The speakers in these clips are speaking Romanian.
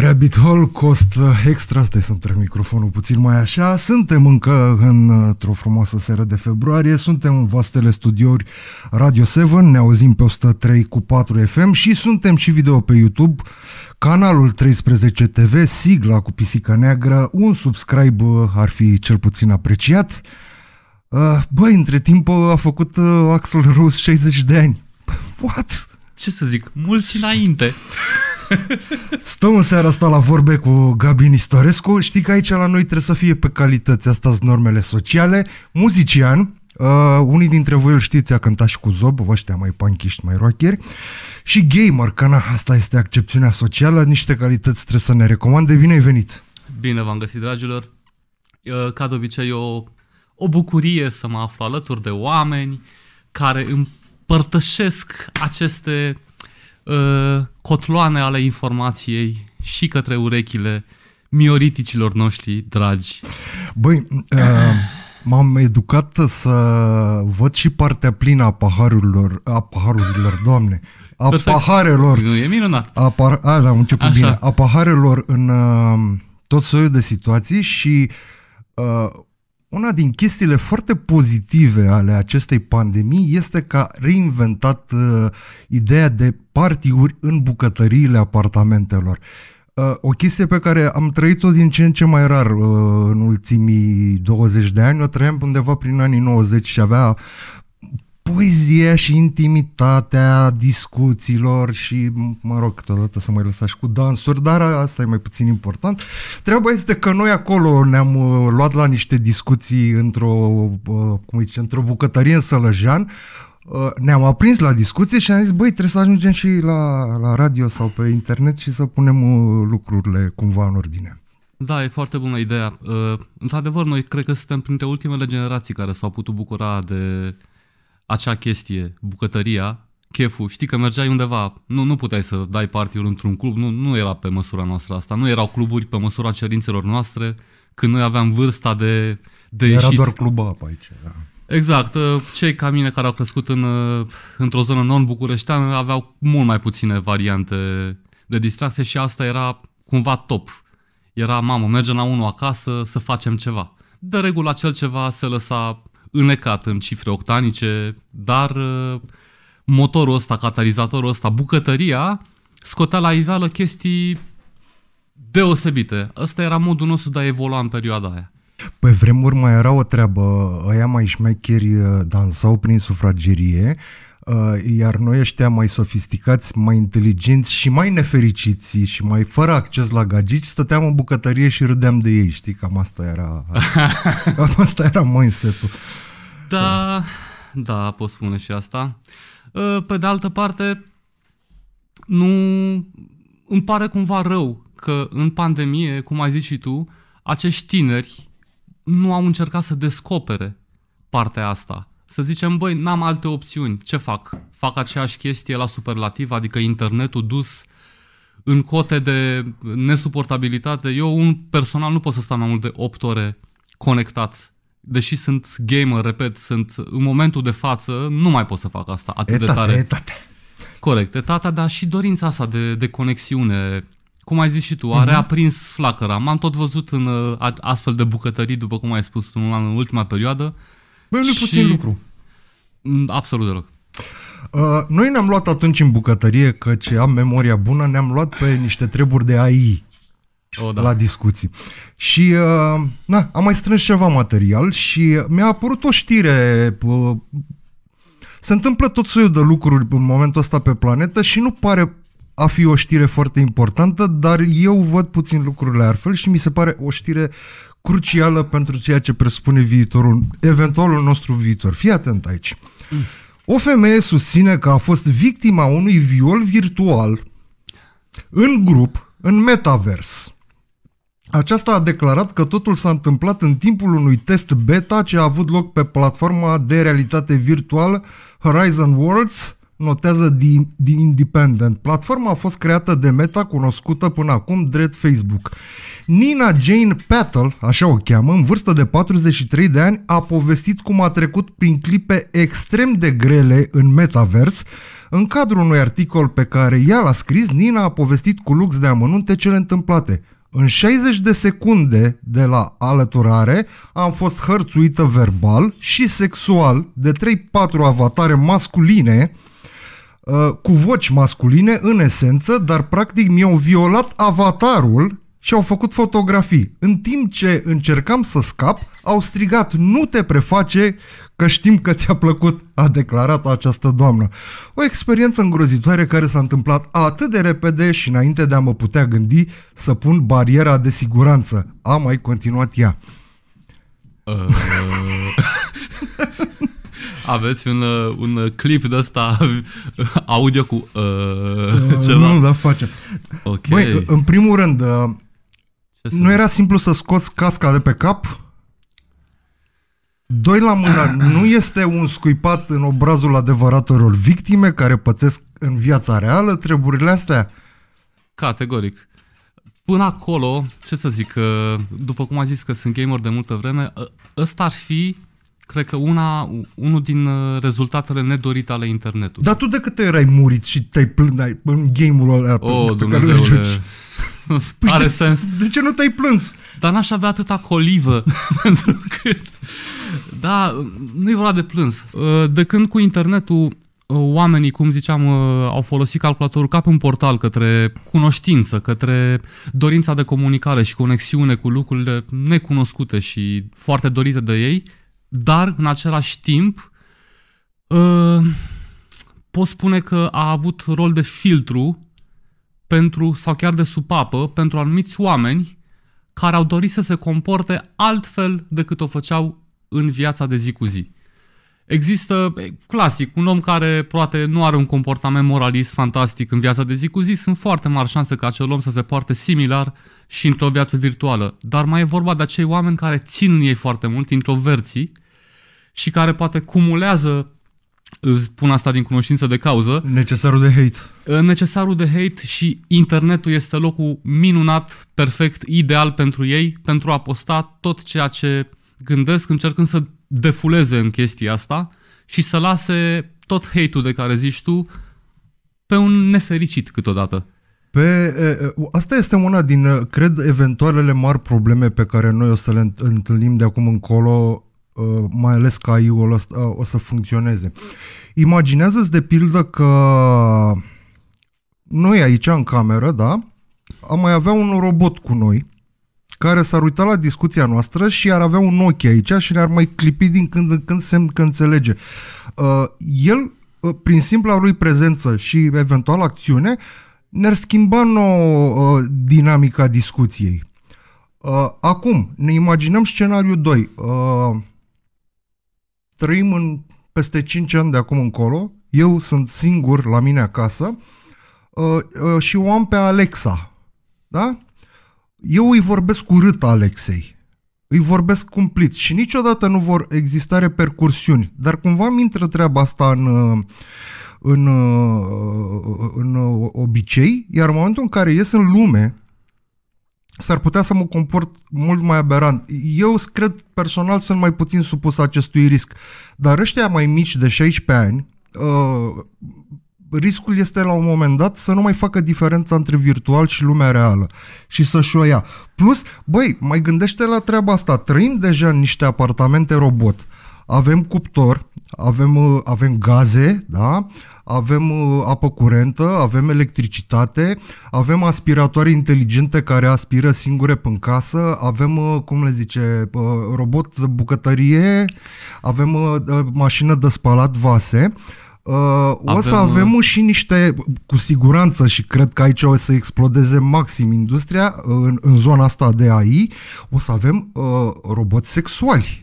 Rabbit Hole cost extra, stai să-mi trec microfonul puțin mai așa. Suntem încă într-o frumoasă seară de februarie, suntem în vastele studiouri Radio 7, ne auzim pe 103 cu 4 FM și suntem și video pe YouTube, canalul 13 TV, sigla cu pisica neagră, un subscribe ar fi cel puțin apreciat. Uh, băi, între timp uh, a făcut uh, Axel Rose 60 de ani. What? Ce să zic, mulți înainte. Stăm în seara asta la vorbe cu Gabi Nistorescu. Știi că aici la noi trebuie să fie pe calități. Asta sunt normele sociale. Muzician, Uh, unii dintre voi îl știți, a cântat și cu Zob, vă ăștia mai panchiști, mai rockeri. Și gamer, că na, asta este accepțiunea socială, niște calități trebuie să ne recomande. Bine ai venit! Bine v-am găsit, dragilor! Uh, ca de obicei, o, o bucurie să mă aflu alături de oameni care împărtășesc aceste Ă, cotloane ale informației și către urechile mioriticilor noștri dragi. Băi, uh, m-am educat să văd și partea plină a paharurilor, a paharurilor, doamne, a Perfect. paharelor. E minunat. A, par, a da, am început Așa. bine. A paharelor în uh, tot soiul de situații și uh, una din chestiile foarte pozitive ale acestei pandemii este că a reinventat uh, ideea de partiuri în bucătăriile apartamentelor. Uh, o chestie pe care am trăit-o din ce în ce mai rar uh, în ultimii 20 de ani, o trăiam undeva prin anii 90 și avea poezia și intimitatea discuțiilor și, mă rog, câteodată să mai lăsați cu dansuri, dar asta e mai puțin important. Treaba este că noi acolo ne-am uh, luat la niște discuții într-o, cum zice, într-o bucătărie în Sălăjean, Uh, ne-am aprins la discuție și am zis, băi, trebuie să ajungem și la, la radio sau pe internet și să punem uh, lucrurile cumva în ordine. Da, e foarte bună ideea. Uh, într-adevăr, noi cred că suntem printre ultimele generații care s-au putut bucura de acea chestie, bucătăria, cheful. Știi că mergeai undeva, nu, nu puteai să dai party într-un club, nu, nu era pe măsura noastră asta, nu erau cluburi pe măsura cerințelor noastre, când noi aveam vârsta de, de Era ieșit. doar cluba apă aici, da. Exact. Ă, cei ca mine care au crescut în, ă, într-o zonă non-bucureșteană aveau mult mai puține variante de distracție și asta era cumva top. Era, mamă, mergem la unul acasă să facem ceva. De regulă acel ceva se lăsa înecat în cifre octanice, dar ă, motorul ăsta, catalizatorul ăsta, bucătăria, scotea la iveală chestii deosebite. Ăsta era modul nostru de a evolua în perioada aia. Pe vremuri mai era o treabă, aia mai șmecheri uh, dansau prin sufragerie, uh, iar noi ăștia mai sofisticați, mai inteligenți și mai nefericiți și mai fără acces la gagici, stăteam în bucătărie și râdeam de ei, știi? Cam asta era, cam asta era mindset-ul. Da, da, pot spune și asta. Uh, pe de altă parte, nu... Îmi pare cumva rău că în pandemie, cum ai zis și tu, acești tineri nu au încercat să descopere partea asta. Să zicem, băi, n-am alte opțiuni, ce fac? Fac aceeași chestie la superlativ, adică internetul dus în cote de nesuportabilitate. Eu, un personal, nu pot să stau mai mult de 8 ore conectat deși sunt gamer, repet, sunt în momentul de față, nu mai pot să fac asta atât etate, de tare. Etate. Corect, etatea, dar și dorința asta de, de conexiune cum ai zis și tu, a mhm. reaprins flacăra. M-am tot văzut în uh, astfel de bucătării, după cum ai spus tu, în ultima perioadă. Băi, nu și... puțin lucru. Mm, absolut deloc. Uh, noi ne-am luat atunci în bucătărie, ce am memoria bună, ne-am luat pe niște treburi de AI oh, da. la discuții. Și uh, na, am mai strâns ceva material și mi-a apărut o știre uh, se întâmplă tot soiul de lucruri în momentul ăsta pe planetă și nu pare a fi o știre foarte importantă, dar eu văd puțin lucrurile altfel și mi se pare o știre crucială pentru ceea ce presupune viitorul, eventualul nostru viitor. Fii atent aici. O femeie susține că a fost victima unui viol virtual în grup, în metavers. Aceasta a declarat că totul s-a întâmplat în timpul unui test beta ce a avut loc pe platforma de realitate virtuală Horizon Worlds notează The, Independent. Platforma a fost creată de Meta, cunoscută până acum drept Facebook. Nina Jane Patel, așa o cheamă, în vârstă de 43 de ani, a povestit cum a trecut prin clipe extrem de grele în metavers. În cadrul unui articol pe care ea l-a scris, Nina a povestit cu lux de amănunte cele întâmplate. În 60 de secunde de la alăturare am fost hărțuită verbal și sexual de 3-4 avatare masculine, Uh, cu voci masculine în esență, dar practic mi-au violat avatarul și au făcut fotografii. În timp ce încercam să scap, au strigat, nu te preface că știm că ți-a plăcut, a declarat această doamnă. O experiență îngrozitoare care s-a întâmplat atât de repede și înainte de a mă putea gândi să pun bariera de siguranță. A mai continuat ea. Uh... Aveți un, uh, un clip de ăsta audio cu uh, uh ceva? Nu, da, face. Okay. Băi, în primul rând, uh, Ce nu era simplu să scoți casca de pe cap? Doi la mână, nu este un scuipat în obrazul adevăratelor victime care pățesc în viața reală treburile astea? Categoric. Până acolo, ce să zic, după cum am zis că sunt gamer de multă vreme, ăsta ar fi cred că una, unul din uh, rezultatele nedorite ale internetului. Dar tu de câte erai ai murit și te-ai plâns în game-ul ăla oh, pe Dumnezeule. care îl juci? Păi Are de, sens. De ce nu te-ai plâns? Dar n-aș avea atâta colivă, pentru că... Da, nu e vorba de plâns. Uh, de când cu internetul uh, oamenii, cum ziceam, au folosit calculatorul ca pe un portal către cunoștință, către dorința de comunicare și conexiune cu lucrurile necunoscute și foarte dorite de ei, dar în același timp ă, pot spune că a avut rol de filtru pentru, sau chiar de supapă pentru anumiți oameni care au dorit să se comporte altfel decât o făceau în viața de zi cu zi. Există, clasic, un om care poate nu are un comportament moralist fantastic în viața de zi cu zi, sunt foarte mari șanse ca acel om să se poarte similar și într-o viață virtuală. Dar mai e vorba de acei oameni care țin în ei foarte mult, introverții, și care poate cumulează spun asta din cunoștință de cauză. Necesarul de hate. Uh, necesarul de hate și internetul este locul minunat, perfect, ideal pentru ei, pentru a posta tot ceea ce gândesc, încercând să defuleze în chestia asta și să lase tot hate-ul de care zici tu pe un nefericit câteodată. Pe, asta este una din, cred, eventualele mari probleme pe care noi o să le întâlnim de acum încolo Uh, mai ales că AI-ul ăsta uh, o să funcționeze. Imaginează-ți de pildă că noi aici în cameră, da, am mai avea un robot cu noi care s-ar uita la discuția noastră și ar avea un ochi aici și ne-ar mai clipi din când în când semn că înțelege. Uh, el, prin simpla lui prezență și eventual acțiune, ne-ar schimba nouă dinamica discuției. Acum, ne imaginăm scenariul 2 trăim în peste 5 ani de acum încolo, eu sunt singur la mine acasă uh, uh, și o am pe Alexa, da? Eu îi vorbesc urât Alexei, îi vorbesc cumplit și niciodată nu vor exista repercursiuni, dar cumva mi intră treaba asta în... Uh, în, uh, uh, în obicei, iar în momentul în care ies în lume s-ar putea să mă comport mult mai aberant. Eu cred personal sunt mai puțin supus acestui risc, dar ăștia mai mici de 16 ani, uh, riscul este la un moment dat să nu mai facă diferența între virtual și lumea reală și să-și o ia. Plus, băi, mai gândește la treaba asta, trăim deja în niște apartamente robot, avem cuptor, avem, uh, avem gaze, da? avem uh, apă curentă, avem electricitate, avem aspiratoare inteligente care aspiră singure în casă, avem, uh, cum le zice, uh, robot de bucătărie, avem mașină de spălat vase. Uh, avem... O să avem și niște, cu siguranță și cred că aici o să explodeze maxim industria în, în zona asta de AI, o să avem uh, roboți sexuali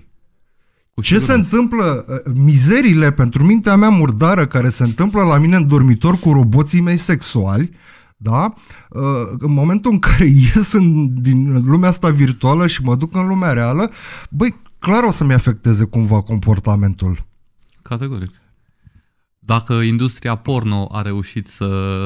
cu ce se întâmplă, eh, mizerile pentru mintea mea murdară care se întâmplă la mine în dormitor cu roboții mei sexuali, da? Eh, în momentul în care ies în, din lumea asta virtuală și mă duc în lumea reală, băi, clar o să-mi afecteze cumva comportamentul. Categoric. Dacă industria porno a reușit să,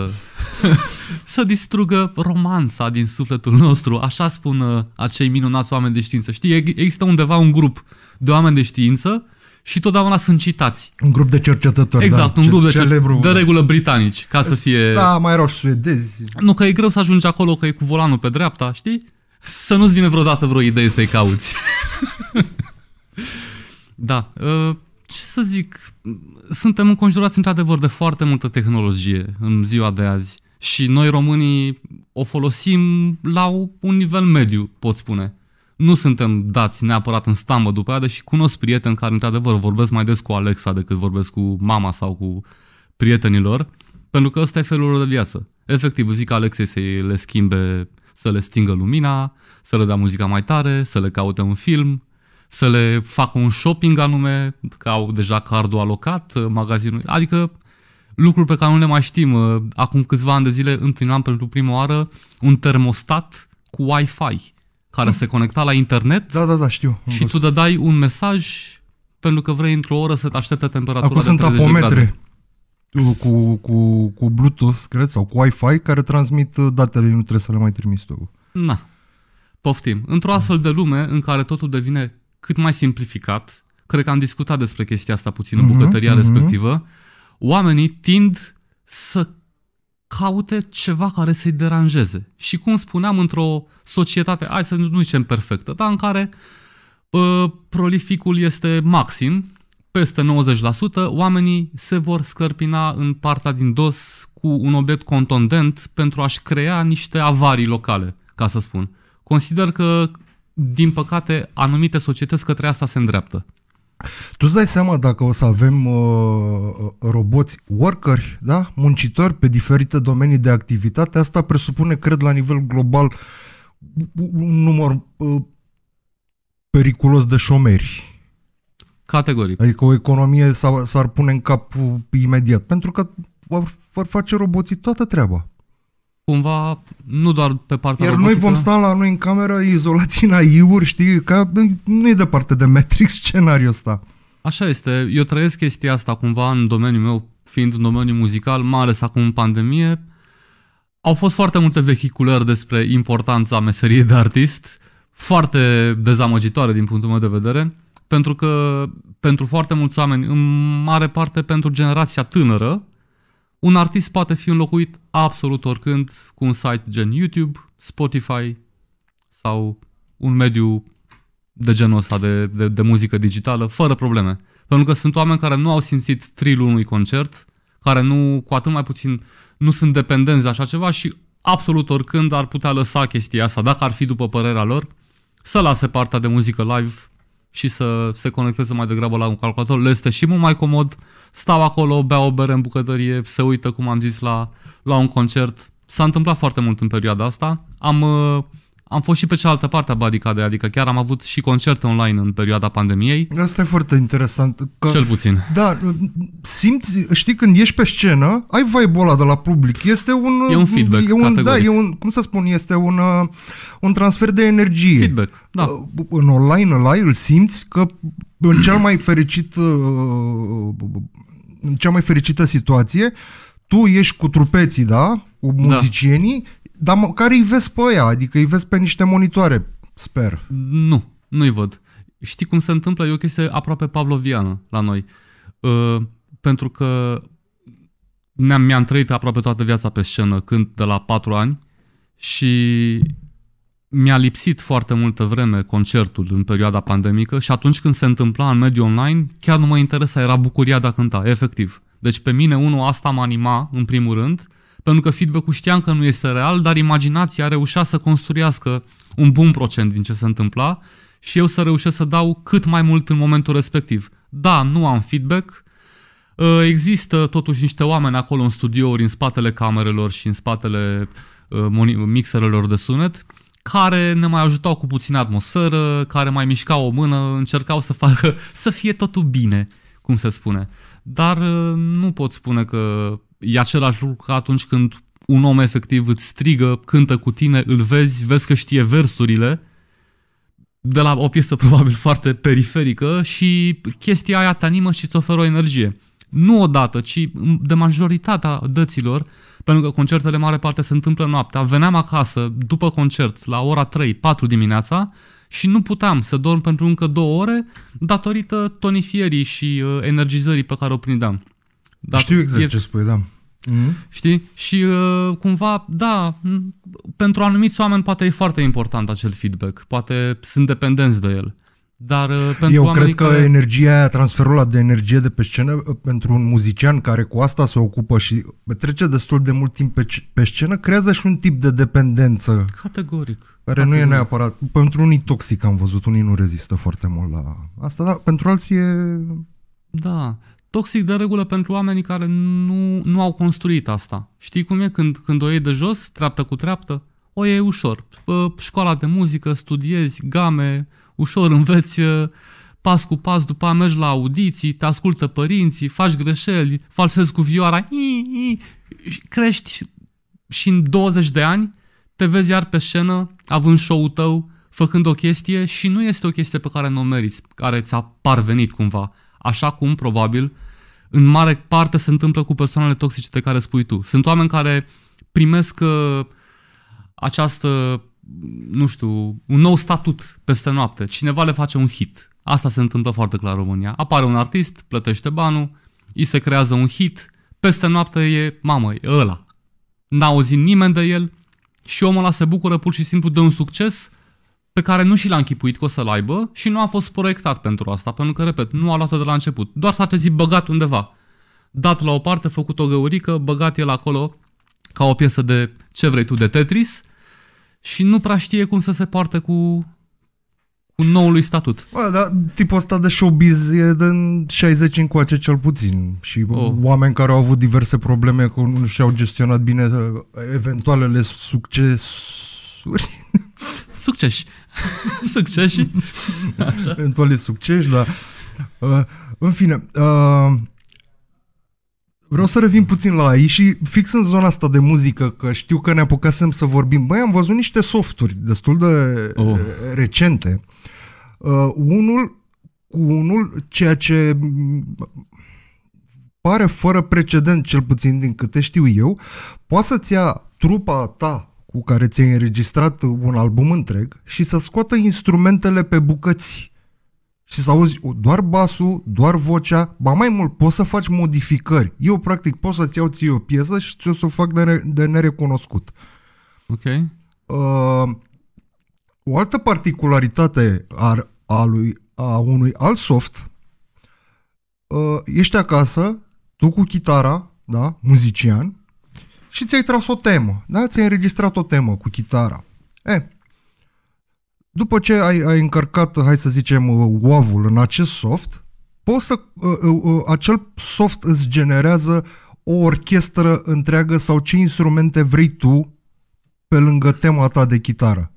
să distrugă romanța din sufletul nostru, așa spun eh, acei minunați oameni de știință. Știi, există undeva un grup uh, de oameni de știință și totdeauna sunt citați. Un grup de cercetători. Da, exact, da, un grup de cercetători. De regulă britanici, ca să fie... Da, mai erau suedezi. Nu, că e greu să ajungi acolo, că e cu volanul pe dreapta, știi? Să nu-ți vine vreodată vreo idee să-i cauți. da, ă, ce să zic, suntem înconjurați într-adevăr de foarte multă tehnologie în ziua de azi și noi românii o folosim la un nivel mediu, pot spune nu suntem dați neapărat în stambă după aia, deși cunosc prieteni care, într-adevăr, vorbesc mai des cu Alexa decât vorbesc cu mama sau cu prietenilor, pentru că ăsta e felul lor de viață. Efectiv, zic Alexei să le schimbe, să le stingă lumina, să le dea muzica mai tare, să le caute un film, să le facă un shopping anume, că au deja cardul alocat uh, magazinul. Adică lucruri pe care nu le mai știm. Uh, acum câțiva ani de zile întâlneam pentru prima oară un termostat cu Wi-Fi care se conecta la internet. Da, da, da, știu. Și tu dai un mesaj pentru că vrei într-o oră să te aștepte temperatura Acum de sunt apometre. Cu, cu, cu Bluetooth, cred, sau cu Wi-Fi, care transmit uh, datele, nu trebuie să le mai trimiți tu. Na. Poftim. Într-o astfel de lume în care totul devine cât mai simplificat, cred că am discutat despre chestia asta puțin în mhm, bucătăria uh-huh, uh-huh. respectivă, oamenii tind să caute ceva care să-i deranjeze. Și cum spuneam, într-o societate, hai să nu zicem perfectă, dar în care uh, prolificul este maxim, peste 90%, oamenii se vor scărpina în partea din dos cu un obiect contondent pentru a-și crea niște avarii locale, ca să spun. Consider că, din păcate, anumite societăți către asta se îndreaptă. Tu îți dai seama dacă o să avem uh, uh, roboți workeri, da? muncitori pe diferite domenii de activitate, asta presupune, cred, la nivel global, un număr uh, periculos de șomeri. Categoric. Adică o economie s-ar, s-ar pune în cap uh, imediat, pentru că vor, vor face roboții toată treaba cumva, nu doar pe partea Iar robotică. noi vom sta la noi în camera izolați în aiuri, știi, că nu e departe de Matrix scenariul ăsta. Așa este. Eu trăiesc chestia asta cumva în domeniul meu, fiind un domeniu muzical, mai ales acum în pandemie. Au fost foarte multe vehiculări despre importanța meseriei de artist, foarte dezamăgitoare din punctul meu de vedere, pentru că pentru foarte mulți oameni, în mare parte pentru generația tânără, un artist poate fi înlocuit absolut oricând cu un site gen YouTube, Spotify sau un mediu de genul ăsta de, de, de muzică digitală, fără probleme. Pentru că sunt oameni care nu au simțit trilul unui concert, care nu, cu atât mai puțin, nu sunt dependenți de așa ceva și absolut oricând ar putea lăsa chestia asta, dacă ar fi după părerea lor, să lase partea de muzică live și să se conecteze mai degrabă la un calculator. Le este și mult mai comod, stau acolo, bea o bere în bucătărie, se uită, cum am zis, la, la un concert. S-a întâmplat foarte mult în perioada asta. Am... Uh, am fost și pe cealaltă parte a baricadei, adică chiar am avut și concerte online în perioada pandemiei. Asta e foarte interesant. Că, Cel puțin. Da, simți, știi, când ești pe scenă, ai vibe de la public. Este un... E un feedback, e un, Da, e un, cum să spun, este un, uh, un transfer de energie. Feedback, da. Uh, în online, ăla, îl simți că în cel mai fericit uh, în cea mai fericită situație, tu ești cu trupeții, da? Cu da. muzicienii da. Dar care îi vezi pe aia? adică îi vezi pe niște monitoare, sper. Nu, nu-i văd. Știi cum se întâmplă? E o chestie aproape pavloviană la noi. Uh, pentru că ne-am, mi-am trăit aproape toată viața pe scenă, când de la patru ani, și mi-a lipsit foarte multă vreme concertul în perioada pandemică și atunci când se întâmpla în mediul online, chiar nu mă interesa, era bucuria de a cânta, efectiv. Deci pe mine, unul, asta mă anima, în primul rând, pentru că feedback-ul știam că nu este real, dar imaginația reușea să construiască un bun procent din ce se întâmpla și eu să reușesc să dau cât mai mult în momentul respectiv. Da, nu am feedback, ă, există totuși niște oameni acolo în studiouri, în spatele camerelor și în spatele ă, mixerelor de sunet, care ne mai ajutau cu puțină atmosferă, care mai mișcau o mână, încercau să facă să fie totul bine, cum se spune dar uh, nu pot spune că e același lucru ca atunci când un om efectiv îți strigă, cântă cu tine, îl vezi, vezi că știe versurile, de la o piesă probabil foarte periferică și chestia aia te animă și îți oferă o energie. Nu odată, ci de majoritatea dăților, pentru că concertele mare parte se întâmplă noaptea, veneam acasă după concert la ora 3-4 dimineața și nu puteam să dorm pentru încă două ore datorită tonifierii și uh, energizării pe care o prindeam. Dar Știu exact e... ce spui, da. Mm-hmm. Știi? Și uh, cumva, da, pentru anumiți oameni poate e foarte important acel feedback, poate sunt dependenți de el. Dar uh, pentru Eu cred că care... energia aia, transferul de energie de pe scenă uh, pentru un muzician care cu asta se ocupă și trece destul de mult timp pe, pe scenă, creează și un tip de dependență. Categoric care nu e neapărat, pentru unii toxic am văzut, unii nu rezistă foarte mult la asta, dar pentru alții e... Da, toxic de regulă pentru oamenii care nu, nu au construit asta. Știi cum e? Când, când o iei de jos, treaptă cu treaptă, o iei ușor. Școala de muzică, studiezi, game, ușor înveți pas cu pas, după aia mergi la audiții, te ascultă părinții, faci greșeli, falsezi cu vioara, crești și în 20 de ani te vezi iar pe scenă având show-ul tău, făcând o chestie și nu este o chestie pe care nu o meriți, care ți-a parvenit cumva, așa cum probabil în mare parte se întâmplă cu persoanele toxice de care spui tu. Sunt oameni care primesc uh, această, nu știu, un nou statut peste noapte. Cineva le face un hit. Asta se întâmplă foarte clar în România. Apare un artist, plătește banul, îi se creează un hit, peste noapte e, mamă, e ăla. N-a auzit nimeni de el, și omul ăla se bucură pur și simplu de un succes pe care nu și l-a închipuit că o să-l aibă și nu a fost proiectat pentru asta, pentru că, repet, nu a luat-o de la început. Doar s-a trezit băgat undeva. Dat la o parte, făcut o găurică, băgat el acolo ca o piesă de ce vrei tu de Tetris și nu prea știe cum să se poarte cu cu noului statut. Bă, dar tipul ăsta de showbiz e de 60 încoace cel puțin și oh. oameni care au avut diverse probleme cu nu și-au gestionat bine uh, eventualele succesuri. Succesi. Succesi. Eventuale succesi, da. Uh, în fine, uh, Vreau să revin puțin la AI și fix în zona asta de muzică, că știu că ne apucasem să vorbim. Băi, am văzut niște softuri destul de oh. Eh, recente. Uh, unul cu unul, ceea ce pare fără precedent, cel puțin din câte știu eu, poate să-ți ia trupa ta cu care ți-ai înregistrat un album întreg și să scoată instrumentele pe bucăți și să auzi doar basul, doar vocea, ba mai mult poți să faci modificări. Eu practic pot să-ți iau ție o piesă și ți-o să o fac de, ne- de nerecunoscut. Ok. Uh, o altă particularitate a, a, lui, a unui alt soft, uh, ești acasă, tu cu chitara, da, muzician, și ți-ai tras o temă, da, ți-ai înregistrat o temă cu chitara. E, după ce ai, ai încărcat, hai să zicem, uh, WAV-ul în acest soft, poți să, uh, uh, acel soft îți generează o orchestră întreagă sau ce instrumente vrei tu pe lângă tema ta de chitară.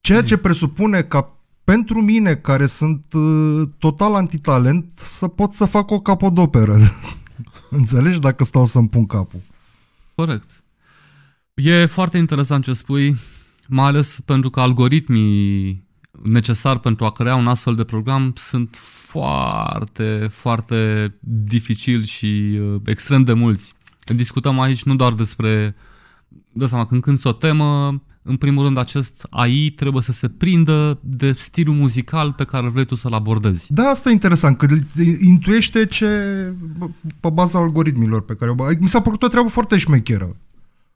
Ceea ce mhm. presupune ca pentru mine, care sunt total antitalent, să pot să fac o capodoperă. Înțelegi dacă stau să-mi pun capul. Corect. E foarte interesant ce spui mai ales pentru că algoritmii necesari pentru a crea un astfel de program sunt foarte, foarte dificil și uh, extrem de mulți. Discutăm aici nu doar despre, de seama, când când o temă, în primul rând, acest AI trebuie să se prindă de stilul muzical pe care vrei tu să-l abordezi. Da, asta e interesant, că intuiește ce pe baza algoritmilor pe care o... Mi s-a părut o treabă foarte șmecheră.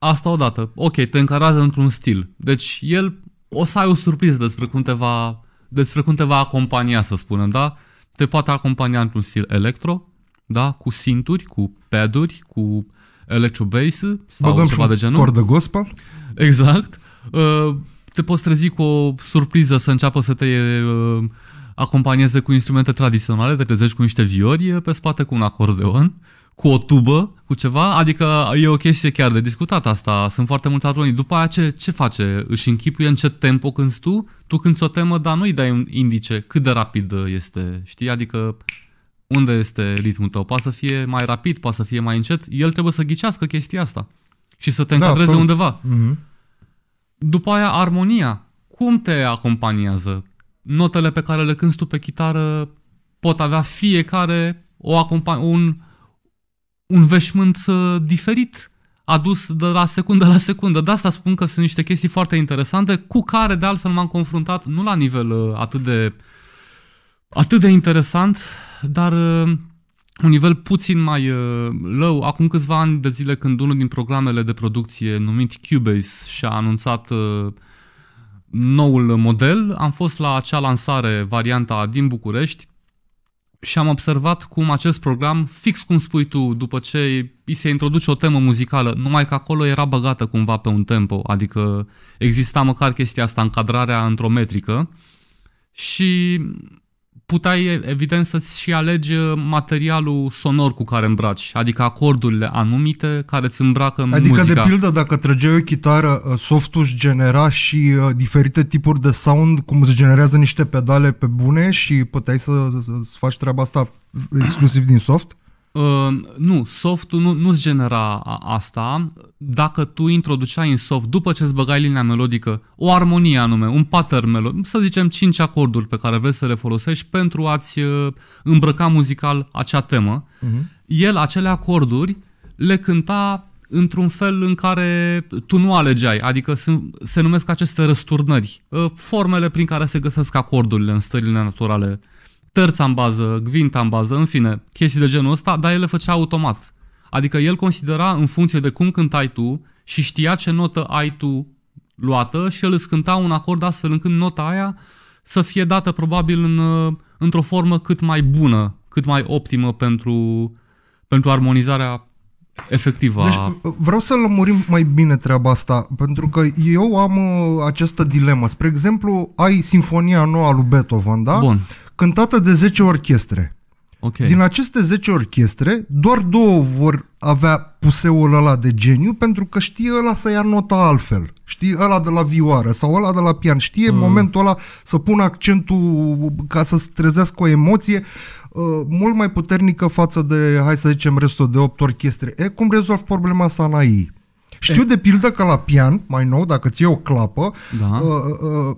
Asta odată. Ok, te încarază într-un stil. Deci el o să ai o surpriză despre cum te va, despre cum te va acompania, să spunem, da? Te poate acompania într-un stil electro, da? Cu sinturi, cu peduri, cu electro bass sau Băgăm ceva de genul. Cor de gospel. Exact. Uh, te poți trezi cu o surpriză să înceapă să te uh, acompanieze cu instrumente tradiționale, te trezești cu niște viori, pe spate cu un acordeon. Uh, cu o tubă, cu ceva, adică e o chestie chiar de discutat asta, sunt foarte mulți atloni. După aia ce, ce face? Își închipuie în ce tempo când tu, tu când o temă, dar nu-i dai un indice cât de rapid este, știi? Adică unde este ritmul tău? Poate să fie mai rapid, poate să fie mai încet, el trebuie să ghicească chestia asta și să te da, încadreze da, undeva. Mm-hmm. După aia armonia, cum te acompaniază? Notele pe care le cânti tu pe chitară pot avea fiecare o acompan- un, un veșmânt uh, diferit adus de la secundă la secundă. De asta spun că sunt niște chestii foarte interesante cu care de altfel m-am confruntat nu la nivel uh, atât de atât de interesant, dar uh, un nivel puțin mai low. Acum câțiva ani de zile când unul din programele de producție numit Cubase și-a anunțat noul model, am fost la acea lansare, varianta din București, și am observat cum acest program, fix cum spui tu, după ce îi se introduce o temă muzicală, numai că acolo era băgată cumva pe un tempo, adică exista măcar chestia asta, încadrarea într-o metrică și puteai evident să-ți și alegi uh, materialul sonor cu care îmbraci, adică acordurile anumite care îți îmbracă adică muzica. Adică, de pildă, dacă trăgeai o chitară, uh, softul își genera și uh, diferite tipuri de sound, cum se generează niște pedale pe bune și puteai să, să faci treaba asta exclusiv din soft? Ă, nu, softul nu, nu-ți genera asta. Dacă tu introduceai în soft, după ce îți băgai linia melodică, o armonie anume, un pattern melodic, să zicem 5 acorduri pe care vrei să le folosești pentru a-ți ă, îmbrăca muzical acea temă, uh-huh. el acele acorduri le cânta într-un fel în care tu nu alegeai, adică sunt, se numesc aceste răsturnări, ă, formele prin care se găsesc acordurile în stările naturale tărța în bază, gvinta în bază, în fine, chestii de genul ăsta, dar el le făcea automat. Adică el considera în funcție de cum cântai tu și știa ce notă ai tu luată și el îți cânta un acord astfel încât nota aia să fie dată probabil în, uh, într-o formă cât mai bună, cât mai optimă pentru, pentru armonizarea efectivă. Deci, vreau să lămurim mai bine treaba asta, pentru că eu am uh, această dilemă. Spre exemplu, ai Sinfonia Noua lui Beethoven, da? Bun cântată de 10 orchestre. Okay. Din aceste 10 orchestre, doar două vor avea puseul ăla de geniu pentru că știe ăla să ia nota altfel. Știe ăla de la vioară sau ăla de la pian. Știe mm. momentul ăla să pună accentul ca să trezească o emoție uh, mult mai puternică față de, hai să zicem, restul de 8 orchestre. E, cum rezolv problema asta în AI? Știu de pildă că la pian, mai nou, dacă ți o clapă, da. uh,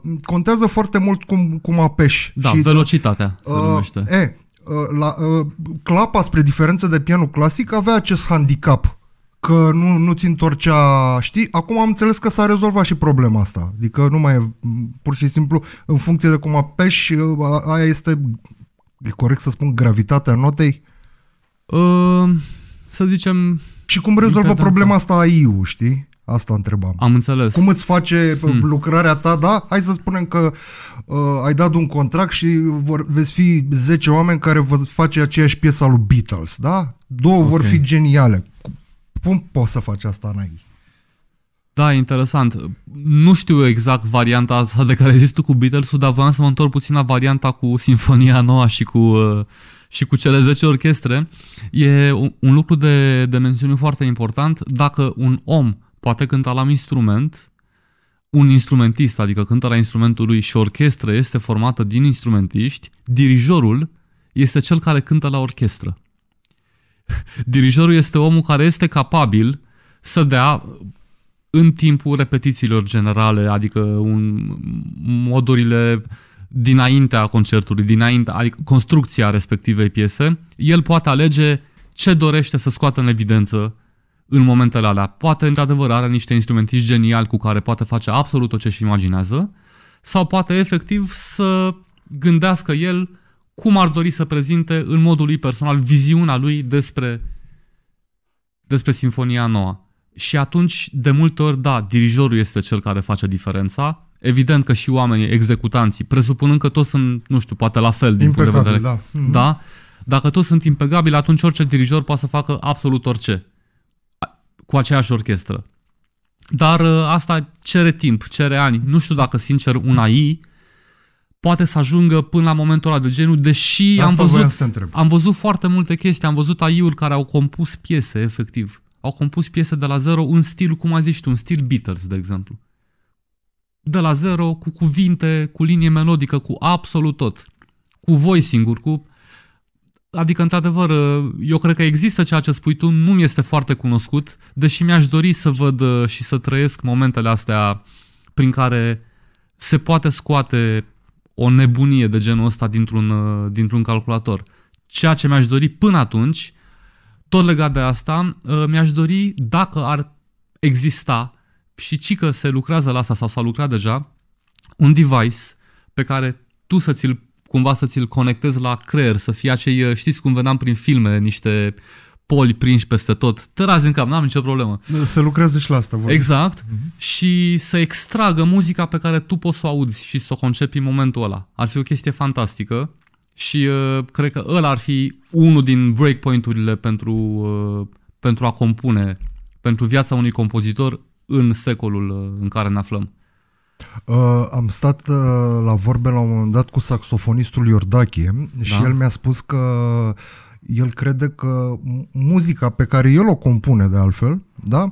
uh, contează foarte mult cum, cum apeși. Da, și, uh, velocitatea uh, se numește. E, uh, la, uh, clapa, spre diferență de pianul clasic, avea acest handicap că nu, nu-ți întorcea, știi? Acum am înțeles că s-a rezolvat și problema asta. Adică nu mai e, pur și simplu, în funcție de cum apeși, uh, aia este, e corect să spun, gravitatea notei? Uh, să zicem, și cum rezolvă problema asta AI-ul, știi? Asta întrebam. Am înțeles. Cum îți face hmm. Uh, lucrarea ta, da? Hai să spunem că uh, ai dat un contract și vor, veți fi 10 oameni care vă face aceeași piesă lui Beatles, da? Două okay. vor fi geniale. Cum poți să faci asta în AI? Da, interesant. Nu știu exact varianta asta de care zis tu cu Beatles-ul, dar voiam să mă întorc puțin la varianta cu Sinfonia Noua și cu... Uh, și cu cele 10 orchestre, e un, lucru de, de mențiune foarte important. Dacă un om poate cânta la un instrument, un instrumentist, adică cântă la instrumentul lui și orchestra este formată din instrumentiști, dirijorul este cel care cântă la orchestră. Dirijorul este omul care este capabil să dea în timpul repetițiilor generale, adică un, modurile uh, dinaintea concertului, dinainte, adică construcția respectivei piese, el poate alege ce dorește să scoată în evidență în momentele alea. Poate, într-adevăr, are niște instrumentiști geniali cu care poate face absolut tot ce și imaginează, sau poate efectiv să gândească el cum ar dori să prezinte în modul lui personal viziunea lui despre, despre Sinfonia Noua. Și atunci, de multe ori, da, dirijorul este cel care face diferența, evident că și oamenii, executanții, presupunând că toți sunt, nu știu, poate la fel din impecabil, punct de vedere. Da. Mhm. da? Dacă toți sunt impecabili, atunci orice dirijor poate să facă absolut orice cu aceeași orchestră. Dar ă, asta cere timp, cere ani. Nu știu dacă, sincer, un AI poate să ajungă până la momentul ăla de genul, deși asta am văzut, am văzut foarte multe chestii, am văzut AI-uri care au compus piese, efectiv. Au compus piese de la zero în stil, cum ai zis tu, un stil Beatles, de exemplu de la zero, cu cuvinte, cu linie melodică, cu absolut tot. Cu voi singur, cu... Adică, într-adevăr, eu cred că există ceea ce spui tu, nu mi este foarte cunoscut, deși mi-aș dori să văd uh, și să trăiesc momentele astea prin care se poate scoate o nebunie de genul ăsta dintr-un, uh, dintr-un calculator. Ceea ce mi-aș dori până atunci, tot legat de asta, uh, mi-aș dori, dacă ar exista, și ci că se lucrează la asta sau s-a lucrat deja, un device pe care tu să ți-l cumva să ți-l conectezi la creier, să fie acei, știți cum vedeam prin filme, niște poli prinși peste tot, tărazi în cap, n-am nicio problemă. Să lucreze și la asta. Voi. Exact. Uh-huh. Și să extragă muzica pe care tu poți să o auzi și să o concepi în momentul ăla. Ar fi o chestie fantastică și uh, cred că ăla ar fi unul din breakpoint-urile pentru, uh, pentru a compune, pentru viața unui compozitor, în secolul uh, în care ne aflăm. Uh, am stat uh, la vorbe la un moment dat cu saxofonistul Iordache da? și el mi-a spus că el crede că muzica pe care el o compune de altfel, da,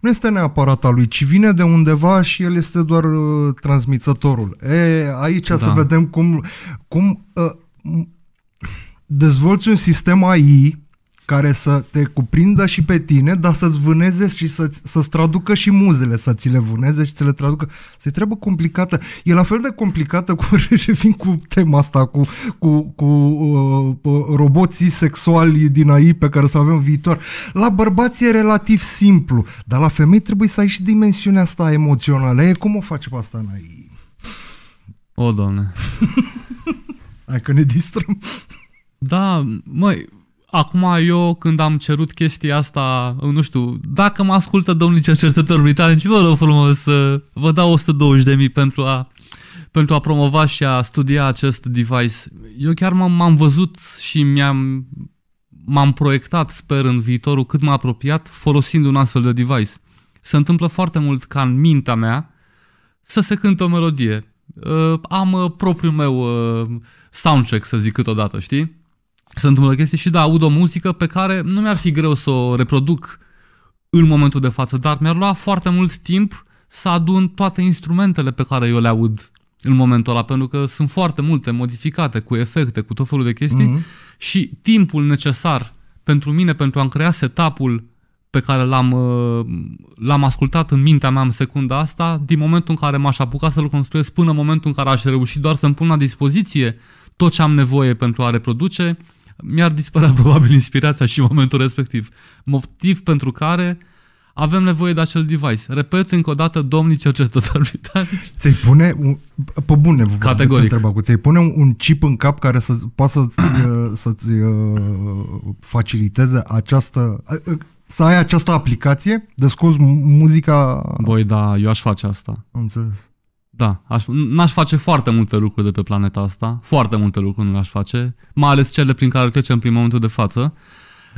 nu este neapărat a lui, ci vine de undeva și el este doar uh, transmițătorul. E, aici da. să vedem cum, cum uh, dezvolți un sistem AI care să te cuprindă și pe tine, dar să-ți vâneze și să-ți, să-ți traducă și muzele, să ți le vâneze și să le traducă. Se treabă complicată. E la fel de complicată cu revin cu tema asta, cu, cu, cu uh, uh roboții sexuali din AI pe care să avem viitor. La bărbați e relativ simplu, dar la femei trebuie să ai și dimensiunea asta emoțională. E, cum o face pe asta în AI? O, doamne. Hai că ne distrăm. Da, măi, Acum eu când am cerut chestia asta, nu știu, dacă mă ascultă domnul cercetător britanic, vă rog frumos să vă dau 120.000 pentru a, pentru a promova și a studia acest device. Eu chiar m-am văzut și mi-am m-am proiectat, sper, în viitorul cât mai apropiat, folosind un astfel de device. Se întâmplă foarte mult ca în mintea mea să se cânte o melodie. Uh, am uh, propriul meu uh, soundcheck, să zic câteodată, știi? se întâmplă chestii și da, aud o muzică pe care nu mi-ar fi greu să o reproduc în momentul de față, dar mi-ar lua foarte mult timp să adun toate instrumentele pe care eu le aud în momentul ăla, pentru că sunt foarte multe modificate cu efecte, cu tot felul de chestii mm-hmm. și timpul necesar pentru mine pentru a-mi crea setup-ul pe care l-am, uh, l-am ascultat în mintea mea în secunda asta, din momentul în care m-aș apuca să-l construiesc până în momentul în care aș reuși doar să-mi pun la dispoziție tot ce am nevoie pentru a reproduce, mi-ar dispărea probabil inspirația și momentul respectiv. Motiv pentru care avem nevoie de acel device. Repet încă o dată, domnii cercetători britanici. Ți-ai pune, un, pe bune, Categoric. Întreba, cu, ți-ai pune un chip în cap care să poată să-ți, uh, să-ți uh, faciliteze această, uh, să ai această aplicație de scos muzica... Băi, da, eu aș face asta. Am înțeles. Da, aș, n-aș face foarte multe lucruri de pe planeta asta, foarte multe lucruri nu le-aș face, mai ales cele prin care trecem prin momentul de față,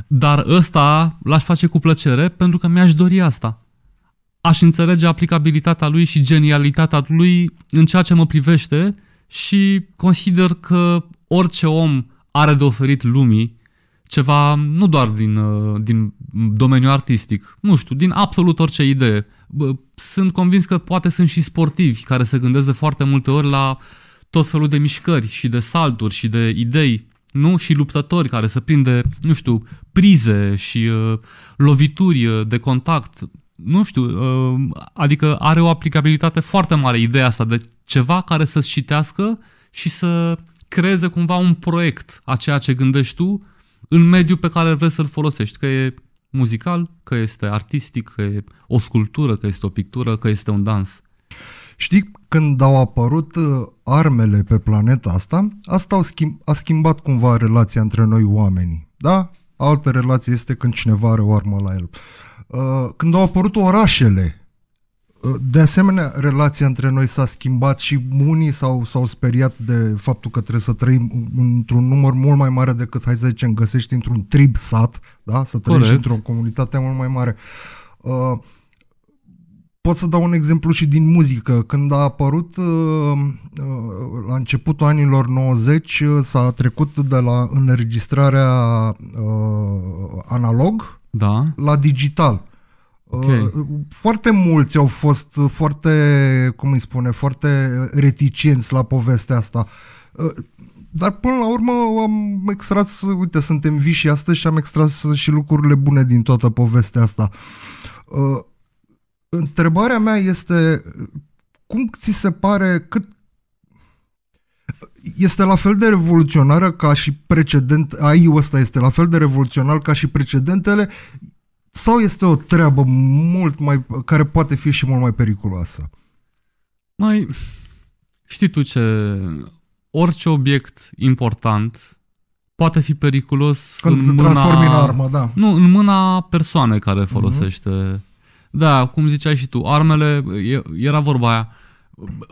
dar ăsta l-aș face cu plăcere pentru că mi-aș dori asta. Aș înțelege aplicabilitatea lui și genialitatea lui în ceea ce mă privește și consider că orice om are de oferit lumii ceva nu doar din, uh, din domeniul artistic, nu știu, din absolut orice idee. Sunt convins că poate sunt și sportivi care se gândeze foarte multe ori la tot felul de mișcări și de salturi și de idei, nu? Și luptători care se prinde, nu știu, prize și uh, lovituri uh, de contact, nu știu, adică are o aplicabilitate foarte mare ideea asta de ceva care să-ți citească și să creeze cumva un proiect a ceea ce gândești tu în mediul pe care vrei să-l folosești, că e muzical, că este artistic, că e o sculptură, că este o pictură, că este un dans. Știi, când au apărut uh, armele pe planeta asta, asta schimb, a schimbat cumva relația între noi oamenii, da? Altă relație este când cineva are o armă la el. Uh, când au apărut orașele, de asemenea, relația între noi s-a schimbat și unii s-au, s-au speriat de faptul că trebuie să trăim într-un număr mult mai mare decât, hai să zicem, găsești într-un trib sat, da? să trăiești într-o comunitate mult mai mare. Uh, pot să dau un exemplu și din muzică. Când a apărut uh, uh, la începutul anilor 90, uh, s-a trecut de la înregistrarea analog da. la digital. Okay. Uh, foarte mulți au fost uh, foarte, cum îi spune, foarte uh, reticenți la povestea asta. Dar până la urmă am extras, uite, suntem vii și astăzi și am extras și lucrurile bune din toată povestea asta. Întrebarea mea este cum ți se pare cât este la fel de revoluționară ca și precedent, AI-ul ăsta este la fel de revoluționar ca și precedentele, sau este o treabă mult mai, care poate fi și mult mai periculoasă? Mai, știi tu ce, orice obiect important poate fi periculos Când în mâna... în armă, da. Nu, în mâna persoanei care mhm. folosește. Uh-huh. Da, cum ziceai și tu, armele, era vorba aia,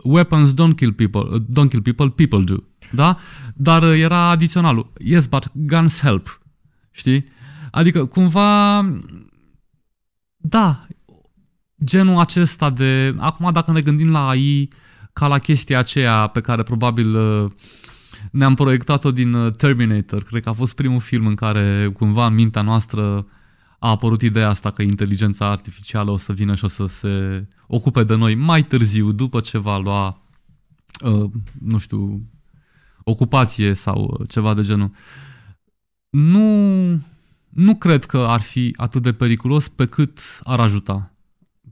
weapons don't kill people, don't kill people, people do. Da? Dar era adiționalul. Yes, but guns help. Știi? Adică, cumva, da, genul acesta de... Acum dacă ne gândim la AI ca la chestia aceea pe care probabil uh, ne-am proiectat-o din uh, Terminator. Cred că a fost primul film în care cumva în mintea noastră a apărut ideea asta că inteligența artificială o să vină și o să se ocupe de noi mai târziu, după ce va lua, uh, nu știu, ocupație sau ceva de genul. Nu nu cred că ar fi atât de periculos pe cât ar ajuta.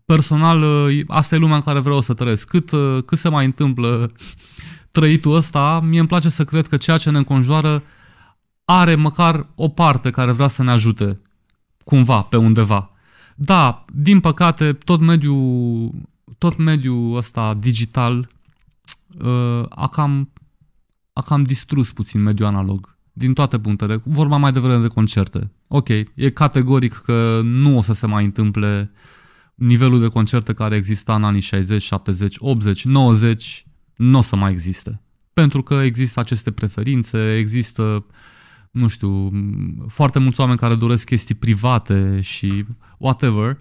Personal, asta e lumea în care vreau să trăiesc. Cât, uh, cât se mai întâmplă trăitul ăsta, mie îmi place să cred că ceea ce ne înconjoară are măcar o parte care vrea să ne ajute cumva, pe undeva. Da, din păcate, tot mediul, tot mediul ăsta digital uh, a cam, a cam distrus puțin mediul analog, din toate punctele. Vorba mai devreme de concerte ok, e categoric că nu o să se mai întâmple nivelul de concerte care exista în anii 60, 70, 80, 90, nu o să mai existe. Pentru că există aceste preferințe, există, nu știu, foarte mulți oameni care doresc chestii private și whatever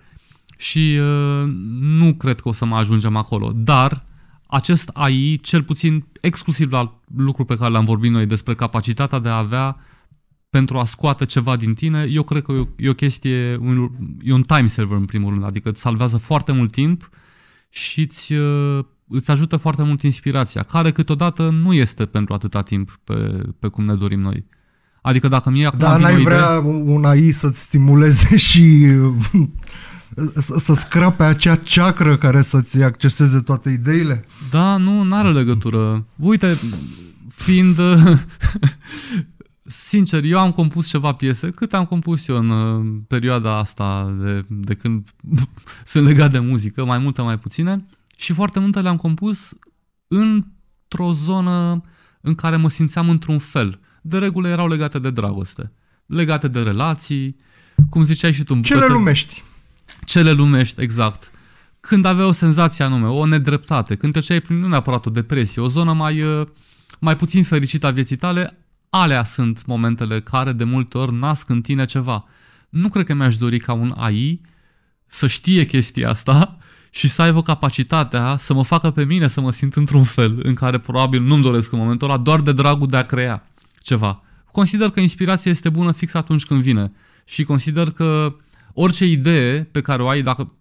și uh, nu cred că o să mai ajungem acolo. Dar acest AI, cel puțin exclusiv la lucru pe care l-am vorbit noi despre capacitatea de a avea uh, pentru a scoate ceva din tine, eu cred că e o, chestie, un, e un time server în primul rând, adică îți salvează foarte mult timp și îți, uh, îți ajută foarte mult inspirația, care câteodată nu este pentru atâta timp pe, pe cum ne dorim noi. Adică dacă mi-e acum... Dar n-ai vrea un AI să-ți stimuleze și să scrape acea ceacră care să-ți acceseze toate ideile? Da, nu, n-are legătură. Uite, fiind sincer, eu am compus ceva piese, cât am compus eu în uh, perioada asta de, de când sunt legat de muzică, mai multe, mai puține, și foarte multe le-am compus într-o zonă în care mă simțeam într-un fel. De regulă erau legate de dragoste, legate de relații, cum ziceai și tu. Cele bucătă... lumești. Cele lumești, exact. Când aveai o senzație anume, o nedreptate, când treceai prin nu neapărat o depresie, o zonă mai, uh, mai puțin fericită a vieții tale, Alea sunt momentele care de multe ori nasc în tine ceva. Nu cred că mi-aș dori ca un AI să știe chestia asta și să aibă capacitatea să mă facă pe mine să mă simt într-un fel în care probabil nu-mi doresc în momentul ăla, doar de dragul de a crea ceva. Consider că inspirația este bună fix atunci când vine și consider că orice idee pe care o ai, dacă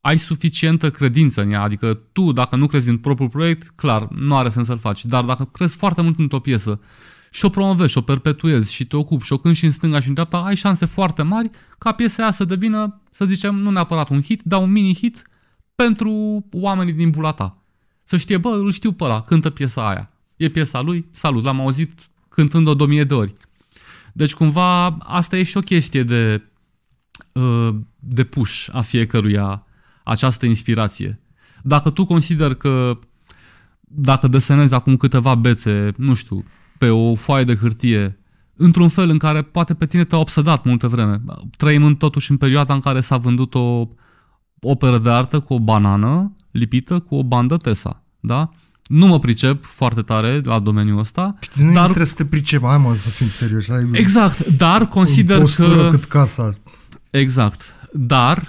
ai suficientă credință în ea, adică tu, dacă nu crezi în propriul proiect, clar, nu are sens să-l faci, dar dacă crezi foarte mult într-o piesă și o promovezi, și o perpetuezi și te ocupi și o cânti și în stânga și în dreapta, ai șanse foarte mari ca piesa aia să devină, să zicem, nu neapărat un hit, dar un mini-hit pentru oamenii din bula ta. Să știe, bă, îl știu pe ăla, cântă piesa aia. E piesa lui, salut, l-am auzit cântând-o de de ori. Deci cumva asta e și o chestie de, uh, de push a fiecăruia această inspirație. Dacă tu consider că dacă desenezi acum câteva bețe, nu știu, pe o foaie de hârtie, într-un fel în care poate pe tine te-a obsedat multă vreme. Trăim în, totuși în perioada în care s-a vândut o operă de artă cu o banană lipită cu o bandă Tesa, da? Nu mă pricep foarte tare la domeniul ăsta. nu dar... trebuie să te pricep, hai mă, să fim serios. Ai exact, dar consider că... cât casa. Exact, dar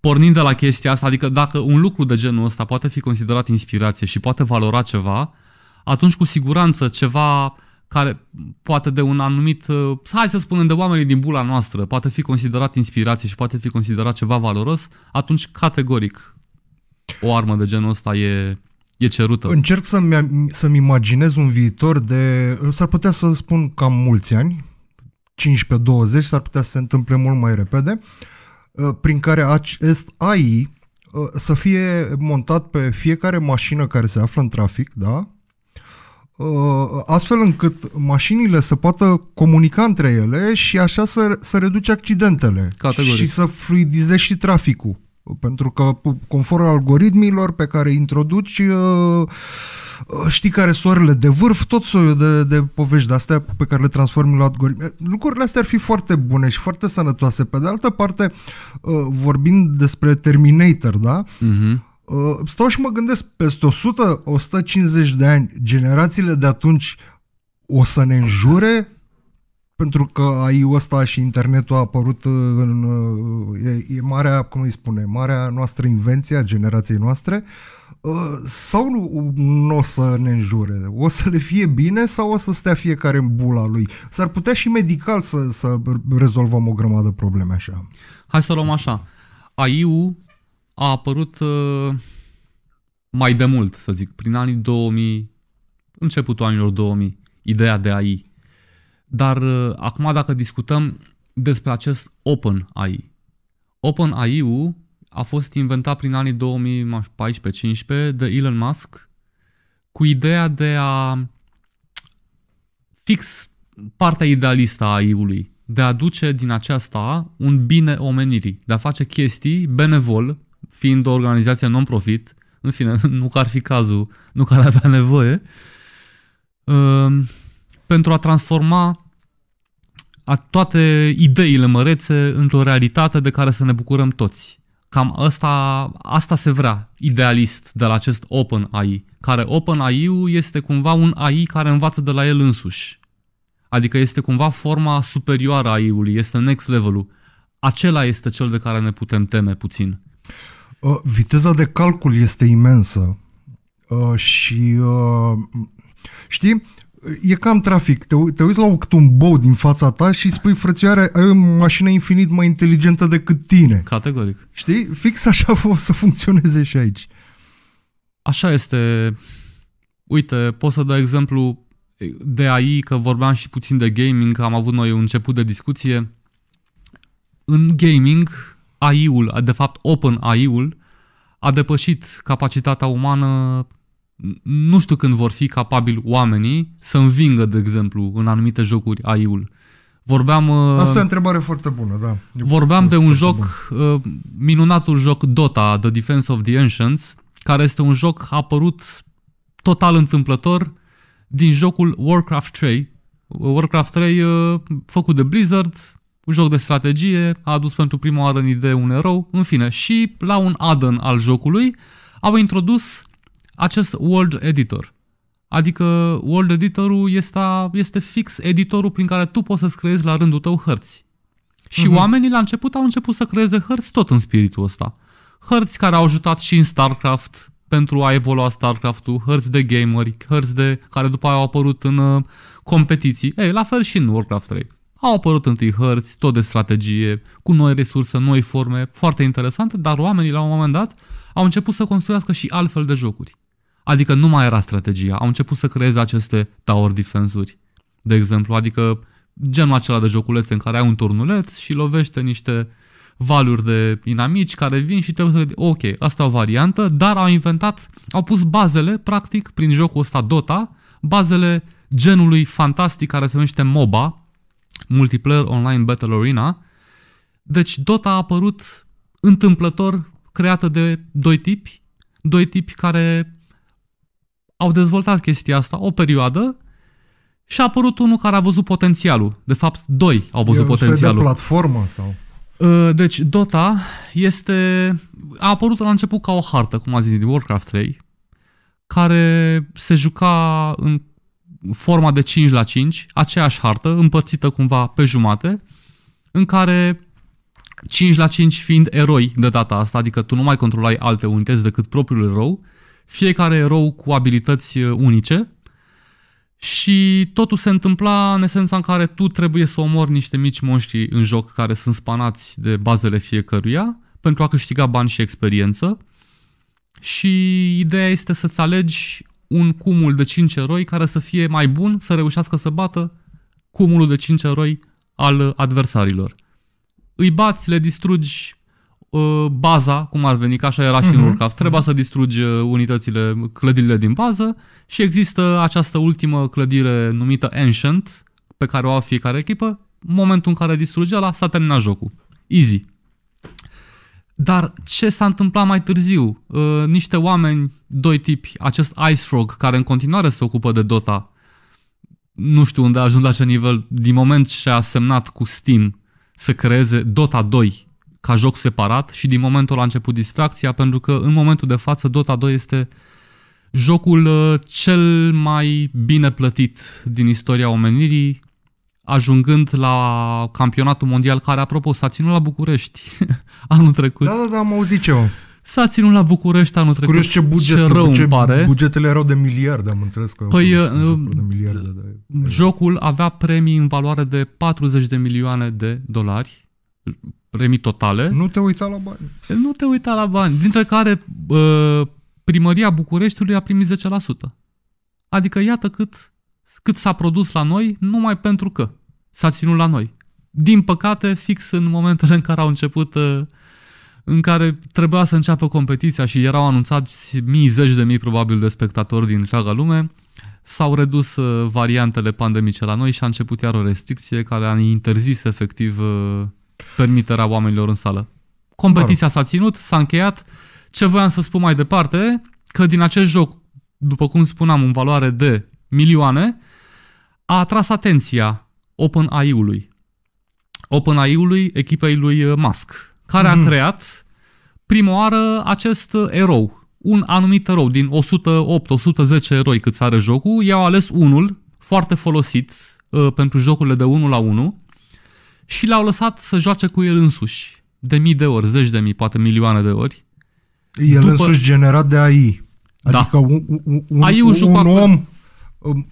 pornind de la chestia asta, adică dacă un lucru de genul ăsta poate fi considerat inspirație și poate valora ceva, atunci cu siguranță ceva care poate de un anumit, uh, hai să spunem, de oamenii din bula noastră, poate fi considerat inspirație și poate fi considerat ceva valoros, atunci categoric o armă de genul ăsta e, e cerută. Încerc să-mi, să-mi imaginez un viitor de, s-ar putea să spun cam mulți ani, 15-20, s-ar putea să se întâmple mult mai repede, uh, prin care acest AI uh, să fie montat pe fiecare mașină care se află în trafic, da? Uh, astfel încât mașinile să poată comunica între ele și așa să, să reduce accidentele Categoric. și să fluidizezi și traficul. Pentru că, conform algoritmilor pe care îi introduci, uh, uh, știi care soarele de vârf, tot soiul de, de povești de-astea pe care le transformi la algoritmi. Eh, lucrurile astea ar fi foarte bune și foarte sănătoase. Pe de altă parte, vorbind despre Terminator, da? Uh-huh Uh, stau și mă gândesc, peste 100-150 de ani, generațiile de atunci o să ne înjure pentru că ai ăsta și internetul a apărut uh, în... Uh, e, e marea, cum îi spune, marea noastră invenție a generației noastre, sau nu, nu o să ne înjure? O să le fie bine sau o să stea fiecare în bula lui? S-ar putea și medical să, să rezolvăm o grămadă de probleme așa. Hai să o luăm așa. AI-ul a apărut uh, mai de mult, să zic, prin anii 2000, începutul anilor 2000, ideea de AI. Dar uh, acum dacă discutăm despre acest Open AI. Open AI-ul a fost inventat prin anii 2014-15 de Elon Musk cu ideea de a fix partea idealistă a AI-ului, de a duce din aceasta un bine omenirii, de a face chestii benevol fiind o organizație non-profit, în fine, nu că ar fi cazul, nu că ar avea nevoie, um, pentru a transforma a toate ideile mărețe într-o realitate de care să ne bucurăm toți. Cam asta, asta se vrea idealist de la acest Open AI, care Open ai este cumva un AI care învață de la el însuși. Adică este cumva forma superioară a AI-ului, este next level-ul. Acela este cel de care ne putem teme puțin. Uh, viteza de calcul este imensă uh, și uh, știi, e cam trafic. Te, te uiți la un bou din fața ta și spui, frățioare, ai o mașină infinit mai inteligentă decât tine. Categoric. Știi? Fix așa o să funcționeze și aici. Așa este. Uite, pot să dau exemplu de AI, că vorbeam și puțin de gaming, că am avut noi un început de discuție. În gaming, AI-ul, de fapt Open AI-ul, a depășit capacitatea umană. Nu știu când vor fi capabili oamenii să învingă, de exemplu, în anumite jocuri AI-ul. Vorbeam... Uh, Asta e o întrebare foarte bună, da. E vorbeam de un joc, bun. Uh, minunatul joc Dota, The Defense of the Ancients, care este un joc apărut total întâmplător din jocul Warcraft 3. Warcraft 3 uh, făcut de Blizzard, un joc de strategie, a adus pentru prima oară în idee un erou, în fine, și la un add-on al jocului au introdus acest World Editor. Adică World Editorul este, este fix editorul prin care tu poți să-ți creezi la rândul tău hărți. Și uh-huh. oamenii la început au început să creeze hărți tot în spiritul ăsta. Hărți care au ajutat și în StarCraft pentru a evolua StarCraft-ul, hărți de gameri, hărți de care după aia au apărut în uh, competiții. Ei, la fel și în Warcraft 3. Au apărut întâi hărți, tot de strategie, cu noi resurse, noi forme, foarte interesante, dar oamenii la un moment dat au început să construiască și altfel de jocuri. Adică nu mai era strategia, au început să creeze aceste tower defensuri, de exemplu, adică genul acela de joculețe în care ai un turnuleț și lovește niște valuri de inamici care vin și trebuie să le... Ok, asta e o variantă, dar au inventat, au pus bazele, practic, prin jocul ăsta Dota, bazele genului fantastic care se numește MOBA, Multiplayer Online Battle Arena. Deci Dota a apărut întâmplător creată de doi tipi, doi tipi care au dezvoltat chestia asta o perioadă și a apărut unul care a văzut potențialul. De fapt, doi au văzut e potențialul. E platformă sau? Ă, deci Dota este a apărut la început ca o hartă, cum a zis din Warcraft 3, care se juca în forma de 5 la 5, aceeași hartă împărțită cumva pe jumate, în care 5 la 5 fiind eroi de data asta, adică tu nu mai controlai alte unități decât propriul erou, fiecare erou cu abilități uh, unice și totul se întâmpla în esența în care tu trebuie să omori niște mici monștri în joc care sunt spanați de bazele fiecăruia pentru a câștiga bani și experiență și ideea este să-ți alegi un cumul de 5 eroi care să fie mai bun, să reușească să bată cumulul de 5 eroi al adversarilor. Îi bați, le distrugi uh, baza, cum ar veni, că așa era și uh-huh. în mhm. Warcraft. Trebuia uh-huh. să distrugi uh, unitățile, clădirile din bază și există această ultimă clădire numită Ancient, pe care o au fiecare echipă. Momentul în care distruge la s-a terminat jocul. Easy. Dar ce s-a întâmplat mai târziu? Uh, niște oameni, doi tipi, acest Ice Frog, care în continuare se ocupă de Dota, nu știu unde a ajuns la ce nivel, din moment ce a semnat cu Steam să creeze Dota 2 ca joc separat și din momentul a început distracția, pentru că în momentul de față Dota 2 este jocul uh, cel mai bine plătit din istoria omenirii, ajungând la campionatul mondial, care, apropo, s-a ținut la București anul trecut. Da, da, da, am auzit ceva. S-a ținut la București anul trecut. Curios ce, buget, rău ce pare. bugetele erau de miliarde, am înțeles că păi, uh, de miliarde. De... Jocul avea premii în valoare de 40 de milioane de dolari, premii totale. Nu te uita la bani. Nu te uita la bani, dintre care uh, primăria Bucureștiului a primit 10%. Adică iată cât cât s-a produs la noi numai pentru că s-a ținut la noi. Din păcate, fix în momentele în care au început, uh, în care trebuia să înceapă competiția și erau anunțați mii, zeci de mii probabil de spectatori din întreaga lume, s-au redus uh, variantele pandemice la noi și a început iar o restricție care a interzis efectiv uh, permiterea oamenilor în sală. Competiția s-a ținut, s-a încheiat. Ce voiam să spun mai departe, că din acest joc, după cum spuneam, în valoare de milioane, a atras atenția OpenAI-ului. OpenAI-ului, echipei lui uh, Musk, care mm-hmm. a mhm. creat prima oară acest uh, erou, un anumit erou din 108-110 eroi cât are jocul, i-au ales unul foarte folosit uh, pentru jocurile de 1 la 1 și l-au lăsat să joace cu el însuși de mii de ori, zeci de mii, poate milioane de ori. El După... însuși generat de AI. Da. Adică da. un, un, un, AI un, un om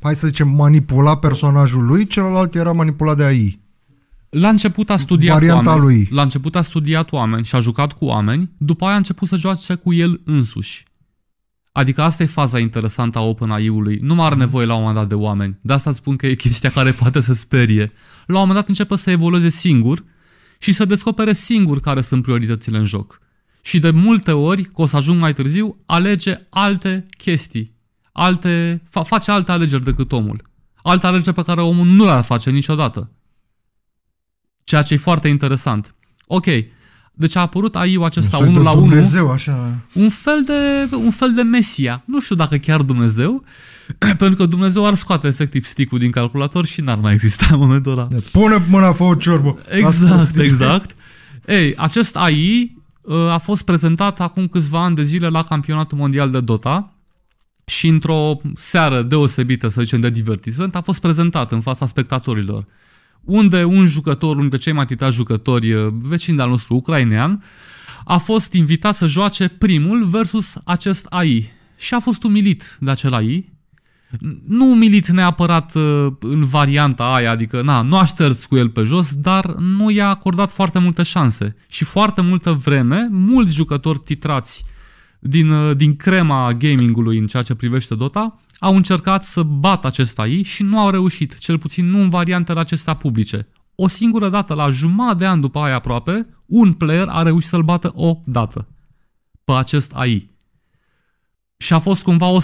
hai să zicem, manipula personajul lui, celălalt era manipulat de AI. La început a studiat Varianta oameni. lui. La început a studiat oameni și a jucat cu oameni, după aia a început să joace cu el însuși. Adică asta e faza interesantă a OpenAI-ului. Nu mai are nevoie la un moment dat de oameni. De asta spun că e chestia care poate să sperie. La un moment dat începe să evolueze singur și să descopere singur care sunt prioritățile în joc. Și de multe ori, că o să ajung mai târziu, alege alte chestii alte, fa- face alte alegeri decât omul. Alte alegeri pe care omul nu le-ar face niciodată. Ceea ce e foarte interesant. Ok, deci a apărut AI-ul acesta un unul la unul, Dumnezeu, așa. Un fel, de, un fel de mesia. Nu știu dacă chiar Dumnezeu, pentru că Dumnezeu ar scoate efectiv stick din calculator și n-ar mai exista în momentul ăla. pune mâna fă ciorbă. Exact, exact. Ei, acest AI uh, a fost prezentat acum câțiva ani de zile la campionatul mondial de Dota și într-o seară deosebită, să zicem, de divertisment, a fost prezentat în fața spectatorilor, unde un jucător, unul dintre cei mai titrați jucători eh, vecini al nostru, ucrainean, a fost invitat să joace primul versus acest AI și a fost umilit de acel AI, nu umilit neapărat eh, în varianta aia, adică na, nu a șters cu el pe jos, dar nu i-a acordat foarte multe șanse. Și foarte multă vreme, mulți jucători titrați din, uh, din crema gamingului în ceea ce privește Dota, au încercat să bată acest AI și nu au reușit, cel puțin nu în variantele acestea publice. O singură dată, la jumătate de an după aia aproape, un player a reușit să-l bată o dată pe acest AI. Și a fost cumva, o,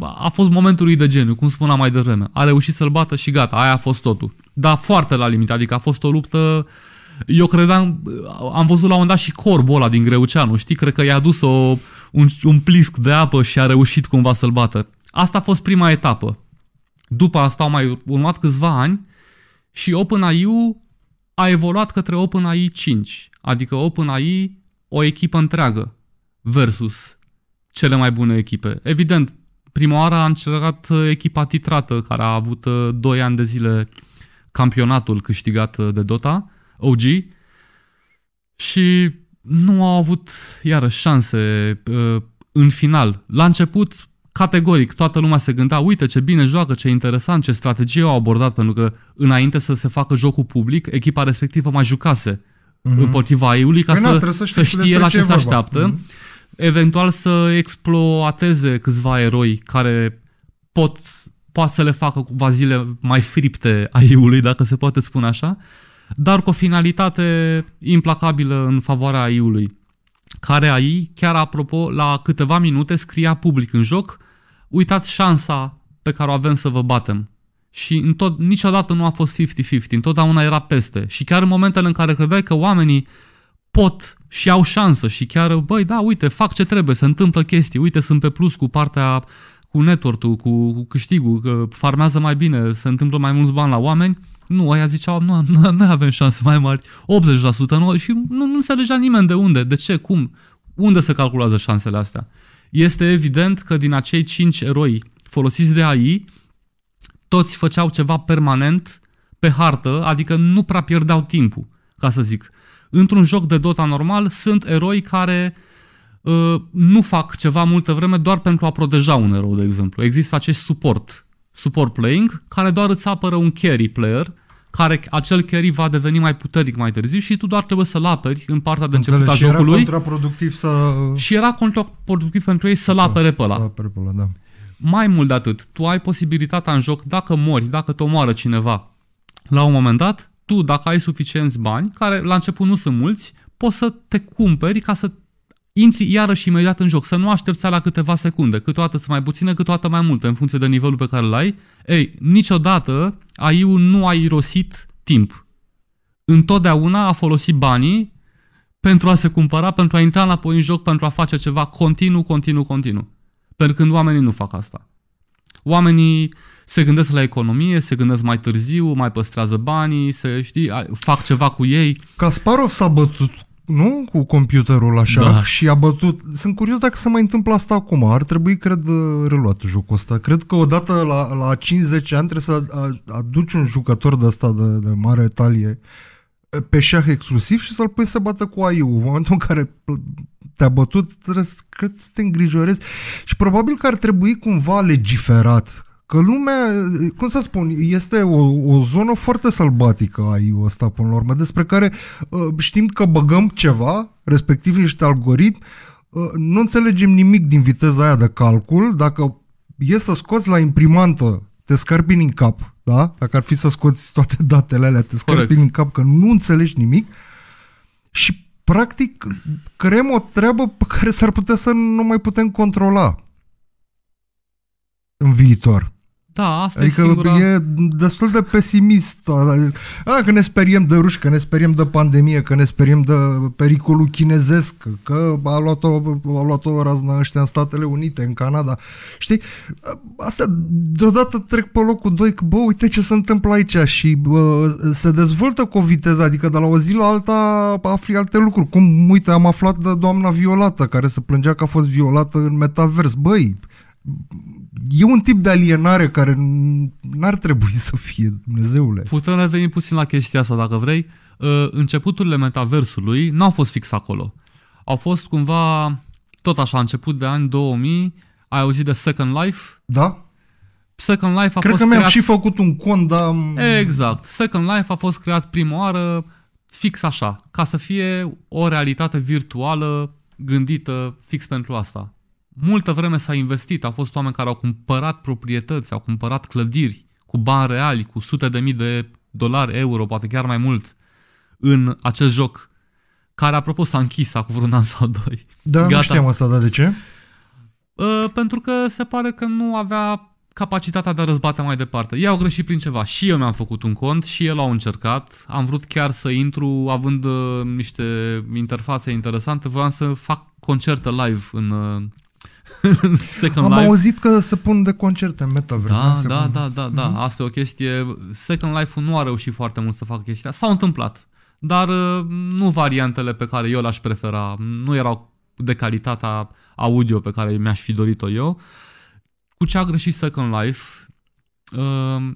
a fost momentul lui de geniu, cum spuneam mai devreme. A reușit să-l bată și gata, aia a fost totul. Dar foarte la limită, adică a fost o luptă uh, eu credeam, am văzut la un dat și corbul ăla din Greuceanu, știi? Cred că i-a dus o, un, un plisc de apă și a reușit cumva să-l bată. Asta a fost prima etapă. După asta au mai urmat câțiva ani și OpenAI a evoluat către OpenAI 5, adică OpenAI o echipă întreagă versus cele mai bune echipe. Evident, prima oară a încercat echipa titrată, care a avut 2 uh, ani de zile campionatul câștigat uh, de Dota OG și nu au avut iarăși șanse uh, în final. La început, categoric, toată lumea se gândea, uite ce bine joacă, ce interesant, ce strategie au abordat, pentru că înainte să se facă jocul public, echipa respectivă mai jucase uh-huh. împotriva ei ca păi să, na, da, să, să știe la ce, se așteaptă. Uh-huh. Eventual să exploateze câțiva eroi care pot pot să le facă cu zile mai fripte aiului, dacă se poate spune așa. Uh, dar cu o finalitate implacabilă în favoarea AI-ului, care AI, chiar apropo, la câteva minute scria public în joc, uitați șansa pe care o avem să vă batem. Și în tot, niciodată nu a fost 50-50, întotdeauna era peste. Și chiar în momentele în care credeai că oamenii pot și au șansă și chiar, băi, da, uite, fac ce trebuie, se întâmplă chestii, uite, sunt pe plus cu partea, cu network cu, cu câștigul, că farmează mai bine, se întâmplă mai mulți bani la oameni, nu, aia ziceau, nu, nu, nu avem șanse mai mari, 80%, nu, și nu, nu înțelegea nimeni de unde, de ce, cum, unde se calculează șansele astea. Este evident că din acei 5 eroi folosiți de AI, toți făceau ceva permanent pe hartă, adică nu prea pierdeau timpul, ca să zic. Într-un joc de Dota normal sunt eroi care uh, nu fac ceva multă vreme doar pentru a proteja un erou, de exemplu. Există acest suport, support playing, care doar îți apără un carry player care acel carry va deveni mai puternic mai târziu și tu doar trebuie să-l aperi în partea de început a jocului. Era contraproductiv să... Și era contraproductiv pentru ei da, să-l apere pe ăla. da. Mai mult de atât, tu ai posibilitatea în joc, dacă mori, dacă te omoară cineva, la un moment dat, tu, dacă ai suficienți bani, care la început nu sunt mulți, poți să te cumperi ca să Intri iarăși imediat în joc, să nu aștepți la câteva secunde, câteodată sunt mai puține, câteodată mai multe, în funcție de nivelul pe care îl ai. Ei, niciodată ai nu a irosit timp. Întotdeauna a folosit banii pentru a se cumpăra, pentru a intra înapoi în joc, pentru a face ceva continuu, continuu, continuu. Pentru când oamenii nu fac asta. Oamenii se gândesc la economie, se gândesc mai târziu, mai păstrează banii, se știi, fac ceva cu ei. Kasparov s-a bătut nu? Cu computerul așa da. și a bătut. Sunt curios dacă se mai întâmplă asta acum. Ar trebui, cred, reluat jocul ăsta. Cred că odată la, la 50 ani trebuie să aduci un jucător de asta de, de mare talie pe șah exclusiv și să-l pui să bată cu ai În momentul în care te-a bătut, trebuie, cred, să te îngrijorezi. Și probabil că ar trebui cumva legiferat Că lumea, cum să spun, este o, o zonă foarte sălbatică a iu ăsta până la urmă, despre care ă, știm că băgăm ceva, respectiv niște algoritmi, ă, nu înțelegem nimic din viteza aia de calcul, dacă e să scoți la imprimantă, te scarpini în cap, da? Dacă ar fi să scoți toate datele alea, te scarpini în cap că nu înțelegi nimic și practic creăm o treabă pe care s-ar putea să nu mai putem controla în viitor. Da, asta adică e singura... e destul de pesimist. A, că ne speriem de ruși, că ne speriem de pandemie, că ne speriem de pericolul chinezesc, că a luat-o, a luat-o razna ăștia în Statele Unite, în Canada. Știi? Astea deodată trec pe locul 2, că bă, uite ce se întâmplă aici și bă, se dezvoltă cu o viteză, adică de la o zi la alta afli alte lucruri. Cum, uite, am aflat de doamna violată, care se plângea că a fost violată în metavers. Băi, e un tip de alienare care n-ar trebui să fie, Dumnezeule. Putem reveni puțin la chestia asta, dacă vrei. Uh, începuturile metaversului n-au fost fix acolo. Au fost cumva, tot așa, început de ani 2000, ai auzit de Second Life? Da. Second Life a Cred fost că mi-am creat... și făcut un cont, dar... Exact. Second Life a fost creat prima oară fix așa, ca să fie o realitate virtuală gândită fix pentru asta multă vreme s-a investit, au fost oameni care au cumpărat proprietăți, au cumpărat clădiri cu bani reali, cu sute de mii de dolari, euro, poate chiar mai mult, în acest joc, care, apropo, s-a închis acum vreun an sau doi. Da, Gata. nu știam asta, dar de ce? Uh, pentru că se pare că nu avea capacitatea de a răzbate mai departe. Ei au greșit prin ceva. Și eu mi-am făcut un cont și el au încercat. Am vrut chiar să intru având uh, niște interfațe interesante. Voiam să fac concerte live în, ă, Second Am Life. auzit că se pun de concerte în metaverse. Da da, da, da, da, da, da, da. uh Asta e o chestie. Second Life-ul nu a reușit foarte mult să facă chestia. S-au întâmplat, dar uh, nu variantele pe care eu le-aș prefera. Nu erau de calitatea audio pe care mi-aș fi dorit-o eu. Cu ce a greșit Second Life? Uh,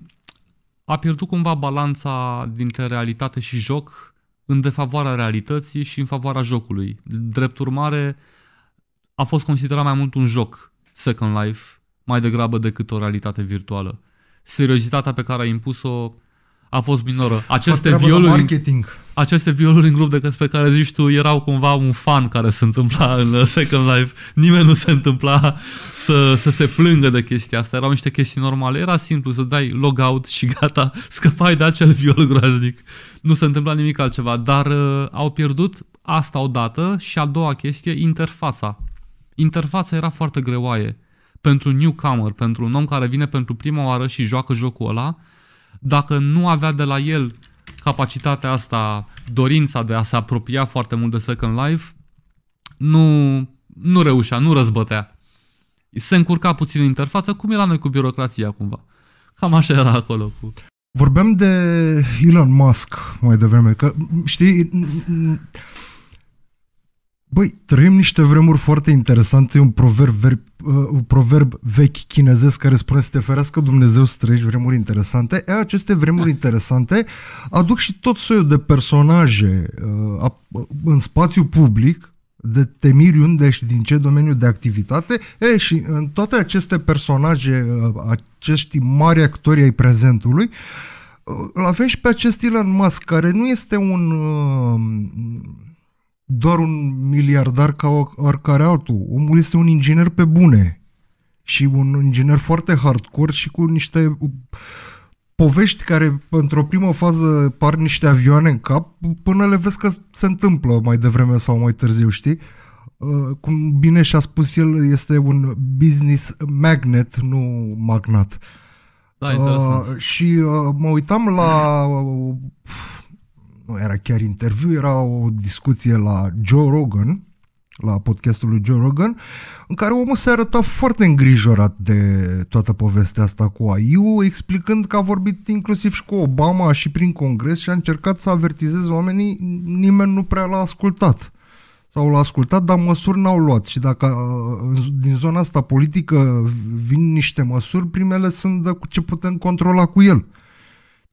a pierdut cumva balanța dintre realitate și joc în defavoarea realității și în favoarea jocului. Drept urmare, uh, a fost considerat mai mult un joc, Second Life, mai degrabă decât o realitate virtuală. Seriozitatea pe care a impus-o a fost minoră. Aceste violuri, marketing. aceste violuri în grup de căs pe care zici tu erau cumva un fan care se întâmpla în uh, Second Life. Nimeni nu se întâmpla să, să se plângă de chestia asta. Erau niște chestii normale. Era simplu să dai logout și gata, scăpai de acel viol groaznic. Nu se întâmpla nimic altceva, dar uh, au pierdut asta odată și a doua chestie, interfața. Interfața era foarte greoaie pentru newcomer, pentru un om care vine pentru prima oară și joacă jocul ăla, dacă nu avea de la el capacitatea asta, dorința de a se apropia foarte mult de Second Life, nu, nu reușea, nu răzbătea. Se încurca puțin în interfață, cum e la noi cu birocrația cumva. Cam așa era acolo cu... Vorbeam de Elon Musk mai devreme, că știi, Băi, trăim niște vremuri foarte interesante. E un proverb, ver, uh, un proverb vechi chinezesc care spune să te ferească Dumnezeu să trăiești vremuri interesante. E, aceste vremuri interesante aduc și tot soiul de personaje uh, a, uh, în spațiu public de temiri unde și din ce domeniu de activitate. E, și în toate aceste personaje, uh, acești mari actori ai prezentului, uh, îl avem și pe acest Elon Musk, care nu este un... Uh, doar un miliardar ca oricare altul. Omul este un inginer pe bune și un inginer foarte hardcore și cu niște povești care într-o primă fază par niște avioane în cap până le vezi că se întâmplă mai devreme sau mai târziu, știi? Uh, cum bine și-a spus el, este un business magnet, nu magnat. Da, interesant. Uh, și uh, mă uitam la uh, nu era chiar interviu, era o discuție la Joe Rogan, la podcastul lui Joe Rogan, în care omul se arăta foarte îngrijorat de toată povestea asta cu AIU, explicând că a vorbit inclusiv și cu Obama și prin congres și a încercat să avertizeze oamenii, nimeni nu prea l-a ascultat sau l-a ascultat, dar măsuri n-au luat și dacă uh, din zona asta politică vin niște măsuri, primele sunt de ce putem controla cu el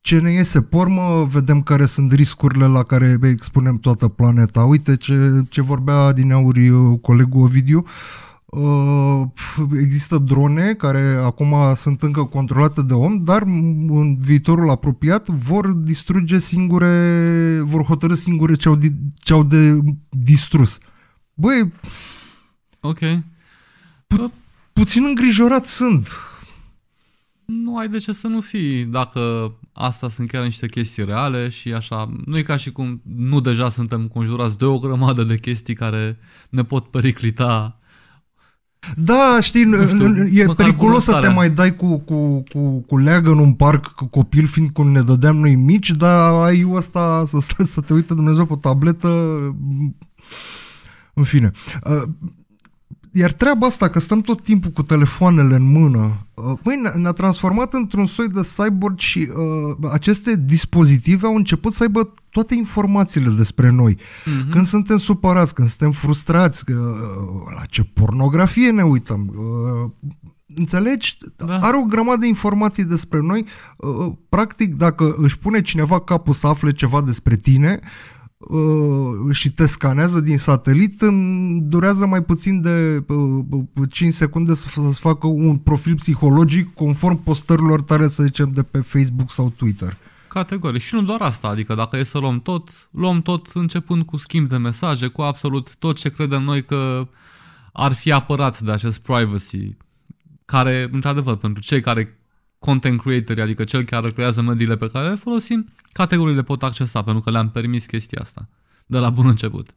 ce ne iese pormă, vedem care sunt riscurile la care expunem toată planeta. Uite ce, ce vorbea din aur uh, colegul Ovidiu, uh, există drone care acum sunt încă controlate de om, dar în viitorul apropiat vor distruge singure, vor hotărâ singure ce au, ce au de distrus. Băi, ok. Pu- puțin îngrijorat sunt nu ai de ce să nu fii dacă asta sunt chiar niște chestii reale și așa. Nu e ca și cum nu deja suntem conjurați de o grămadă de chestii care ne pot periclita da, știi, nu știu, e periculos să te mai dai cu, cu, cu, cu leagă în un parc cu copil, fiind cum ne dădeam noi mici, dar ai asta să, să te uite Dumnezeu pe o tabletă. În fine. Uh, iar treaba asta, că stăm tot timpul cu telefoanele în mână, uh, ne-a transformat într-un soi de cyborg și uh, aceste dispozitive au început să aibă toate informațiile despre noi. Uh-huh. Când suntem supărați, când suntem frustrați, uh, la ce pornografie ne uităm, uh, Înțelegi? Da. Are o grămadă de informații despre noi. Uh, uh, practic, dacă își pune cineva capul să afle ceva despre tine, uh, Uh, și te scanează din satelit, durează mai puțin de 5 uh, uh, secunde să-ți facă un profil psihologic conform postărilor tale, să zicem, de pe Facebook sau Twitter. Categoric. Și nu doar asta, adică dacă e să luăm tot, luăm tot începând cu schimb de mesaje, cu absolut tot ce credem noi că ar fi apărat de acest privacy, care, într-adevăr, pentru cei care content creator, adică cel care creează mediile pe care le folosim, categoriile pot accesa, pentru că le-am permis chestia asta de la bun început.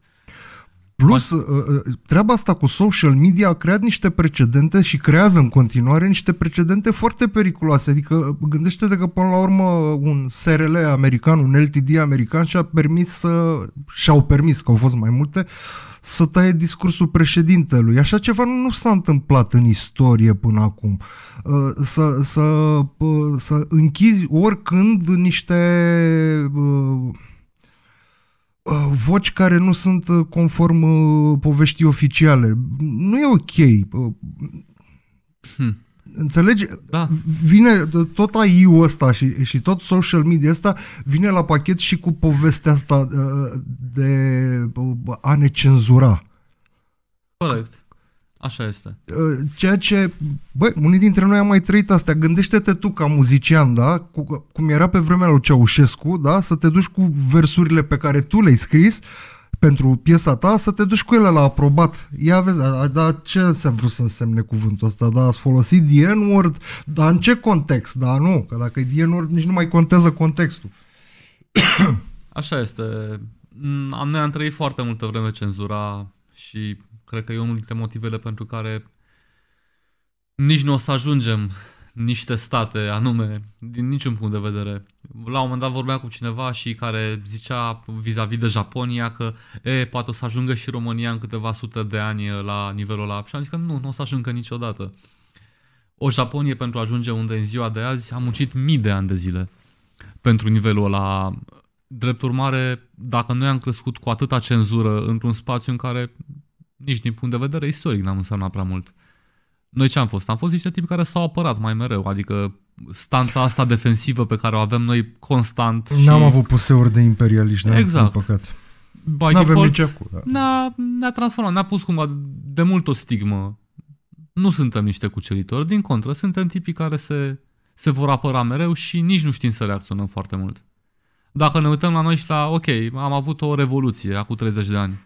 Plus, uh, uh, treaba asta cu social media a creat niște precedente și creează în continuare niște precedente foarte periculoase. Adică, gândește-te că până la urmă un SRL american, un LTD american și-a permis să, și-au permis, că au fost mai multe, uh, să taie discursul președintelui. Așa ceva nu s-a întâmplat în istorie până acum. Uh, să, să, uh, să închizi oricând niște uh, voci care nu sunt conform poveștii oficiale. Nu e ok. Hmm. Înțelegi? Da. Vine tot AI-ul ăsta și, și tot social media ăsta vine la pachet și cu povestea asta uh, de uh, a ne cenzura. Corect. Așa este. Uh, ceea ce, băi, unii dintre noi am mai trăit astea. Gândește-te tu ca muzician, da? Cu, cum era pe vremea lui Ceaușescu, da? Să te duci cu versurile pe care tu le-ai scris, pentru piesa ta să te duci cu ele la aprobat. Ia vezi, dar ce a vrut să însemne cuvântul ăsta? Dar ați folosit the N-word? Dar în ce context? Da, nu, că dacă e the N-word nici nu mai contează contextul. Așa este. Mm, am, noi am trăit foarte multă vreme cenzura și cred că e unul dintre motivele pentru care nici nu o să ajungem niște state anume, din niciun punct de vedere. La un moment dat vorbea cu cineva și care zicea vis-a-vis de Japonia că e, poate o să ajungă și România în câteva sute de ani la nivelul ăla. Și am zis că nu, nu o să ajungă niciodată. O Japonie pentru a ajunge unde în ziua de azi a muncit mii de ani de zile pentru nivelul ăla. Drept urmare, dacă noi am crescut cu atâta cenzură într-un spațiu în care nici din punct de vedere istoric n-am însemnat prea mult. Noi ce am fost? Am fost niște tipi care s-au apărat mai mereu, adică stanța asta defensivă pe care o avem noi constant. N-am și... avut puseuri de imperialiști, exact. din păcat. By N-avem default, nici acum, da. ne-a, ne-a transformat, ne-a pus cumva de mult o stigmă. Nu suntem niște cuceritori, din contră, suntem tipii care se, se vor apăra mereu și nici nu știm să reacționăm foarte mult. Dacă ne uităm la noi și la, ok, am avut o revoluție acum 30 de ani.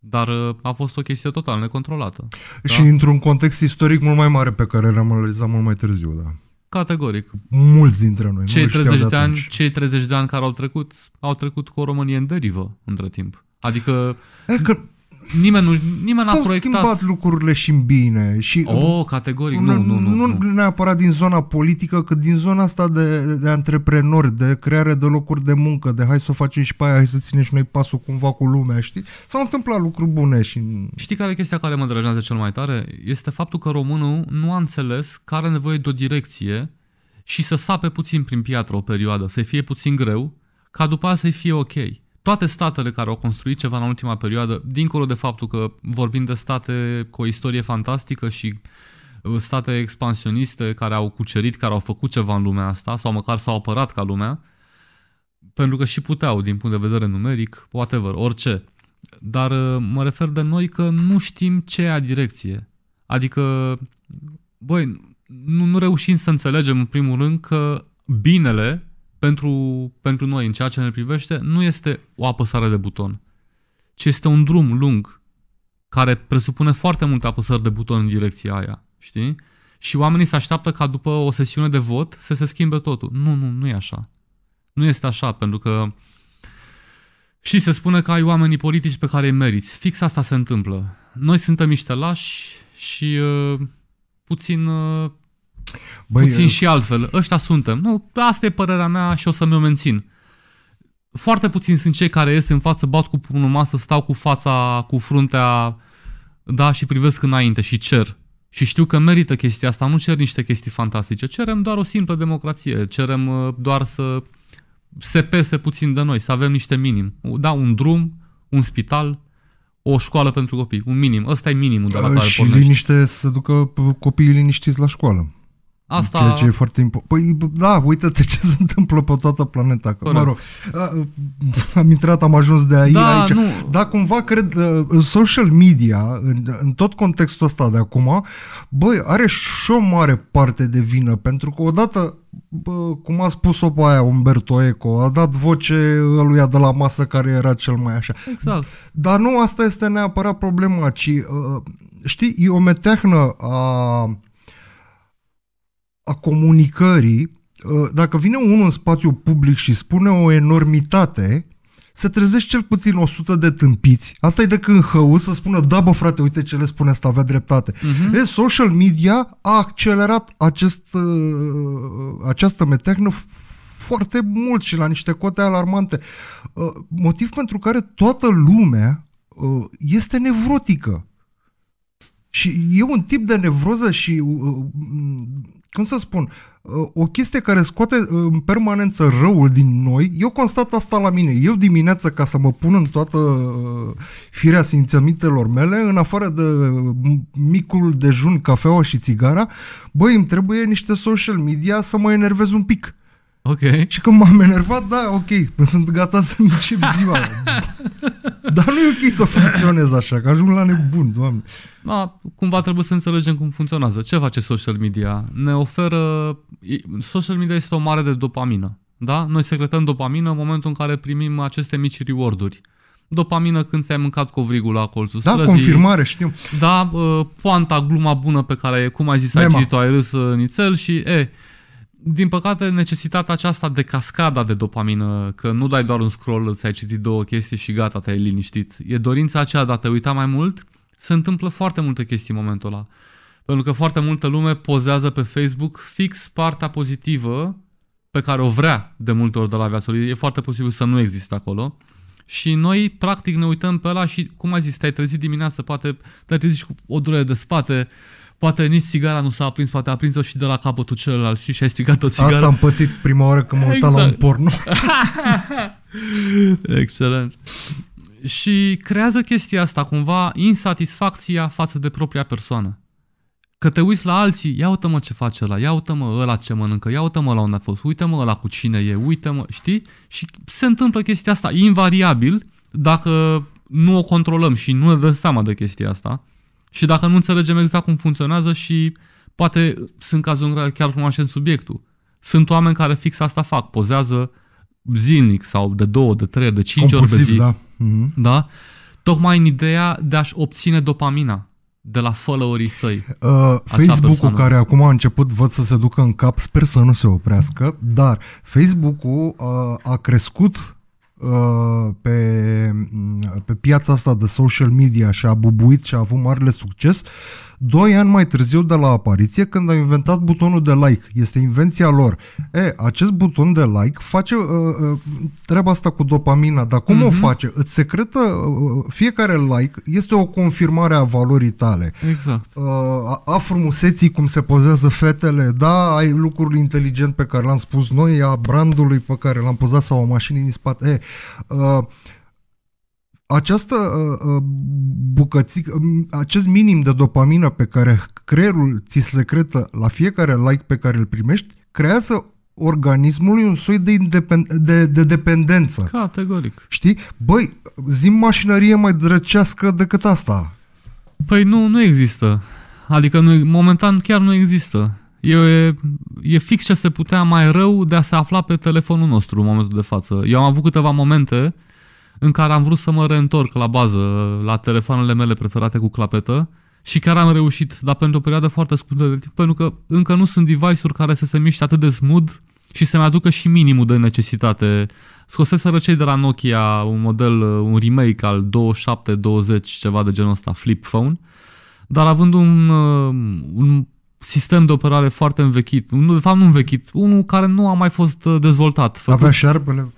Dar uh, a fost o chestie total necontrolată. Și da? într-un context istoric mult mai mare pe care l-am analizat mult mai târziu, da. Categoric. Mulți dintre noi. Cei, 30 de, de ani, cei 30 de ani care au trecut, au trecut cu o Românie în derivă între timp. Adică... E că Nimeni, nu, nimeni S-au a proiectat. schimbat lucrurile și în bine. Și oh, categoric, nu, nu, nu, nu. Nu neapărat din zona politică, cât din zona asta de, de antreprenori, de creare de locuri de muncă, de hai să o facem și pe aia, hai să ținem și noi pasul cumva cu lumea, știi? S-au întâmplat lucruri bune și... Știi care e chestia care mă deranjează cel mai tare? Este faptul că românul nu a înțeles că are nevoie de o direcție și să sape puțin prin piatră o perioadă, să-i fie puțin greu, ca după aia să-i fie ok toate statele care au construit ceva în ultima perioadă, dincolo de faptul că vorbim de state cu o istorie fantastică și uh, state expansioniste care au cucerit, care au făcut ceva în lumea asta sau măcar s-au apărat ca lumea, pentru că și puteau din punct de vedere numeric, whatever, orice. Dar uh, mă refer de noi că nu știm ce e a direcție. Adică, băi, nu, nu reușim să înțelegem în primul rând că binele pentru, pentru noi, în ceea ce ne privește, nu este o apăsare de buton, ci este un drum lung care presupune foarte multe apăsări de buton în direcția aia, știi? Și oamenii se așteaptă ca după o sesiune de vot să se schimbe totul. Nu, nu, nu e așa. Nu este așa, pentru că și se spune că ai oamenii politici pe care îi meriți. Fix asta se întâmplă. Noi suntem niște lași și uh, puțin uh, Băi, puțin eu... și altfel. Ăștia suntem. Nu, asta e părerea mea și o să mi-o mențin. Foarte puțin sunt cei care ies în față, bat cu pumnul masă, stau cu fața, cu fruntea, da, și privesc înainte și cer. Și știu că merită chestia asta, nu cer niște chestii fantastice, cerem doar o simplă democrație, cerem uh, doar să se pese puțin de noi, să avem niște minim. Da, un drum, un spital, o școală pentru copii, un minim. Ăsta e minimul de la care Și pornești. liniște, să ducă copiii liniștiți la școală. Asta... Ceea ce e foarte important. Păi da, uite-te ce se întâmplă pe toată planeta. Că, Mă rog, am intrat, am ajuns de aici. Da, aici. Nu. Dar cumva cred, ă, social media, în, în tot contextul ăsta de acum, băi, are și o mare parte de vină, pentru că odată Bă, cum a spus-o pe aia Umberto Eco, a dat voce lui de la masă care era cel mai așa. Exact. Dar nu asta este neapărat problema, ci, ă, știi, e o meteahnă a a comunicării, uh, dacă vine unul în spațiu public și spune o enormitate, se trezește cel puțin 100 de tâmpiți. Asta e de când hău să spună, da bă frate, uite ce le spune asta, avea dreptate. Uh-huh. E, social media a accelerat acest, uh, această metehnă foarte mult și la niște cote alarmante. Uh, motiv pentru care toată lumea este nevrotică. Și e un tip de nevroză și, uh, uh, cum să spun, uh, o chestie care scoate în permanență răul din noi. Eu constat asta la mine. Eu dimineața, ca să mă pun în toată firea simțămintelor mele, în afară de micul dejun, cafeaua și țigara, băi, îmi trebuie niște social media să mă enervez un pic. Ok. Și când m-am enervat, da, ok, sunt gata să încep ziua. Dar nu e ok să funcționez așa, că ajung la nebun, doamne. Da, cumva trebuie să înțelegem cum funcționează. Ce face social media? Ne oferă... Social media este o mare de dopamină. Da? Noi secretăm dopamină în momentul în care primim aceste mici reward-uri dopamină când ți-ai mâncat covrigul la colțul Da, străzii, confirmare, știu. Da, uh, poanta, gluma bună pe care, cum ai zis, Mema. ai citit-o, ai râs nițel și, e, din păcate, necesitatea aceasta de cascada de dopamină, că nu dai doar un scroll, să ai citit două chestii și gata, te-ai liniștit. E dorința aceea de a te uita mai mult, se întâmplă foarte multe chestii în momentul ăla. Pentru că foarte multă lume pozează pe Facebook fix partea pozitivă pe care o vrea de multe ori de la viața lui. E foarte posibil să nu există acolo. Și noi, practic, ne uităm pe ăla și, cum ai zis, te-ai trezit dimineață, poate te-ai trezit și cu o durere de spate, Poate nici sigara nu s-a aprins, poate a prins-o și de la capătul celălalt și și-ai stricat o țigară. Asta am pățit prima oară când m-am exact. uitam la un exact. porno. Excelent. Și creează chestia asta, cumva, insatisfacția față de propria persoană. Că te uiți la alții, ia uite mă ce face ăla, ia uite mă ăla ce mănâncă, ia uite mă la unde a fost, uite mă ăla cu cine e, uite mă, știi? Și se întâmplă chestia asta invariabil dacă nu o controlăm și nu ne dăm seama de chestia asta. Și dacă nu înțelegem exact cum funcționează și poate sunt cazuri în care chiar cunoaștem subiectul. Sunt oameni care fix asta fac, pozează zilnic sau de două, de trei, de cinci Compulsiv, ori pe zi. Da. Mhm. da? Tocmai în ideea de a-și obține dopamina de la followerii săi. Uh, Facebook-ul care acum a început, văd să se ducă în cap, sper să nu se oprească, dar Facebook-ul uh, a crescut Uh, pe, mm, pe piața asta de social media și a bubuit și a avut marele succes, Doi ani mai târziu de la apariție, când au inventat butonul de like, este invenția lor. E, acest buton de like face uh, uh, treaba asta cu dopamina, dar cum uh-huh. o mhm. face? Îți secretă, uh, uh, fiecare like este o confirmare a valorii tale. Exact. Uh, a, a frumuseții, cum se pozează fetele, da, ai lucrul inteligent pe care l-am spus noi, a brandului pe care l-am pozat sau o mașină din spate. E, uh, această uh, uh bucățică, mm, acest minim de dopamină pe care creierul ți secretă la fiecare like pe care îl primești, creează organismului un soi de, independ- de, de dependență. Categoric. Știi? Băi, zim mașinărie mai drăcească decât asta. Păi nu, nu există. Adică nu, momentan chiar nu există. E, e fix ce se putea mai rău de a se afla pe telefonul nostru în momentul de față. Eu am avut câteva momente uh, în care am vrut să mă reîntorc la bază, la telefoanele mele preferate cu clapetă și chiar am reușit, dar pentru o perioadă foarte scurtă de timp, pentru că încă nu sunt device-uri care să se miște atât de smooth și să-mi aducă și minimul de necesitate. Scoseseră cei de la Nokia un model, un remake al 2720, ceva de genul ăsta, flip phone, dar având un, uh, un sistem de operare foarte învechit, de fapt nu învechit, unul care nu a mai fost uh, dezvoltat. Făcut. Avea șarpele?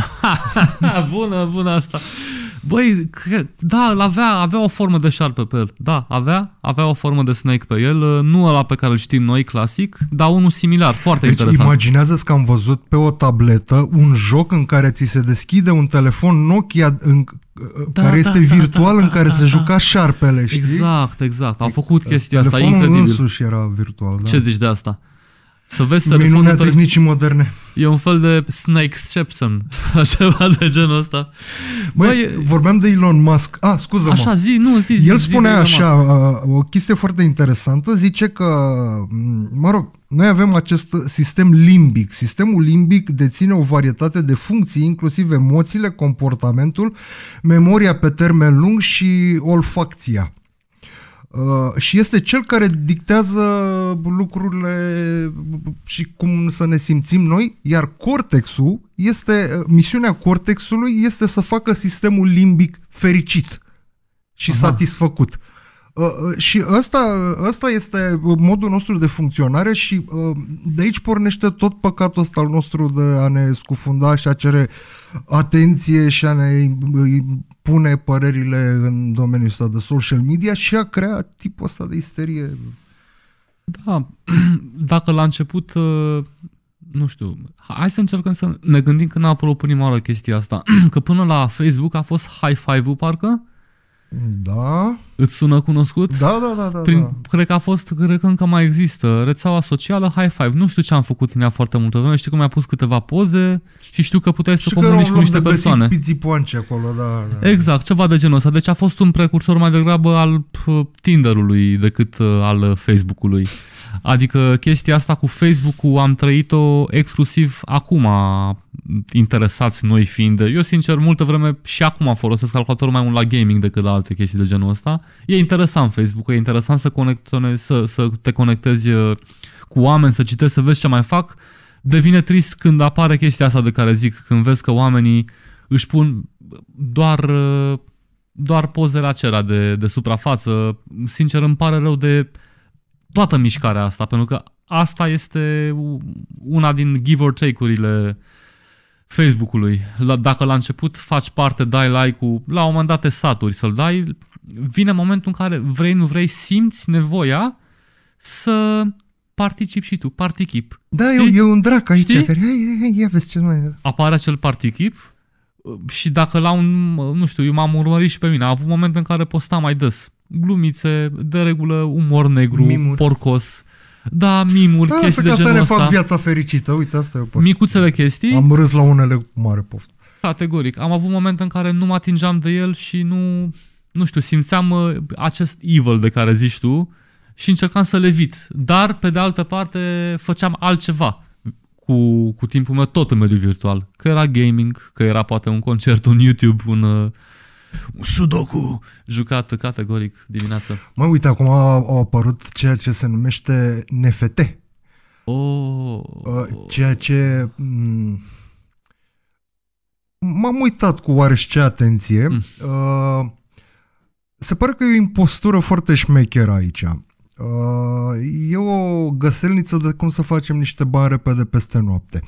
bună, bună asta. Băi, cred, da, avea, avea o formă de șarpe pe el. Da, avea, avea o formă de snake pe el. Nu ăla pe care îl știm noi, clasic, dar unul similar, foarte deci interesant. imaginează-ți că am văzut pe o tabletă un joc în care ți se deschide un telefon Nokia în, da, care da, este da, virtual da, da, în care da, se da, juca șarpele, știi? Exact, exact. Au făcut chestia asta, incredibil. Telefonul însuși era virtual, da. Ce zici de asta? Să vezi să Minunea tehnicii moderne. E un fel de Snake Shepson, ceva de genul ăsta. Băi, Băi vorbeam de Elon Musk. Ah, scuză mă Așa, zi, nu, zi, El zi, spunea zi așa, uh, o chestie foarte interesantă, zice că, mm, mă rog, noi avem acest sistem limbic. Sistemul limbic deține o varietate de funcții, inclusiv emoțiile, comportamentul, memoria pe termen lung și olfacția. Uh, și este cel care dictează lucrurile și cum să ne simțim noi, iar cortexul este, uh, misiunea cortexului este să facă sistemul limbic fericit și Aha. satisfăcut. Uh, uh, și ăsta, uh, ăsta este modul nostru de funcționare și de aici pornește tot păcatul ăsta al nostru de a ne scufunda și a cere atenție și a ne pune părerile în domeniul ăsta de social media și a crea tipul ăsta de isterie. Da, dacă la început, nu știu, hai să încercăm să ne gândim când a apărut prima oară chestia asta, că până la Facebook a fost high five-ul parcă, da. Îți sună cunoscut? Da, da, da. da, Prin, da. Cred că a fost, cred că încă mai există, rețeaua socială High Five. Nu știu ce am făcut în ea foarte multă vreme, știu că mi-a pus câteva poze și știu că puteai să comunici cu niște de persoane. Și acolo, da, da. Exact, ceva de genul ăsta. Deci a fost un precursor mai degrabă al Tinderului decât ă, al Facebook-ului. Adică chestia asta cu Facebook-ul am trăit-o exclusiv acum, interesați noi fiind. Eu, sincer, multă vreme și acum folosesc calculatorul mai mult la gaming decât la alte chestii de genul ăsta e interesant Facebook, e interesant să, să, să te conectezi uh, cu oameni, să citești, să vezi ce mai fac. Devine trist când apare chestia asta de care zic, când vezi că oamenii își pun doar, uh, doar pozele acelea de, de suprafață. Sincer, îmi pare rău de toată mișcarea asta, pentru că asta este una din give or take-urile uh, Facebook-ului. La, dacă la început faci parte, dai like-ul, la un moment dat te saturi să-l dai, vine momentul în care vrei, nu vrei, simți nevoia să particip și tu, particip. Da, e, e un drac aici Știi? care, hai, hai, ia vezi ce mai... Apare acel particip uh, și dacă la un, uh, nu știu, eu m-am urmărit și pe mine, a avut moment în care posta mai des. Glumițe, de regulă umor negru, Mimuri. porcos, da, mimuri, da, chestii de genul ăsta. Asta ne fac viața fericită, uite, asta e o parte. Micuțele chestii. Am râs la unele cu mare poftă. Categoric. Am avut momente în care nu mă atingeam de el și nu, nu știu, simțeam uh, acest evil de care zici tu și încercam să le levit. Dar, pe de altă parte, făceam altceva cu, cu timpul meu tot în mediul virtual. Că era gaming, că era poate un concert, un YouTube, un... Uh, un sudoku jucat categoric dimineața. Mă uite, acum au apărut ceea ce se numește NFT. Oh. Uh, ceea ce... Mm, m-am uitat cu ce atenție. Mm. Uh, se pare că e o impostură foarte șmecheră aici. Uh, e o găselniță de cum să facem niște bani repede peste noapte.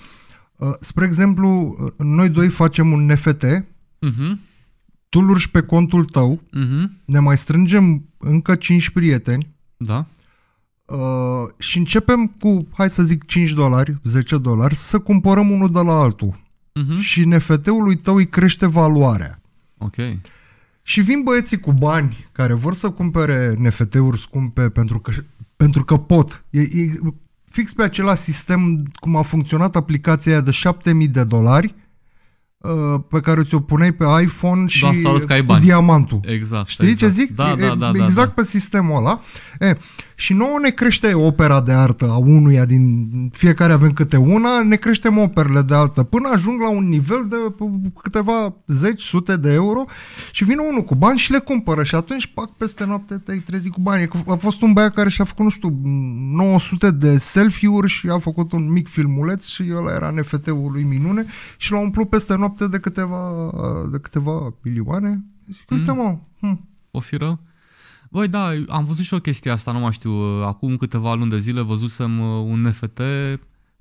Spre exemplu, noi doi facem un NFT, uh-huh. Mm-hmm tu lurgi pe contul tău, uh-huh. ne mai strângem încă 5 prieteni da. uh, și începem cu, hai să zic, 5 dolari, 10 dolari, să cumpărăm unul de la altul. Uh-huh. Și NFT-ului tău îi crește valoarea. Ok. Și vin băieții cu bani care vor să cumpere NFT-uri scumpe pentru că, pentru că pot. E, e fix pe același sistem cum a funcționat aplicația de 7000 de dolari Uh, pe care ți-o puneai pe iPhone da, și da, cu diamantul. Exact. Știi exact. ce zic? Da, da, da, da, exact da, da. pe sistemul ăla. E, și nouă ne crește opera de artă a unuia din fiecare avem câte una, ne creștem operele de artă până ajung la un nivel de câteva zeci, sute de euro și vine unul cu bani și le cumpără și atunci pac peste noapte te-ai trezit cu bani. A fost un băiat care și-a făcut, nu știu, 900 de selfie-uri și a făcut un mic filmuleț și ăla era NFT-ul lui Minune și l-a umplut peste noapte de câteva, de câteva milioane. Zic, mm. uite mă, hm. o firă? Băi, da, am văzut și o chestie asta, nu mai știu, uh, acum câteva luni de zile văzusem uh, un NFT,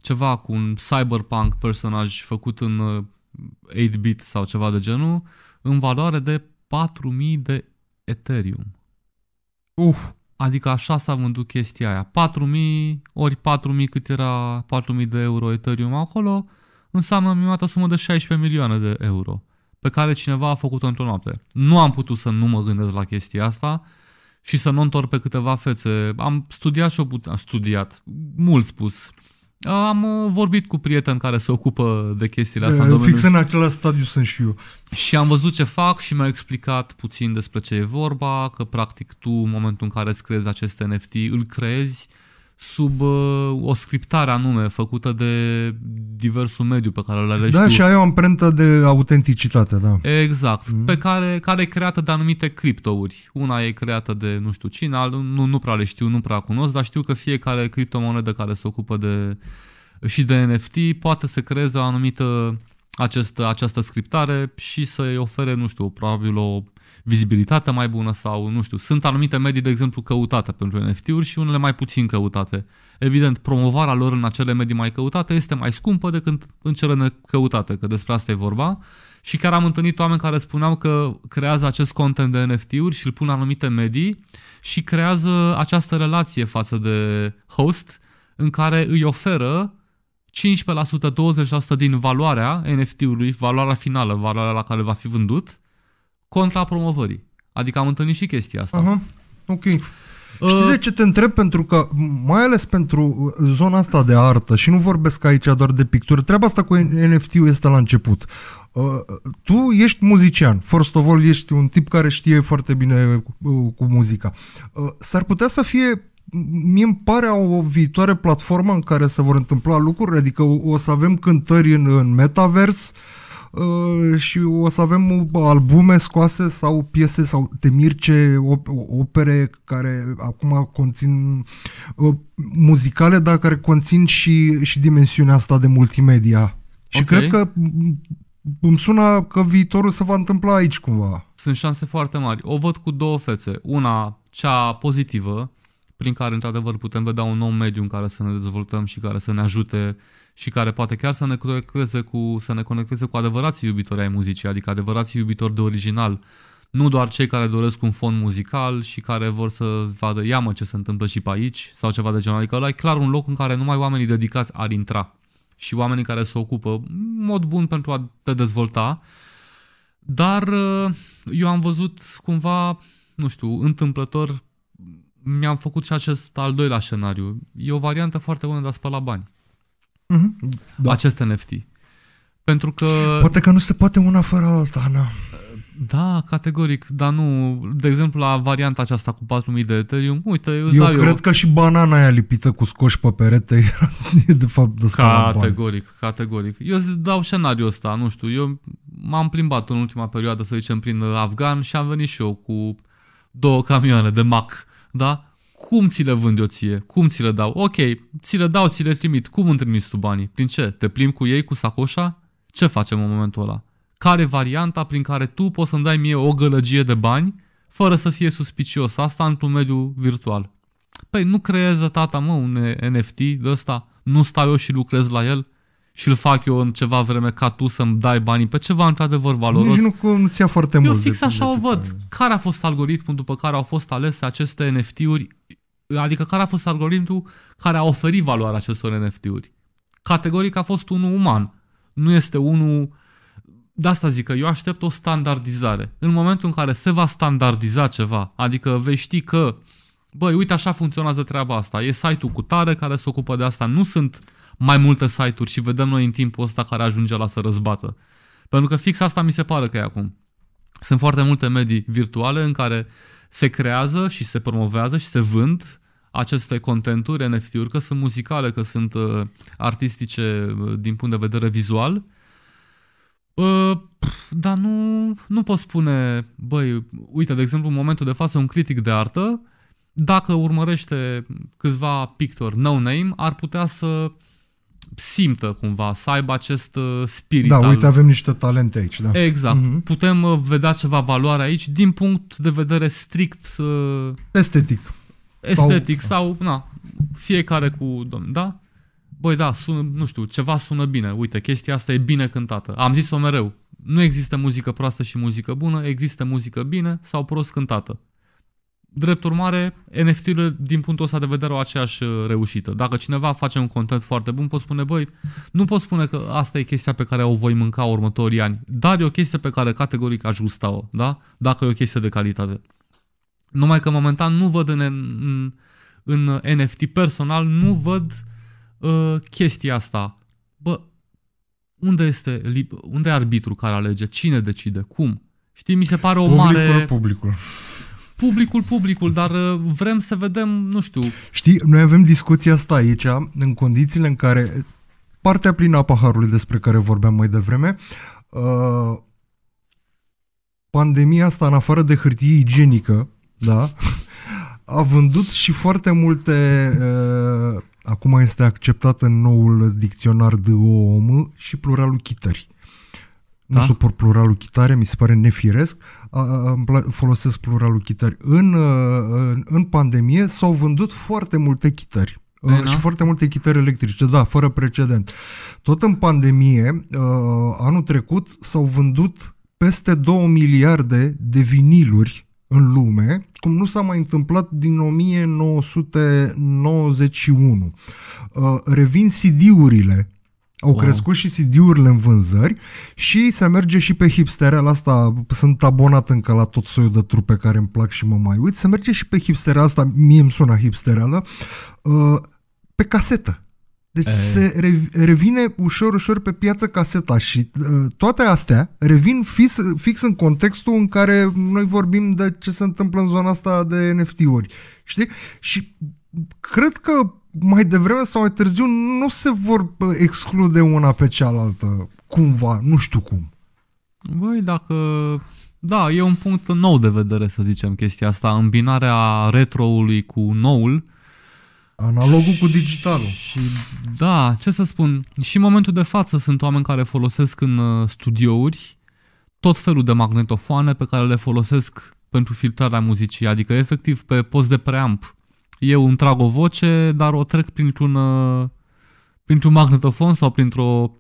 ceva cu un cyberpunk personaj făcut în 8-bit uh, sau ceva de genul, în valoare de 4000 de Ethereum. Uf! Adică așa s-a vândut chestia aia. 4000 ori 4000 cât era 4000 de euro Ethereum acolo, înseamnă o sumă de 16 milioane de euro pe care cineva a făcut-o într-o noapte. Nu am putut să nu mă gândesc la chestia asta, și să nu întorc pe câteva fețe. Am studiat și o put- am studiat, mult spus. Am uh, vorbit cu prieteni care se ocupă de chestiile astea. E, în fix în același stadiu sunt și eu. Și am văzut ce fac și mi-au explicat puțin despre ce e vorba, că practic tu în momentul în care îți creezi acest NFT, îl creezi uh, sub uh, o scriptare anume făcută de diversul mediu pe care le alegi Da, tu. și ai o amprentă de autenticitate, da. Exact, mm. pe care, care e creată de anumite criptouri. Una e creată de nu știu cine, al, nu, nu prea le știu, nu prea cunosc, dar știu că fiecare criptomonedă care se ocupă de și de NFT poate să creeze o anumită această, această scriptare și să-i ofere, nu știu, probabil o vizibilitate mai bună sau, nu știu, sunt anumite medii, de exemplu, căutate pentru NFT-uri și unele mai puțin căutate. Evident, promovarea lor în acele medii mai căutate este mai scumpă decât în cele necăutate, că despre asta e vorba. Și chiar am întâlnit oameni care spuneau că creează acest content de NFT-uri și îl pun în anumite medii și creează această relație față de host în care îi oferă 15%, 20% din valoarea NFT-ului, valoarea finală, valoarea la care va fi vândut, contra promovării. Adică am întâlnit și chestia asta. Aha, ok. Uh, Știi de ce te întreb? Pentru că, mai ales pentru zona asta de artă, și nu vorbesc aici doar de pictură. treaba asta cu NFT-ul este la început. Uh, tu ești muzician, first of all, ești un tip care știe foarte bine cu, uh, cu muzica. Uh, s-ar putea să fie mie îmi pare o viitoare platformă în care se vor întâmpla lucruri, adică o, o să avem cântări în, în metavers, uh, Uh, și o să avem albume scoase sau piese sau temirce, opere care acum conțin uh, muzicale, dar care conțin și, și dimensiunea asta de multimedia. Și okay. cred că îmi sună că viitorul se va întâmpla aici cumva. Sunt șanse foarte mari. O văd cu două fețe. Una, cea pozitivă, prin care într-adevăr putem vedea un nou mediu în care să ne dezvoltăm și care să ne ajute uh, și care poate chiar să ne conecteze cu, să ne conecteze cu adevărații iubitori ai muzicii, adică adevărații iubitori de original, nu doar cei care doresc un fond muzical și care vor să vadă, ia mă ce se întâmplă și pe aici sau ceva de genul. Adică ăla e clar un loc în care numai oamenii dedicați ar intra și oamenii care se ocupă, mod bun pentru a te dezvolta, dar uh, eu am văzut cumva, nu știu, întâmplător, mi-am făcut și acest al doilea scenariu. E o variantă foarte bună de a spăla bani. Mm-hmm. Da. Acest NFT. Pentru că... Poate că nu se poate una fără alta, Ana. Da, categoric, dar nu. De exemplu, la varianta aceasta cu 4000 de Ethereum, uite, eu, eu dau cred eu. că și banana aia lipită cu scoși pe perete era de fapt de Categoric, bani. categoric. Eu îți dau scenariul ăsta, nu știu, eu m-am plimbat în ultima perioadă, să zicem, prin Afgan și am venit și eu cu două camioane de Mac, da? Cum ți le vând eu ție? Cum ți le dau? Ok, ți le dau, ți le trimit. Cum îmi trimiți tu banii? Prin ce? Te plimbi cu ei, cu sacoșa? Ce facem în momentul ăla? Care varianta prin care tu poți să-mi dai mie o gălăgie de bani fără să fie suspicios asta într-un mediu virtual? Păi nu creează tata, mă, un NFT de ăsta? Nu stau eu și lucrez la el? și îl fac eu în ceva vreme ca tu să-mi dai banii pe ceva într-adevăr valoros. Nici nu, nu ți-a foarte eu mult. Eu fix așa o văd. Care a fost algoritmul după care au fost alese aceste NFT-uri Adică care a fost algoritmul care a oferit valoarea acestor NFT-uri? Categoric a fost unul uman. Nu este unul... De asta zic că eu aștept o standardizare. În momentul în care se va standardiza ceva, adică vei ști că băi, uite așa funcționează treaba asta, e site-ul cu tare care se ocupă de asta, nu sunt mai multe site-uri și vedem noi în timpul ăsta care ajunge la să răzbată. Pentru că fix asta mi se pare că e acum. Sunt foarte multe medii virtuale în care se creează și se promovează și se vând aceste contenturi, NFT-uri, că sunt muzicale, că sunt uh, artistice uh, din punct de vedere vizual, uh, dar nu, nu pot spune, băi, uite, de exemplu, în momentul de față, un critic de artă, dacă urmărește câțiva pictori no-name, ar putea să simtă cumva, să aibă acest uh, spirit. Da, al... uite, avem niște talente aici. Da. Exact. Mm-hmm. Putem uh, vedea ceva valoare aici din punct de vedere strict... Estetic estetic sau, sau na, fiecare cu domn, da? Băi, da, sună, nu știu, ceva sună bine. Uite, chestia asta e bine cântată. Am zis-o mereu. Nu există muzică proastă și muzică bună, există muzică bine sau prost cântată. Drept urmare, NFT-urile din punctul ăsta de vedere au aceeași uh, reușită. Dacă cineva face un content foarte bun, pot spune, băi, nu pot spune că asta e chestia pe care o voi mânca următorii ani, dar e o chestie pe care categoric aș gusta-o, da? Dacă e o chestie de calitate. Numai că momentan nu văd în, în, în NFT personal, nu văd uh, chestia asta. Bă, unde este unde e arbitru care alege? Cine decide? Cum? Știi, mi se pare o publicul, mare... Publicul, publicul. Publicul, dar uh, vrem să vedem, nu știu... Știi, noi avem discuția asta aici, în condițiile în care partea plină a paharului despre care vorbeam mai devreme, uh, pandemia asta, în afară de hârtie igienică, da, a vândut și foarte multe, uh, acum este acceptat în noul dicționar de om și pluralul chitări. Da? Nu suport pluralul chitare, mi se pare nefiresc, a, folosesc pluralul chitări. În, uh, în, în pandemie s-au vândut foarte multe chitări. Ei, uh, păi, și foarte multe chitări electrice, da, fără precedent. Tot în pandemie, uh, anul trecut s-au vândut peste 2 miliarde de viniluri în lume, cum nu s-a mai întâmplat din 1991. Uh, revin CD-urile au wow. crescut și CD-urile în vânzări și se merge și pe hipstereala asta, sunt abonat încă la tot soiul de trupe care îmi plac și mă mai uit, se merge și pe hipstereala asta, mie îmi sună hipstereală, uh, pe casetă. Deci e... Eh. se revine ușor, ușor pe piață caseta și eh, toate astea revin fix, fix în contextul în care noi vorbim de ce se întâmplă în zona asta de NFT-uri. Știi? Și cred că mai devreme sau mai târziu nu se vor exclude una pe cealaltă, cumva, nu știu cum. Băi, dacă... Da, e un punct nou de vedere, să zicem, chestia asta. Îmbinarea retroului cu noul Analogul cu digitalul. Și, da, ce să spun, și în momentul de față sunt oameni care folosesc în uh, studiouri tot felul de magnetofoane pe care le folosesc pentru filtrarea muzicii, adică efectiv pe post de preamp. Eu un trag o voce, dar o trec printr-un, uh, printr-un magnetofon sau printr-o,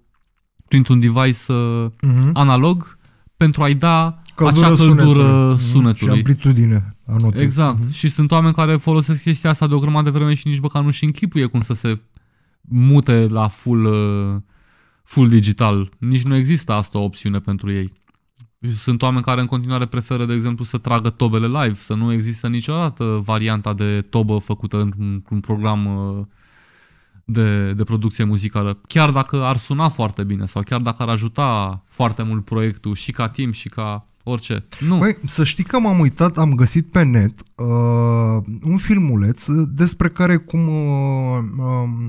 printr-un device uh-huh. analog pentru a-i da Căldură acea căldură sunetului, sunetului. Mhm. Și amplitudine a notei. Exact. Mm-hmm. Și sunt oameni care folosesc chestia asta de o grămadă de vreme și nici băcar nu-și închipuie cum să se mute la full, uh, full digital. Nici nu există asta o opțiune pentru ei. Sunt oameni care în continuare preferă, de exemplu, să tragă tobele live, să nu există niciodată varianta de tobă făcută într-un program uh, de, de producție muzicală. Chiar dacă ar suna foarte bine sau chiar dacă ar ajuta foarte mult proiectul și ca timp și ca orice. Nu. Băi, să știi că m-am uitat, am găsit pe net uh, un filmuleț despre care cum... Uh, uh,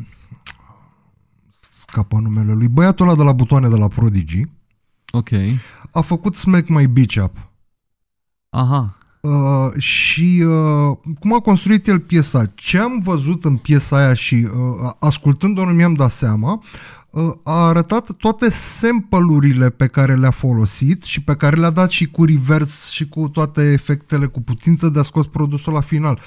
scapă numele lui, băiatul ăla de la butoane de la Prodigy. Ok. A făcut Smack My Bitch Up. Aha. Uh, și uh, cum a construit el piesa, ce am văzut în piesa aia și uh, ascultând-o nu mi-am dat seama, Ă, a arătat toate sample-urile pe care le-a folosit și pe care le-a dat și cu reverse și cu toate efectele cu putință de a scos produsul la final.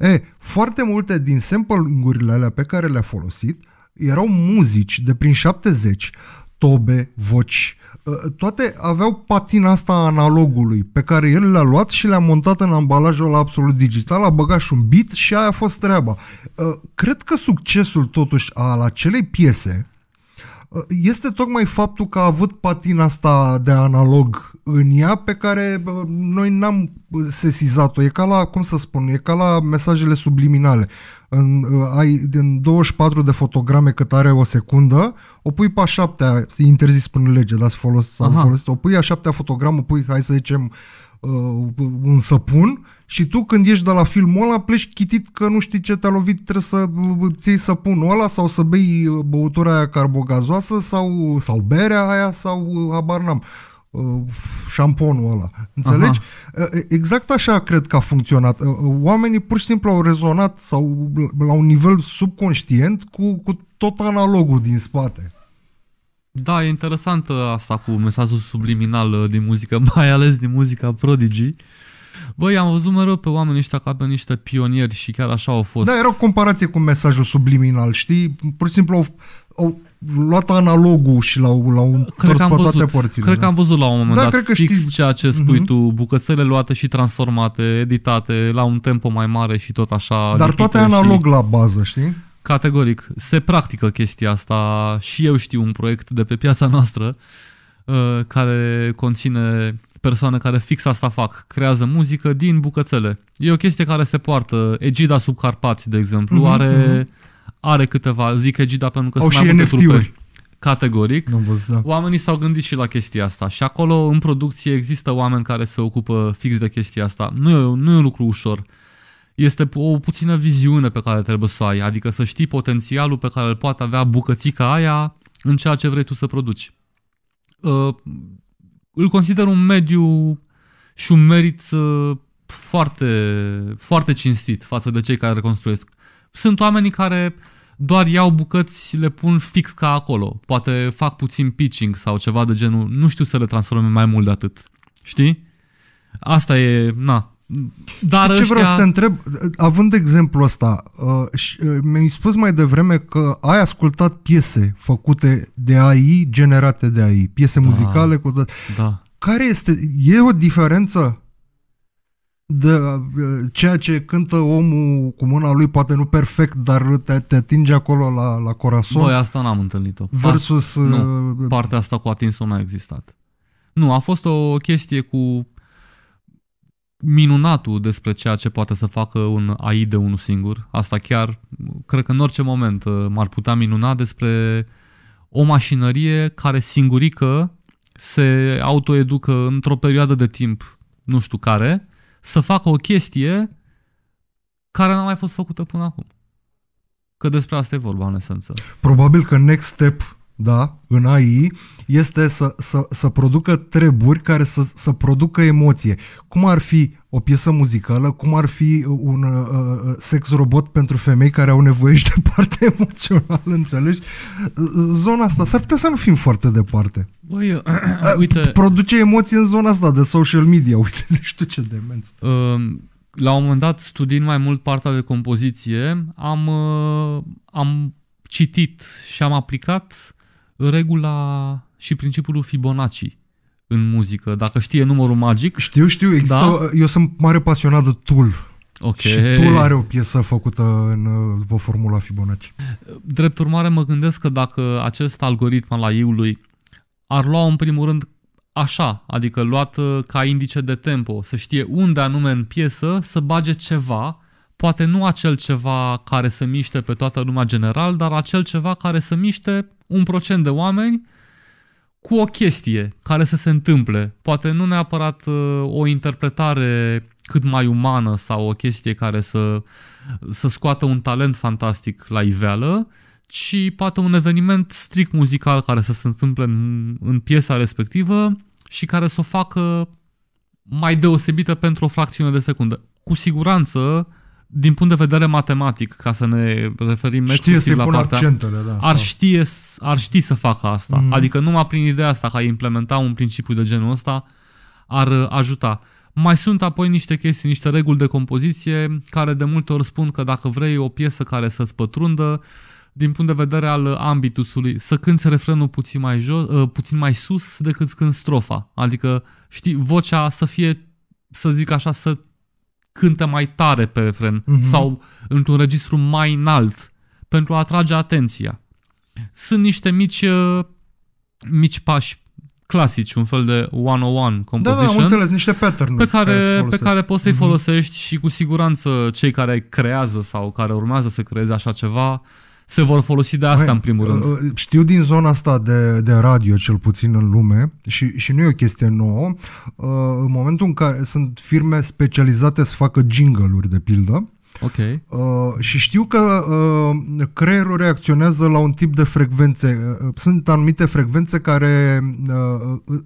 E, foarte multe din sample-urile alea pe care le-a folosit erau muzici de prin 70, tobe, voci, ă, toate aveau patina asta a analogului pe care el le-a luat și le-a montat în ambalajul la absolut digital, a băgat și un bit și aia a fost treaba. Ă, cred că succesul totuși al acelei piese Uh, este tocmai faptul că a avut patina asta de analog în ea pe care uh, noi n-am sesizat-o. E ca la, cum să spun, e ca la mesajele subliminale. În, uh, ai din 24 de fotograme cât are o secundă, o pui pe a șaptea, se interzis până lege, dar folos, să folosit, o pui a șaptea fotogramă, pui, hai să zicem, uh, un săpun și tu când ieși de la filmul ăla pleci chitit că nu știi ce te-a lovit, trebuie să uh, ții săpunul ăla sau să bei uh, băutura aia carbogazoasă sau, sau berea aia sau uh, abar n-am șamponul ăla. Înțelegi? Aha. Exact așa cred că a funcționat. Oamenii pur și simplu au rezonat sau la un nivel subconștient cu, cu tot analogul din spate. Da, e interesantă asta cu mesajul subliminal uh, din muzică, mai ales din muzica Prodigy. Băi, am văzut mereu pe oamenii ăștia ca pe niște pionieri și chiar așa au fost. Da, era o comparație cu mesajul subliminal, știi? Pur și simplu au, au luat analogul și l-au, l-au întors pe văzut, toate părțile. Cred da? că am văzut la un moment da, dat cred că fix știi. ceea ce mhm. spui uh-huh. tu, bucățele luate și transformate, editate la un tempo mai mare și tot așa. Dar toate analog și... la bază, știi? Categoric, se practică chestia asta și eu știu un proiect de pe piața noastră uh, care conține persoane care fix asta fac, creează muzică din bucățele. E o chestie care se poartă. Egida sub Carpați, de exemplu, mm-hmm, are, mhm. are câteva, zic Egida pentru că Au sunt mai multe trupe. Categoric. Văz, da. Oamenii s-au gândit și la chestia asta și acolo în producție există oameni care se ocupă fix de chestia asta. Nu e, nu e un lucru ușor. Uh, este o puțină viziune pe care trebuie să o ai, adică să știi potențialul pe care îl poate avea bucățica aia în ceea ce vrei tu să produci. Uh, îl consider un mediu și un merit uh, foarte, foarte cinstit față de cei care reconstruiesc. Sunt oamenii care doar iau bucăți, și le pun fix ca acolo. Poate fac puțin pitching sau ceva de genul. Nu știu să le transforme mai mult de atât. Știi? Asta e, na, dar Știi ce vreau să te întreb? Având exemplu ăsta, uh, uh, mi-ai spus mai devreme că ai ascultat piese făcute de AI, generate de AI, piese da. muzicale cu tot. Da. Care este? E o diferență de uh, ceea ce cântă omul cu mâna lui, poate nu perfect, dar te, te atinge acolo la, la corazon. Băi, asta n-am întâlnit-o. Versus... Part, nu, uh, partea asta cu atinsul n-a existat. Nu, a fost o chestie cu minunatul despre ceea ce poate să facă un AI de unul singur. Asta chiar, cred că în orice moment uh, m-ar putea minuna despre o mașinărie care singurică se autoeducă într-o perioadă de timp, nu știu care, să facă o chestie care n-a mai fost făcută până acum. Că despre asta e vorba, în esență. Probabil că next step da, în AI, este să, să, să producă treburi care să, să producă emoție. Cum ar fi o piesă muzicală, cum ar fi un uh, uh sex robot pentru femei care au nevoie și de parte emoțională, înțelegi? Zona asta, s-ar putea să nu fim foarte departe. Băi, eu, uh, uite... Produce emoții în zona asta de social media, uite, deci tu ce demenț. Uh, la un moment dat, studiind mai mult partea de compoziție, am, uh, am citit și am aplicat regula și principiul Fibonacci în muzică. Dacă știe numărul magic... Știu, știu. Există, da? Eu sunt mare pasionat de Tool. Okay. Și Tool are o piesă făcută în, după formula Fibonacci. Drept urmare, mă gândesc că dacă acest algoritm al AI-ului ar lua în primul rând așa, adică luat uh, ca indice de tempo, să știe unde anume în piesă să bage ceva poate nu acel ceva care să miște pe toată lumea general, dar acel ceva care să miște un procent de oameni cu o chestie care să se întâmple. Poate nu neapărat uh, o interpretare cât mai umană sau o chestie care să, să scoată un talent fantastic la iveală, ci poate un eveniment strict muzical care să se întâmple în, în piesa respectivă și care să o facă mai deosebită pentru o fracțiune de secundă. Cu siguranță, din punct de vedere matematic, ca să ne referim exclusiv la partea, accentele, da, ar, știe, ar ști să facă asta. Mm. Adică numai prin ideea asta, ca a implementa un principiu de genul ăsta, ar uh, ajuta. Mai sunt apoi niște chestii, niște reguli de compoziție, care de multe ori spun că dacă vrei o piesă care să-ți pătrundă, din punct de vedere al ambitusului, să cânți refrenul puțin mai, jos, uh, puțin mai sus decât când strofa. Adică, știi, vocea să fie, să zic așa, să cântă mai tare pe refren uh-huh. sau într-un registru mai înalt pentru a atrage atenția. Sunt niște mici, uh, mici pași clasici, un fel de 101 composition. Da, da, am înțeles, niște pattern pe care, care pe care poți să-i mhm. folosești mm-hmm. și cu siguranță cei care creează sau care urmează să creeze așa ceva uh, se vor folosi de asta Mai, în primul rând. Uh, uh, știu din zona asta de, de radio, cel puțin în lume, și, și nu e o chestie nouă, uh, în momentul în care sunt firme specializate să facă jingle-uri, de pildă, Ok. și știu că creierul reacționează la un tip de frecvențe. Sunt anumite frecvențe care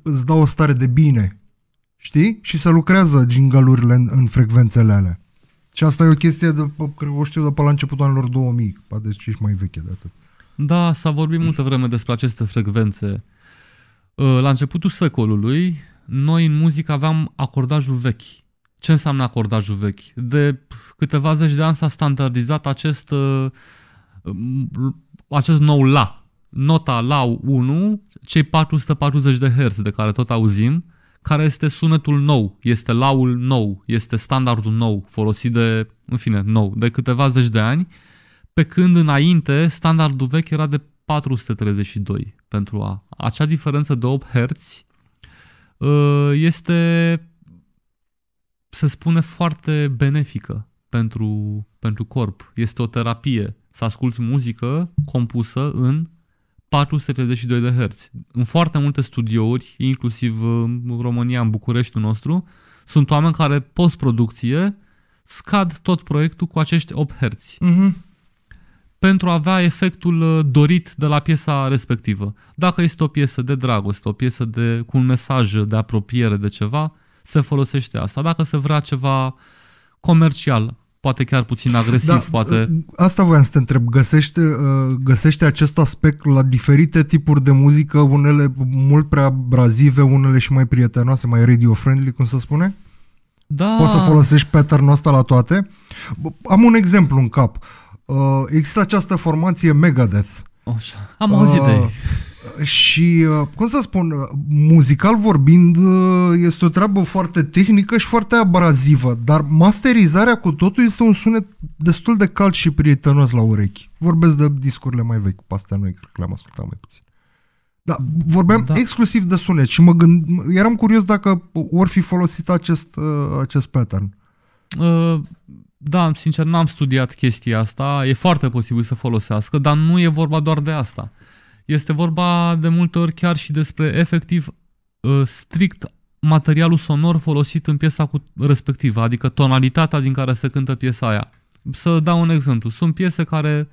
îți dau o stare de bine, știi? Și se lucrează jingle în, în frecvențele alea. Și asta e o chestie, de, o știu, de pe la începutul anilor 2000, poate deci ești mai veche de atât. Da, s-a vorbit multă vreme despre aceste frecvențe. Ă, la începutul secolului, noi în muzică aveam acordajul vechi. Ce înseamnă acordajul vechi? De câteva zeci de ani s-a standardizat acest, ă, acest nou la. Nota la 1, cei 440 de Hz de care tot auzim, care este sunetul nou, este laul nou, este standardul nou, folosit de, în fine, nou, de câteva zeci de ani, pe când înainte standardul vechi era de 432 pentru A. Acea diferență de 8 Hz ă, este, se spune, foarte benefică pentru, pentru corp. Este o terapie. Să asculți muzică compusă în 432 de Hz. În foarte multe studiouri, inclusiv uh, în România, în Bucureștiul nostru, sunt oameni care post-producție scad tot proiectul cu acești 8 Hz. Uh-huh. Pentru a avea efectul uh, dorit de la piesa respectivă. Dacă este o piesă de dragoste, o piesă de, cu un mesaj de apropiere de ceva, se folosește asta. Dacă se vrea ceva comercial, poate chiar puțin agresiv, da, poate... Ă, asta voiam să te întreb, găsește, ă, găsește acest aspect la diferite tipuri de muzică, unele mult prea brazive, unele și mai prietenoase, mai radio-friendly, cum se spune? Da. Poți să folosești pattern-ul ăsta la toate? Am un exemplu în cap. Ă, există această formație Megadeth. Așa. Am auzit uh, de ei și, uh, cum să spun, uh, muzical vorbind, uh, este o treabă foarte tehnică și foarte abrazivă, dar masterizarea cu totul este un sunet destul de cald și prietenos la urechi. Vorbesc de discurile mai vechi, pe astea noi cred că le-am ascultat mai puțin. Da, vorbeam da. exclusiv de sunet și mă gând, eram curios dacă or fi folosit acest, acest pattern. Uh, da, sincer, n-am studiat chestia asta, e foarte posibil să folosească, dar nu e vorba doar de asta. Este vorba de multe ori chiar și despre efectiv uh, strict materialul sonor folosit în piesa cu respectivă, adică tonalitatea din care se cântă piesa aia. Să dau un exemplu. Sunt piese care,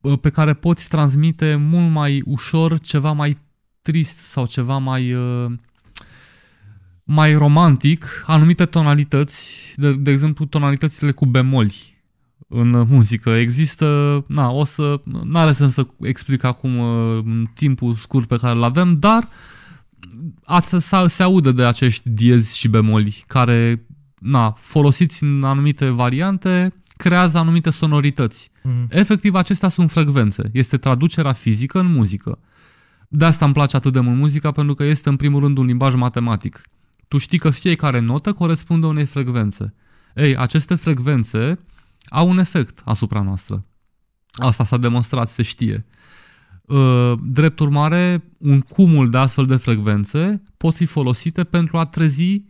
uh, pe care poți transmite mult mai ușor ceva mai trist sau ceva mai uh, mai romantic anumite tonalități, de, de exemplu tonalitățile cu bemoli în muzică. Există, na, o să, n-are sens să explic acum uh, în timpul scurt pe care îl avem, dar asta se aude de acești diezi și bemoli care, na, folosiți în anumite variante, creează anumite sonorități. Mm. Efectiv, acestea sunt frecvențe. Este traducerea fizică în muzică. De asta îmi place atât de mult muzica, pentru că este în primul rând un limbaj matematic. Tu știi că fiecare notă corespunde unei frecvențe. Ei, aceste frecvențe au un efect asupra noastră. Asta s-a demonstrat, se știe. Ă, drept urmare, un cumul de astfel de frecvențe pot fi folosite pentru a trezi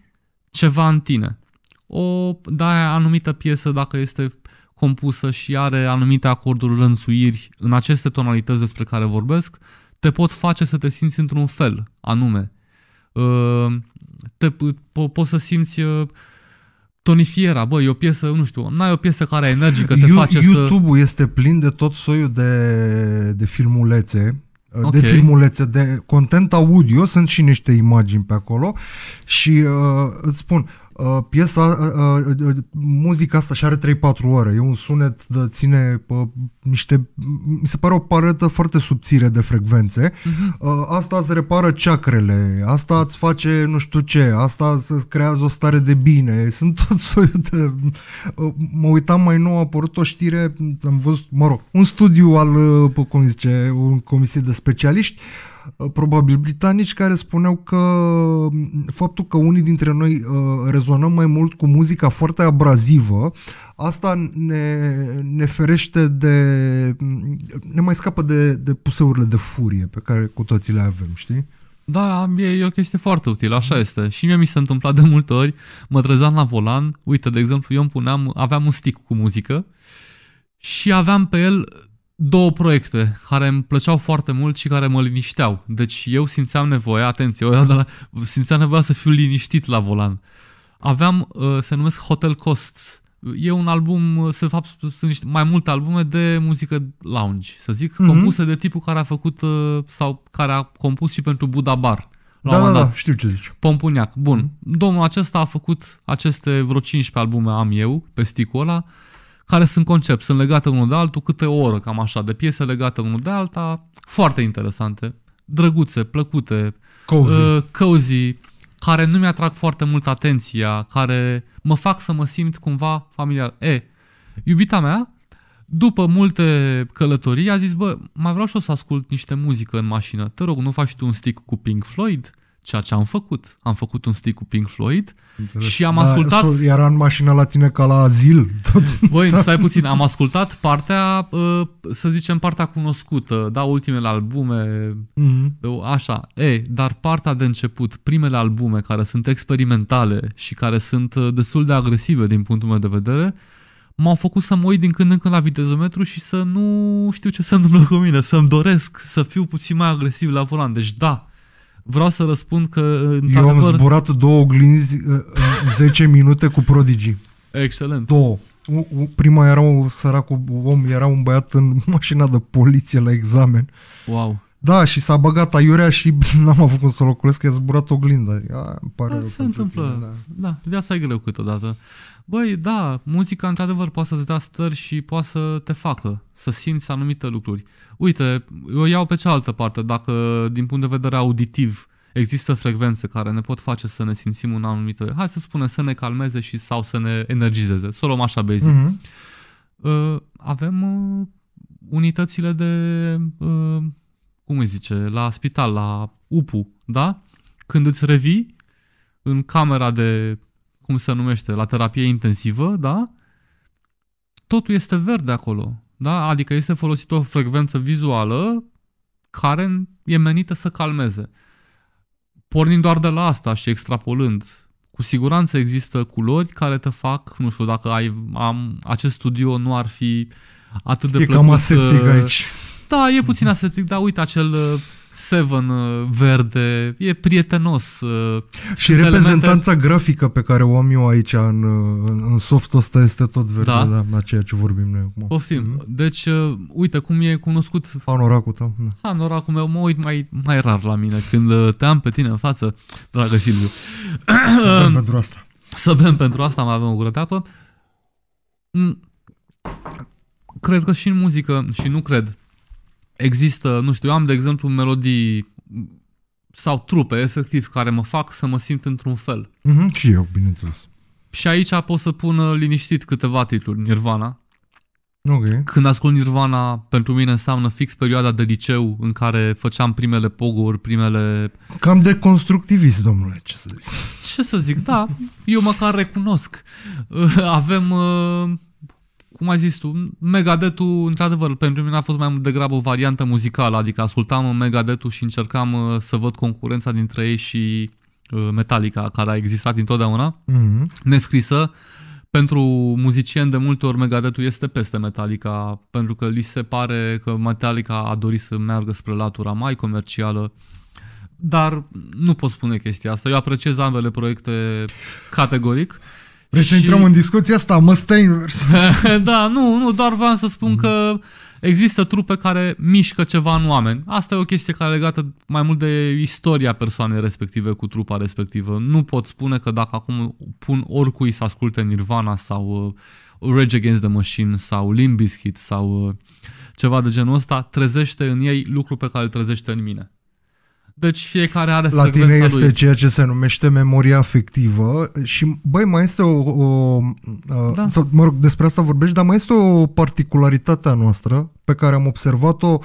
ceva în tine. O da anumită piesă, dacă este compusă și are anumite acorduri rânsuiri în aceste tonalități despre care vorbesc, te pot face să te simți într-un fel anume. Ă, te, po- poți să simți ă, Tony Fiera, bă, e o piesă, nu știu, n-ai o piesă care e energică, te face YouTube să... YouTube-ul este plin de tot soiul de, de filmulețe, okay. de filmulețe, de content audio, sunt și niște imagini pe acolo și uh, îți spun, Uh, piesa, uh, uh, uh, muzica asta și are 3-4 ore, e un sunet de ține niște, mi se pare o paretă foarte subțire de frecvențe, uh-huh. asta îți repară ceacrele, asta îți face nu știu ce, asta îți creează o stare de bine, sunt tot soiul de... Mă uitam mai nou, a apărut o știre, am văzut, mă rog, un studiu al, cum zice, un comisie de specialiști, uh, Uh, probabil britanici, care spuneau că mm, faptul că unii dintre noi uh, rezonăm mai mult cu muzica foarte abrazivă, asta ne, ne ferește de... Mm, ne mai scapă de, de puseurile de furie pe care cu toții le avem, știi? Da, e, e o chestie foarte utilă, așa este. Și mie mi s-a întâmplat de multe ori, mă trezeam la volan, uite, de exemplu, eu îmi puneam, aveam un stick cu muzică și aveam pe el două proiecte care îmi plăceau foarte mult și care mă linișteau. Deci eu simțeam nevoia, atenție, eu la, simțeam nevoia să fiu liniștit la volan. Aveam, uh, se numesc Hotel Costs. E un album, uh, se fapt, sunt niște, mai multe albume de muzică lounge, să zic, mm-hmm. compuse de tipul care a făcut uh, sau care a compus și pentru Buda Bar. La da, da, da, știu ce zici. Pompuniac. Bun. Mm-hmm. Domnul acesta a făcut aceste vreo 15 albume am eu pe sticul ăla care sunt concept, sunt legate unul de altul, câte o oră, cam așa, de piese legate unul de alta, foarte interesante, drăguțe, plăcute, cozy, uh, cozy care nu mi-atrag foarte mult atenția, care mă fac să mă simt cumva familiar. E, iubita mea, după multe călătorii, a zis, bă, mai vreau și o să ascult niște muzică în mașină. Te rog, nu faci tu un stick cu Pink Floyd? Ceea ce am făcut. Am făcut un stick cu Pink Floyd Înțeles. Și am Dar ascultat... Era în mașină la tine ca la azil. Tot. Băi, da. stai puțin, am ascultat partea, uh, să zicem, partea cunoscută, da, ultimele albume, mm-hmm. așa. E, dar partea de început, primele albume care sunt experimentale și care sunt uh, destul de agresive din punctul meu de vedere, m-au făcut să mă uit din când în când la vitezometru și să nu știu ce se întâmplă cu mine, să-mi doresc să fiu puțin mai agresiv la volan. Deci da, vreau să răspund că... Eu am zburat două oglinzi uh, în 10 minute cu Prodigy. Excelent. Două. Prima era un cu om, era un băiat în mașina de poliție la examen. Wow. Da, și s-a băgat aiurea și n-am avut cum să-l ocolesc, i-a zburat oglinda. Ia, îmi pare da, se întâmplă, tine, da. da. Viața e greu câteodată băi, da, muzica într-adevăr poate să-ți dea stări și poate să te facă, să simți anumite lucruri. Uite, eu iau pe cealaltă parte, dacă din punct de vedere auditiv există frecvențe care ne pot face să ne simțim un anumite, hai să spunem, să ne calmeze și sau să ne energizeze, să o luăm așa basic. Mm-hmm. Uh, avem uh, unitățile de, uh, cum îi zice, la spital, la UPU, da? Când îți revii în camera de cum se numește, la terapie intensivă, da? Totul este verde acolo, da? Adică este folosită o frecvență vizuală care e menită să calmeze. Pornind doar de la asta și extrapolând, cu siguranță există culori care te fac, nu știu, dacă ai, am, acest studio nu ar fi atât de e plăcut. E cam aseptic uh, aici. Da, e puțin aseptic, dar uite acel uh, Seven uh, verde, e prietenos. Uh, și Sunt reprezentanța elemente... grafică pe care o am eu aici uh, în, în softul ăsta este tot verde, da, da la ceea ce vorbim noi acum. Poftim. Mm-hmm. Deci, uite cum e cunoscut... Hanoracul tău. Da. Hanoracul meu, mă uit mai, mai rar la mine când te am pe tine în față, dragă Silviu. Să bem pentru asta. Să bem pentru asta, mai avem o gură de apă. Mm. Cred că și în muzică, și nu cred, există, nu știu, eu am de exemplu melodii sau trupe, efectiv, care mă fac să mă simt într-un fel. Mm-hmm, și eu, bineînțeles. Și aici pot să pun uh, liniștit câteva titluri, Nirvana. Okay. Când ascult Nirvana, pentru mine înseamnă fix perioada de liceu în care făceam primele poguri, primele... Cam de constructivist, domnule, ce să zic. Ce să zic, da, eu măcar recunosc. Avem... Uh cum ai zis tu, Megadeth-ul, într-adevăr, pentru mine a fost mai degrabă o variantă muzicală, adică ascultam Megadeth-ul și încercam uh, să văd concurența dintre ei și uh, Metallica, care a existat întotdeauna, mm-hmm. nescrisă. Pentru muzicieni, de multe ori, Megadeth-ul este peste Metallica, pentru că li se pare că Metallica a dorit să meargă spre latura mai comercială dar nu pot spune chestia asta. Eu apreciez ambele proiecte categoric. Vrei și... să intrăm în discuția asta? Mustaine versus... da, nu, nu, doar vreau să spun că există trupe care mișcă ceva în oameni. Asta e o chestie care e legată mai mult de istoria persoanei respective cu trupa respectivă. Nu pot spune că dacă acum pun oricui să asculte Nirvana sau uh, Rage Against the Machine sau Limp Bizkit sau uh, ceva de genul ăsta, trezește în ei lucru pe care îl trezește în mine. Deci fiecare are La tine este lui. ceea ce se numește memoria afectivă și, băi, mai este o... o da. sau, mă rog, despre asta vorbești, dar mai este o particularitate a noastră pe care am observat-o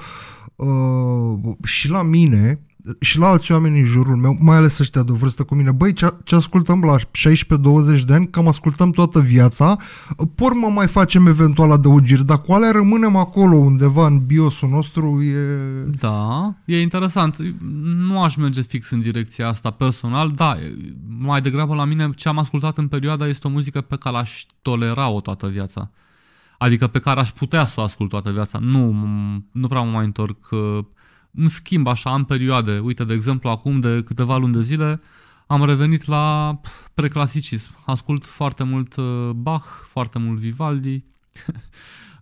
uh, și la mine și la alți oameni în jurul meu, mai ales ăștia de vârstă cu mine, băi, ce, ce ascultăm la 16-20 de ani, cam ascultăm toată viața, pormă mai facem eventual adăugiri, dar cu alea rămânem acolo undeva în biosul nostru. E... Da, e interesant. Nu aș merge fix în direcția asta personal, da, mai degrabă la mine ce am ascultat în perioada este o muzică pe care aș tolera-o toată viața. Adică pe care aș putea să o ascult toată viața. Nu, nu prea mă mai întorc uh, îmi schimb așa, am perioade. Uite, de exemplu, acum de câteva luni de zile am revenit la preclasicism. Ascult foarte mult uh, Bach, foarte mult Vivaldi.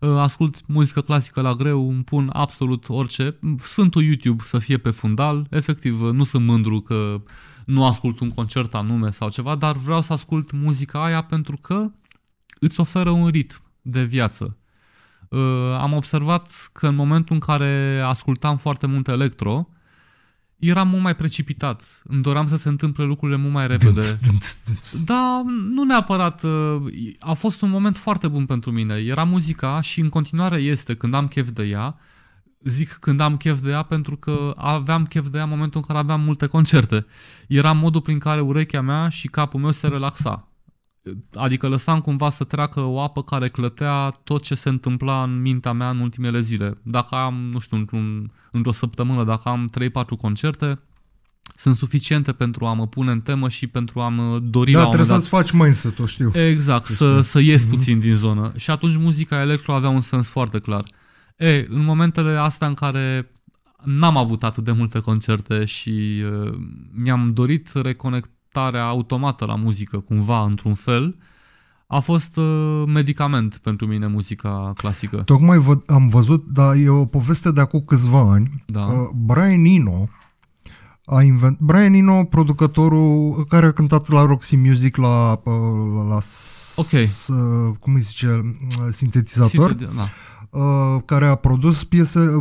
Uh, ascult muzică clasică la greu, îmi pun absolut orice. Sunt un YouTube să fie pe fundal, efectiv nu sunt mândru că nu ascult un concert anume sau ceva, dar vreau să ascult muzica aia pentru că îți oferă un ritm de viață. Ă, am observat că în momentul în care ascultam foarte mult electro, eram mult mai precipitat. Îmi doream să se întâmple lucrurile mult mai repede. Dar nu neapărat. Ă, a fost un moment foarte bun pentru mine. Era muzica și în continuare este când am chef de ea. Zic când am chef de ea pentru că aveam chef de ea în momentul în care aveam multe concerte. Era modul prin care urechea mea și capul meu se relaxa. Adică lăsam cumva să treacă o apă care clătea tot ce se întâmpla în mintea mea în ultimele zile. Dacă am, nu știu, într-un, într-o săptămână, dacă am 3-4 concerte, sunt suficiente pentru a mă pune în temă și pentru a mă dori da, la un trebuie dat. să-ți faci mindset o știu. Exact, deci să, să ies uh-huh. puțin din zonă. Și atunci muzica electro avea un sens foarte clar. E, în momentele astea în care n-am avut atât de multe concerte și uh, mi-am dorit reconect adaptarea automată la muzică, cumva, într-un fel, a fost uh, medicament pentru mine muzica clasică. Tocmai vă, am văzut, dar e o poveste de acum câțiva ani. Da. Uh, Brian Eno a invent... Brian Eno, producătorul care a cântat la Roxy Music, la, uh, la, la okay. s, uh, cum îi zice, uh, sintetizator. Sintet- da Uh, care a produs piese,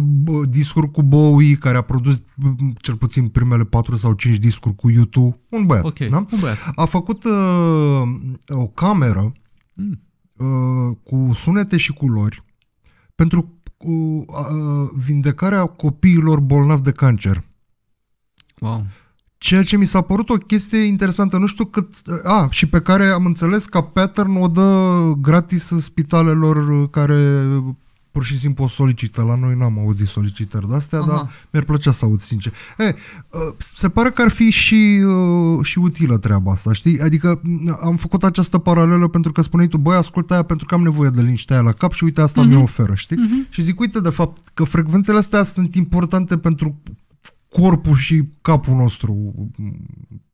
discuri cu Bowie, care a produs mm, cel puțin primele 4 sau 5 discuri cu YouTube, un băiat, okay, da? un băiat. A făcut uh, o cameră mm. uh, cu sunete și culori pentru uh, uh, vindecarea copiilor bolnavi de cancer. Wow. Ceea ce mi s-a părut o chestie interesantă, nu știu cât... Uh, a, și pe care am înțeles ca pattern o dă gratis spitalelor care pur și simplu o solicită. La noi n-am auzit solicitări de-astea, Aha. dar mi-ar plăcea să aud sincer. E, ă, se pare că ar fi și, ă, și utilă treaba asta, știi? Adică am făcut această paralelă pentru că spuneai tu, băi, ascultă aia pentru că am nevoie de liniștea la cap și uite asta uh-huh. mi-o mhm. oferă, știi? Uh-huh. Și zic, uite, de fapt, că frecvențele astea sunt importante pentru corpul și capul nostru.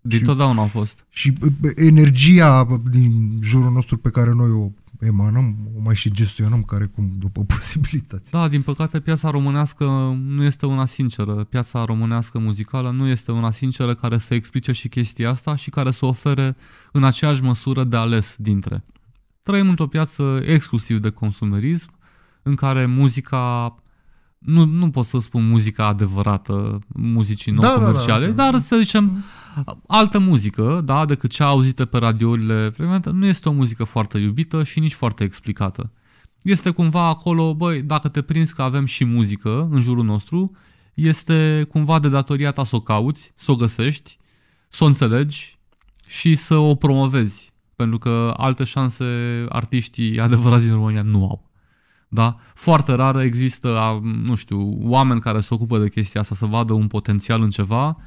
Din totdeauna au fost. Și energia din jurul nostru pe care noi o emanăm, o mai și gestionăm care cum după posibilități. Da, din păcate piața românească nu este una sinceră. Piața românească muzicală nu este una sinceră care să explice și chestia asta și care să ofere în aceeași măsură de ales dintre. Trăim într-o piață exclusiv de consumerism, în care muzica nu, nu pot să spun muzica adevărată, muzicii da, non-comerciale, da, da, da. dar să zicem altă muzică, da, decât cea auzită pe radiourile frecvente, nu este o muzică foarte iubită și nici foarte explicată. Este cumva acolo, băi, dacă te prinzi că avem și muzică în jurul nostru, este cumva de datoria ta să o cauți, să o găsești, să o înțelegi și să o promovezi. Pentru că alte șanse artiștii adevărați din România nu au. Da? Foarte rar există, nu știu, oameni care se ocupă de chestia asta să vadă un potențial în ceva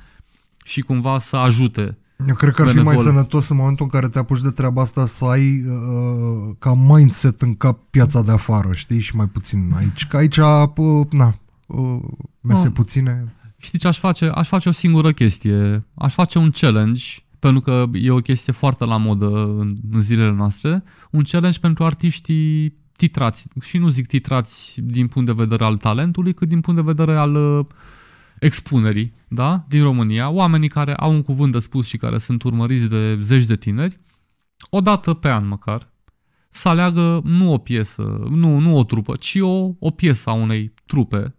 și cumva să ajute eu cred că ar fi mai sănătos în momentul în care te apuci de treaba asta să ai uh, ca mindset în cap piața de afară, știi? Și mai puțin aici. Că aici, uh, na, uh, mese no. Ah. puține. Știi ce aș face? Aș face o singură chestie. Aș face un challenge, pentru că e o chestie foarte la modă în, în zilele noastre. Un challenge pentru artiștii titrați, și nu zic titrați din punct de vedere al talentului, cât din punct de vedere al uh, expunerii da? din România, oamenii care au un cuvânt de spus și care sunt urmăriți de zeci de tineri, o dată pe an măcar, să aleagă nu o piesă, nu, nu o trupă, ci o, o piesă a unei trupe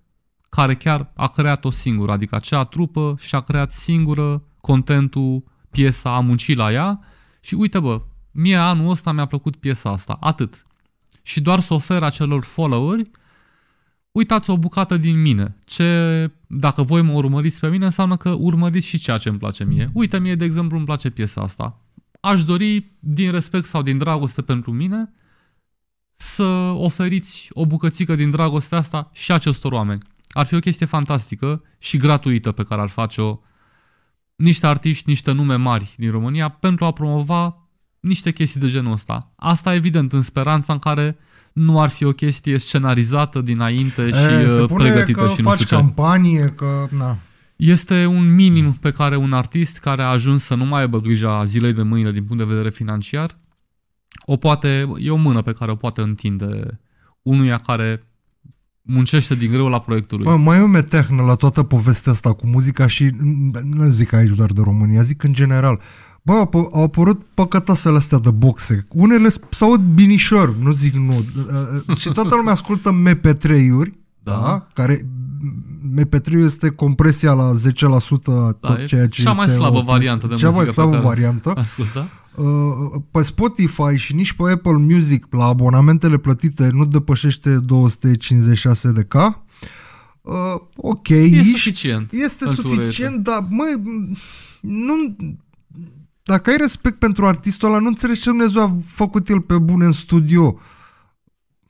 care chiar a creat-o singură, adică acea trupă și-a creat singură contentul, piesa, a muncit la ea și uite bă, mie anul ăsta mi-a plăcut piesa asta, atât și doar să ofer acelor followeri uitați o bucată din mine. Ce, dacă voi mă urmăriți pe mine, înseamnă că urmăriți și ceea ce îmi place mie. Uite, mie, de exemplu, îmi place piesa asta. Aș dori, din respect sau din dragoste pentru mine, să oferiți o bucățică din dragostea asta și acestor oameni. Ar fi o chestie fantastică și gratuită pe care ar face-o niște artiști, niște nume mari din România pentru a promova niște chestii de genul ăsta. Asta evident în speranța în care nu ar fi o chestie scenarizată dinainte e, și se uh, pune pregătită că și nu faci știu campanie, că... Na. Este un minim pe care un artist care a ajuns să nu mai aibă grija zilei de mâine din punct de vedere financiar, o poate, e o mână pe care o poate întinde unuia care muncește din greu la proiectul lui. Bă, mai e o metehnă la toată povestea asta cu muzica și nu zic aici doar de România, zic în general. Uh, Bă, au apărut păcătasele astea de boxe. Unele s-au binișor, nu zic nu. Ă, ă, și toată lumea ascultă MP3-uri, da. da? care MP3 este compresia la 10% da, tot ceea ce cea este mai slabă o, variantă de Cea mai slabă variantă. Ascultă. Ă, pe Spotify și nici pe Apple Music la abonamentele plătite nu depășește 256 de K. Uh, ok. E suficient. Este suficient, dar mă, nu, dacă ai respect pentru artistul ăla, nu înțelegi ce Dumnezeu a făcut el pe bune în studio.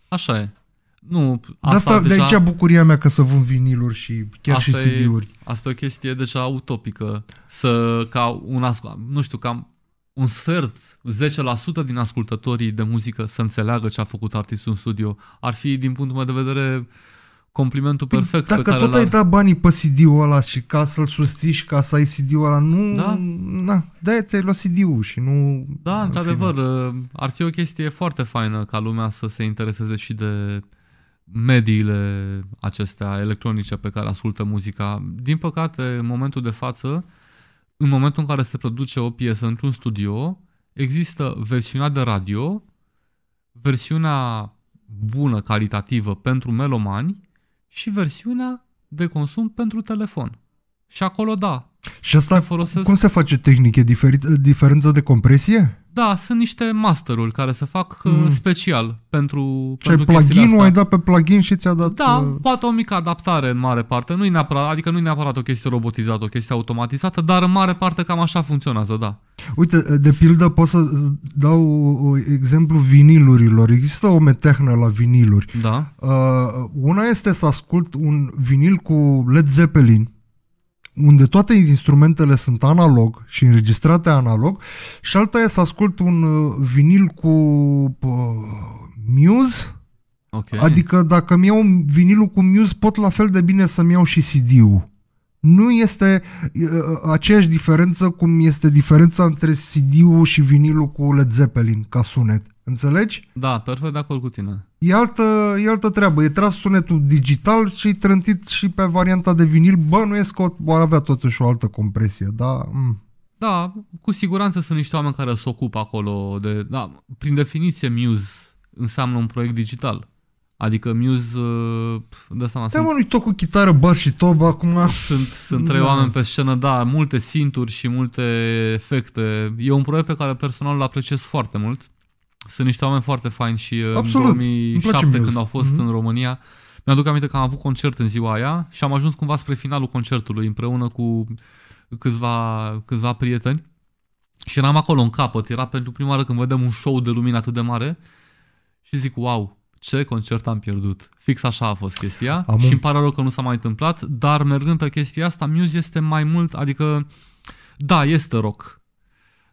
Așa e. Nu, asta de, asta, deja... de aici bucuria mea că să vând viniluri și chiar asta și CD-uri. E, asta e o chestie deja utopică. Să, ca un, nu știu, cam un sfert, 10% din ascultătorii de muzică să înțeleagă ce a făcut artistul în studio. Ar fi, din punctul meu de vedere, uh, complimentul păi perfect Dacă pe care tot ai dat banii pe CD-ul ăla și ca să-l susții și ca să ai CD-ul ăla, nu... Da? Na, de ți-ai luat CD-ul și nu... Da, într-adevăr, uh, ar fi o chestie foarte faină ca lumea să se intereseze și de mediile acestea electronice pe care ascultă muzica. Din păcate, în momentul de față, în momentul în care se produce o piesă într-un studio, există versiunea de radio, versiunea bună, calitativă pentru melomani și versiunea de consum pentru telefon. Și acolo da. Și asta, folosesc... cum se face tehnic? E diferit, diferență de compresie? Da, sunt niște masterul care se fac uh, mm. special pentru, Ce pentru plugin asta. ai dat pe plugin și ți-a dat... Da, uh, poate o mică adaptare în mare parte. nu neapărat, adică nu e neapărat o chestie robotizată, o chestie automatizată, dar în mare parte cam așa funcționează, da. Uite, uh, de pildă pot să dau exemplu vinilurilor. Există o metehnă la viniluri. Da. Uh, una este să ascult un vinil cu Led Zeppelin unde toate instrumentele sunt analog și înregistrate analog și alta e să ascult un uh, vinil cu uh, Muse Okay. Adică dacă mi iau vinilul cu Muse, pot la fel de bine să-mi iau și CD-ul. Nu este uh, aceeași diferență cum este diferența între CD-ul și vinilul cu Led Zeppelin ca sunet. Înțelegi? Da, perfect de acord cu tine. E altă, e altă treabă, e tras sunetul digital și trântit și pe varianta de vinil, e scot, ar avea totuși o altă compresie, da? Mm. Da, cu siguranță sunt niște oameni care se ocupă acolo de... Da, prin definiție Muse înseamnă un proiect digital. Adică Muse, de seama... Te sunt... tot cu chitară, bas și tob acum. Sunt, sunt trei da. oameni pe scenă, da, multe sinturi și multe efecte. E un proiect pe care personal îl apreciez foarte mult. Sunt niște oameni foarte faini și uh, Absolut. în 2007 când au fost mm-hmm. în România, mi-aduc aminte că am avut concert în ziua aia și am ajuns cumva spre finalul concertului împreună cu câțiva, câțiva prieteni și eram acolo în capăt. Era pentru prima oară când vedem un show de lumină atât de mare și zic, wow, ce concert am pierdut. Fix așa a fost chestia am și îmi pare rău că nu s-a mai întâmplat, dar mergând pe chestia asta, Muse este mai mult, adică, da, este rock,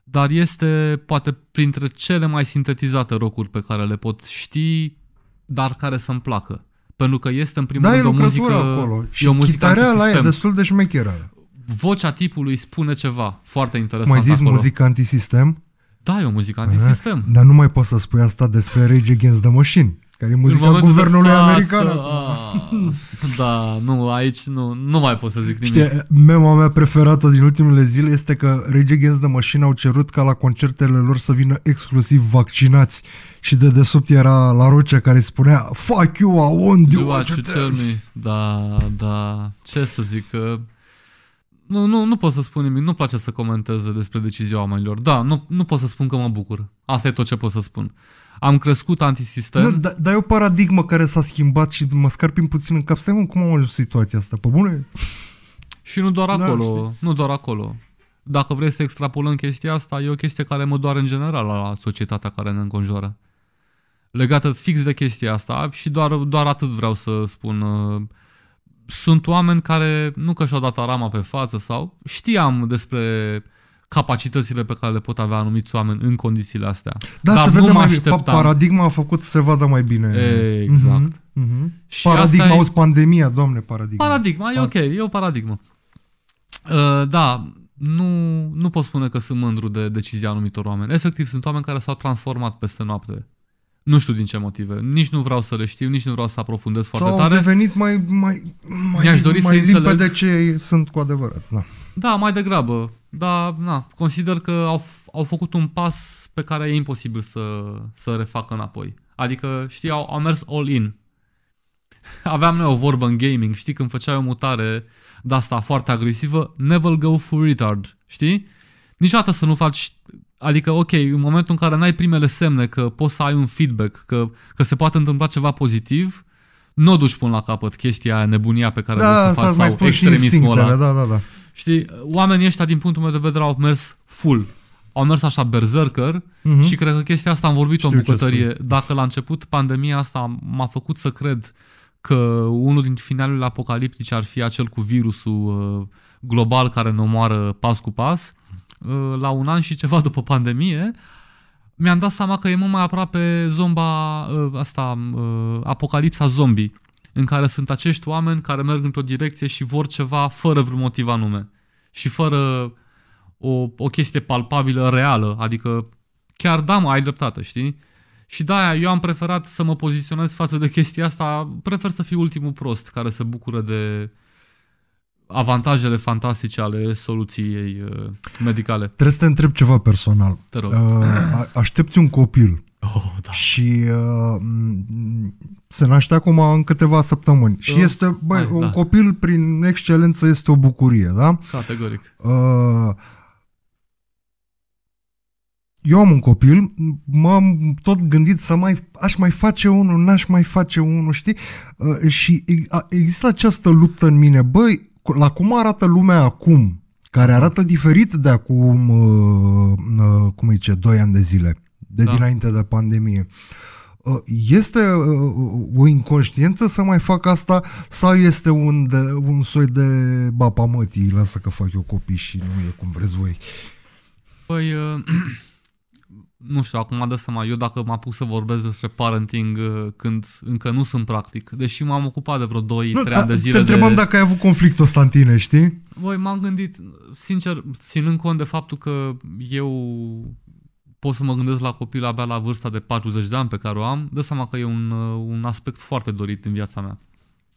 dar este poate printre cele mai sintetizate rocuri pe care le pot ști, dar care să-mi placă. Pentru că este în primul da, rând o muzică, acolo. Și e o muzică la e destul de șmecheră. Vocea tipului spune ceva foarte interesant Mai zis acolo. muzică antisistem? Da, e o muzică antisistem. Dar nu mai poți să spui asta despre Rage Against the Machine care e muzica guvernului față, american. A, da, nu, aici nu, nu mai pot să zic nimic. Știi, mema mea preferată din ultimele zile este că Rage Against the Machine au cerut ca la concertele lor să vină exclusiv vaccinați și de desubt era la Roce care spunea Fuck you, I want you, you tell me. Da, da, ce să zic, că nu, nu, nu pot să spun nimic, nu place să comentez despre decizia oamenilor. Da, nu, nu pot să spun că mă bucur. Asta e tot ce pot să spun am crescut antisistem. dar da e o paradigmă care s-a schimbat și mă scarpim puțin în cap. Stai mă, cum am ajuns situația asta? Pe bune? Și nu doar da, acolo, da, nu doar acolo. Dacă vrei să extrapolăm chestia asta, e o chestie care mă doare în general la societatea care ne înconjoară. Legată fix de chestia asta și doar, doar atât vreau să spun. Uh, sunt oameni care, nu că și-au dat arama pe față sau știam despre capacitățile pe care le pot avea anumiți oameni în condițiile astea. Da, Dar se vede mai bine. Paradigma a făcut să se vadă mai bine. Exact. Mhm, mhm. E, exact. Mm-hmm. Mm-hmm. Și paradigma, auzi, e... pandemia, doamne, paradigma. Paradigma, e da. ok, e o paradigmă. Uh, da, nu, nu pot spune că sunt mândru de decizia anumitor oameni. Efectiv, sunt oameni care s-au transformat peste noapte. Nu știu din ce motive. Nici nu vreau să le știu, nici nu vreau să aprofundez foarte Sau au tare. Au devenit mai, mai, mai, Mi-aș dori mai să limpede ce sunt cu adevărat. Da, da mai degrabă. Dar na, consider că au, au făcut un pas pe care e imposibil să, să refacă înapoi. Adică, știi, au, au mers all in. Aveam noi o vorbă în gaming, știi, când făceai o mutare de asta foarte agresivă, never go full retard, știi? Niciodată să nu faci Adică, ok, în momentul în care n-ai primele semne că poți să ai un feedback, că, că se poate întâmpla ceva pozitiv, nu o duci până la capăt chestia aia, nebunia pe care da, o faci sau extremismul ăla. Da, da, da. Știi, oamenii ăștia, din punctul meu de vedere, au mers full. Au mers așa berserker uh-huh. și cred că chestia asta am vorbit-o în bucătărie. Dacă la început pandemia asta m-a făcut să cred că unul din finalurile apocaliptice ar fi acel cu virusul uh, global care ne omoară pas cu pas, Uh, la un an și ceva după pandemie, mi-am dat seama că e mult mai aproape zomba uh, asta, uh, apocalipsa zombie, în care sunt acești oameni care merg într-o direcție și vor ceva fără vreun motiv anume și fără o, o chestie palpabilă, reală, adică chiar da, mă, ai dreptate, știi? Și da, eu am preferat să mă poziționez față de chestia asta, prefer să fiu ultimul prost care se bucură de avantajele fantastice ale soluției uh, medicale. Trebuie să te întreb ceva personal. Te rog. Uh, aștepți un copil oh, da. și uh, se naște acum în câteva săptămâni și uh, este, bă, hai, un da. copil prin excelență este o bucurie, da? Categoric. eu am un copil, m-am tot gândit să mai, aș mai face unul, n-aș mai face unul, știi? și există această luptă în mine, băi, la cum arată lumea acum, care arată diferit de acum, uh, uh, cum îi zice, 2 ani de zile, de da. dinainte de pandemie. Uh, este o inconștiență să mai fac asta sau este un, de, un soi de bapa mătii, lasă că fac eu copii și nu e cum vreți voi? Păi, uh nu știu, acum de mai, eu dacă mă apuc să vorbesc despre parenting uh, când încă nu sunt practic, deși m-am ocupat de vreo 2-3 da, ani de zile. Te întrebam de... dacă ai avut conflictul ăsta în tine, știi? Voi m-am gândit, sincer, ținând cont de faptul că eu pot să mă gândesc la copil abia la vârsta de 40 de ani pe care o am, dă seama că e un, uh, un aspect foarte dorit în viața mea.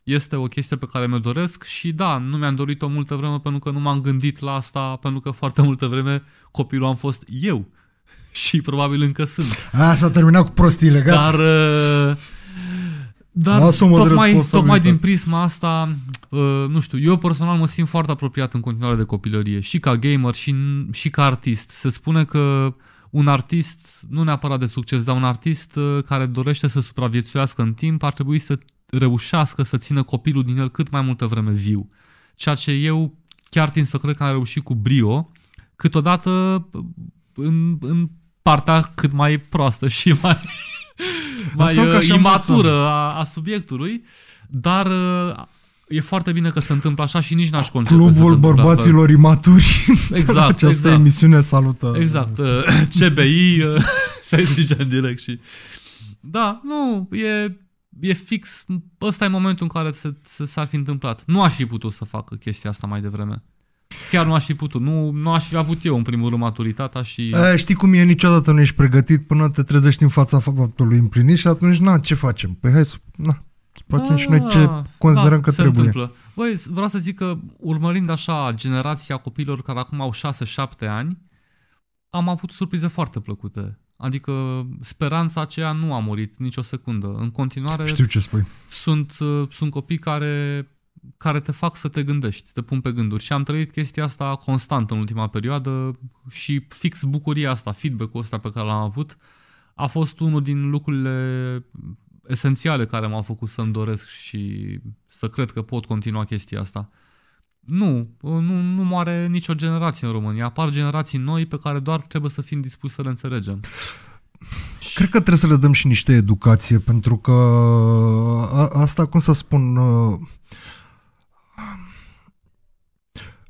Este o chestie pe care mi-o doresc și da, nu mi-am dorit-o multă vreme pentru că nu m-am gândit la asta, pentru că foarte multă vreme copilul am fost eu și probabil încă sunt. A, s-a terminat cu prostiile, gata. Dar, uh, dar tocmai, tocmai din prisma asta, uh, nu știu, eu personal mă simt foarte apropiat în continuare de copilărie, și ca gamer, și, și ca artist. Se spune că un artist, nu neapărat de succes, dar un artist uh, care dorește să supraviețuiască în timp, ar trebui să reușească să țină copilul din el cât mai multă vreme viu. Ceea ce eu chiar tin să cred că am reușit cu brio, câteodată în, în partea cât mai proastă și mai, mai uh, imatură a, a subiectului, dar uh, e foarte bine că se întâmplă așa și nici n-aș concepe Clubul bărbaților fără. imaturi. Exact, această exact. emisiune salută. Exact, uh, CBI, uh, zice în direct și... Da, nu, e, e fix, ăsta e momentul în care se, se, s-ar fi întâmplat. Nu aș fi putut să facă chestia asta mai devreme. Chiar nu aș fi putut. Nu, nu aș fi avut eu, în primul rând, maturitatea și... A, știi cum e? Niciodată nu ești pregătit până te trezești în fața faptului împlinit și atunci, na, ce facem? Păi hai să... Na, facem da, și noi ce da, considerăm da, că se trebuie. Întâmplă. Băi, vreau să zic că urmărind așa generația copiilor care acum au 6-7 ani, am avut surprize foarte plăcute. Adică speranța aceea nu a murit nicio secundă. În continuare Știu ce spui. Sunt, sunt copii care care te fac să te gândești, te pun pe gânduri. Și am trăit chestia asta constant în ultima perioadă și fix bucuria asta, feedback-ul ăsta pe care l-am avut, a fost unul din lucrurile esențiale care m-au făcut să-mi doresc și să cred că pot continua chestia asta. Nu, nu, nu moare nicio generație în România. Apar generații noi pe care doar trebuie să fim dispuși să le înțelegem. Cred că trebuie să le dăm și niște educație, pentru că asta, cum să spun, uh,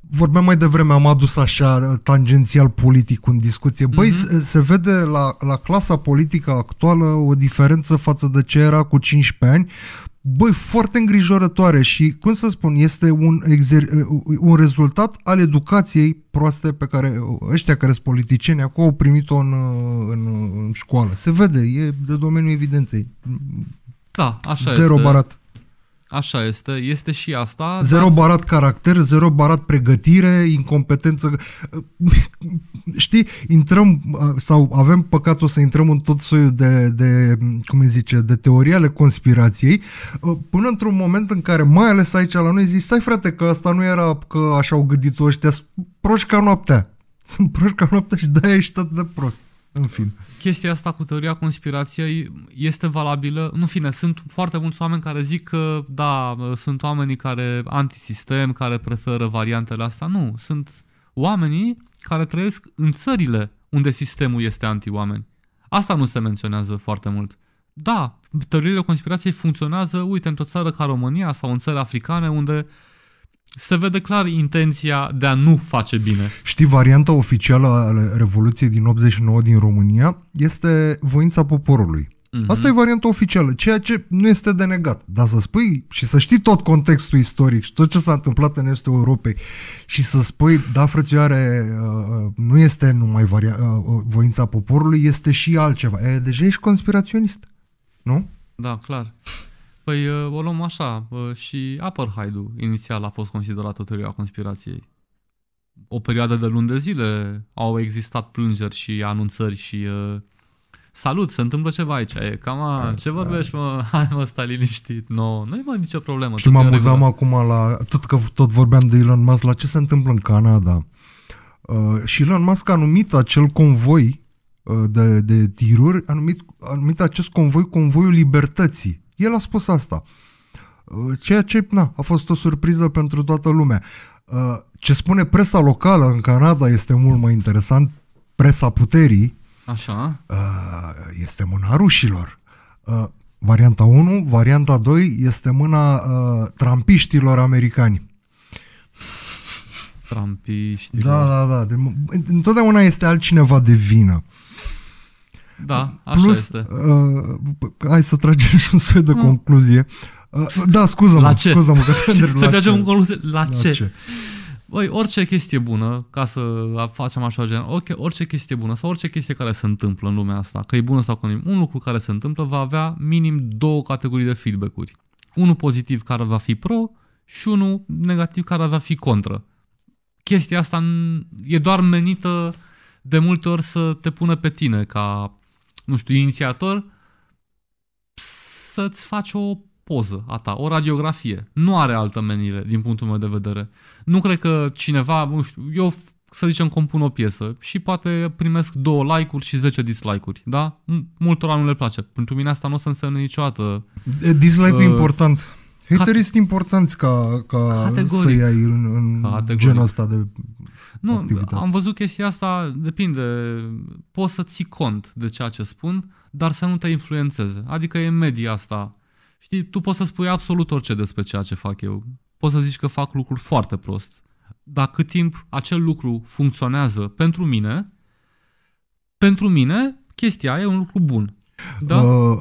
vorbeam mai devreme, am adus așa uh, tangențial politic în discuție. Băi, mm-hmm. se vede la, la clasa politică actuală o diferență față de ce era cu 15 ani. Băi, foarte îngrijorătoare și, cum să spun, este un, exer- uh, un rezultat al educației proaste pe care uh, ăștia care sunt politicieni acum au primit-o în, în, în școală. Se vede, e de domeniul evidenței. Da, așa Zero este. barat. Așa este, este și asta. Zero dar... barat caracter, zero barat pregătire, incompetență. Știi, intrăm sau avem păcatul să intrăm în tot soiul de, de cum îi zice, de teorii ale conspirației, până într-un moment în care, mai ales aici la noi, zici, stai frate, că asta nu era că așa au gândit-o ăștia, proști ca noaptea. Sunt proști ca noaptea și de-aia ești atât de prost. În fin. Chestia asta cu teoria conspirației este valabilă. În fine, sunt foarte mulți oameni care zic că, da, sunt oamenii care antisistem, care preferă variantele astea. Nu, sunt oamenii care trăiesc în țările unde sistemul este anti-oameni. Asta nu se menționează foarte mult. Da, teoriile conspirației funcționează, uite, într-o țară ca România sau în țări africane unde uh, se vede clar intenția de a nu face bine. Știi, varianta oficială a Revoluției din 89 din România este voința poporului. Mm-hmm. Asta e varianta oficială, ceea ce nu este de negat. Dar să spui și să știi tot contextul istoric și tot ce s-a întâmplat în estul Europei și să spui, da, frățioare, uh, uh, nu este numai varia- uh, voința poporului, este și altceva. E, deja ești conspiraționist, nu? Da, clar. Păi uh, o luăm așa, uh, și Aparhide-ul inițial a fost considerat o teorie a conspirației. O perioadă de luni de zile au existat plângeri și anunțări și uh, salut, se întâmplă ceva aici, e cam a, da, ce da. vorbești, mă, hai mă, stai liniștit, no, nu e mai nicio problemă. Și mă amuzam acum la, tot că tot vorbeam de Elon Musk, la ce se întâmplă în Canada. Uh, și Elon Musk a numit acel convoi uh, de, de tiruri, a numit, a numit acest convoi convoiul libertății. El a spus asta. Uh, ceea ce, na, a fost o surpriză pentru toată lumea. Uh, ce spune presa locală în Canada este mult mai interesant. Presa puterii Așa. Uh, este mâna rușilor. Varianta 1, varianta 2 este mâna trampiștilor americani. Trampiștilor. Da, da, da. Deci, întotdeauna este altcineva de vină. Da, așa Plus, este. Uh, hai să tragem și un soi de mm. concluzie. Uh, da, scuză-mă, la ce? scuză-mă că te Să tragem un concluzie. La, la ce? ce? Băi, orice chestie bună, ca să facem așa gen, orice, orice chestie bună sau orice chestie care se întâmplă în lumea asta, că e bună sau că nu un lucru care se întâmplă va avea minim două categorii de feedback-uri. Unul pozitiv care va fi pro și unul negativ care va fi contră. Chestia asta e doar menită de multe ori să te pună pe tine ca nu știu, inițiator, să-ți faci o poză a ta, o radiografie. Nu are altă menire, din punctul meu de vedere. Nu cred că cineva, nu știu, eu să zicem compun o piesă și poate primesc două like-uri și 10 dislike-uri, da? Multora nu le place. Pentru mine asta nu o să însemne niciodată. Dislike-ul uh, important. Hateri sunt importanți ca, ca să iei în, în genul ăsta de Nu, activitate. am văzut chestia asta, depinde, poți să ții cont de ceea ce spun, dar să nu te influențeze. Adică e media asta. Știi, tu poți să spui absolut orice despre ceea ce fac eu. Poți să zici că fac lucruri foarte prost. Dar cât timp acel lucru funcționează pentru mine, pentru mine chestia e un lucru bun. Da? Uh,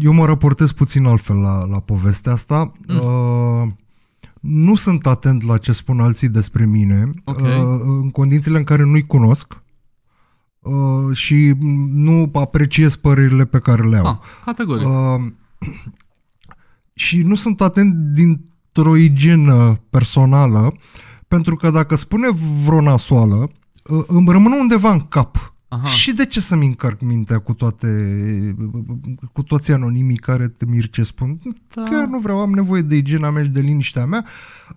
eu mă raportez puțin altfel la, la povestea asta. Mm. Uh, nu sunt atent la ce spun alții despre mine, okay. Uh, în condițiile în care nu-i cunosc și nu apreciez părerile pe care le au. Ah, categoric. Și nu sunt atent dintr-o igienă personală, pentru că dacă spune vreo nasoală, îmi rămân undeva în cap Aha. Și de ce să-mi încarc mintea cu toate, cu toți anonimii care te mir ce spun? Da. Chiar nu vreau, am nevoie de igiena mea și de liniștea mea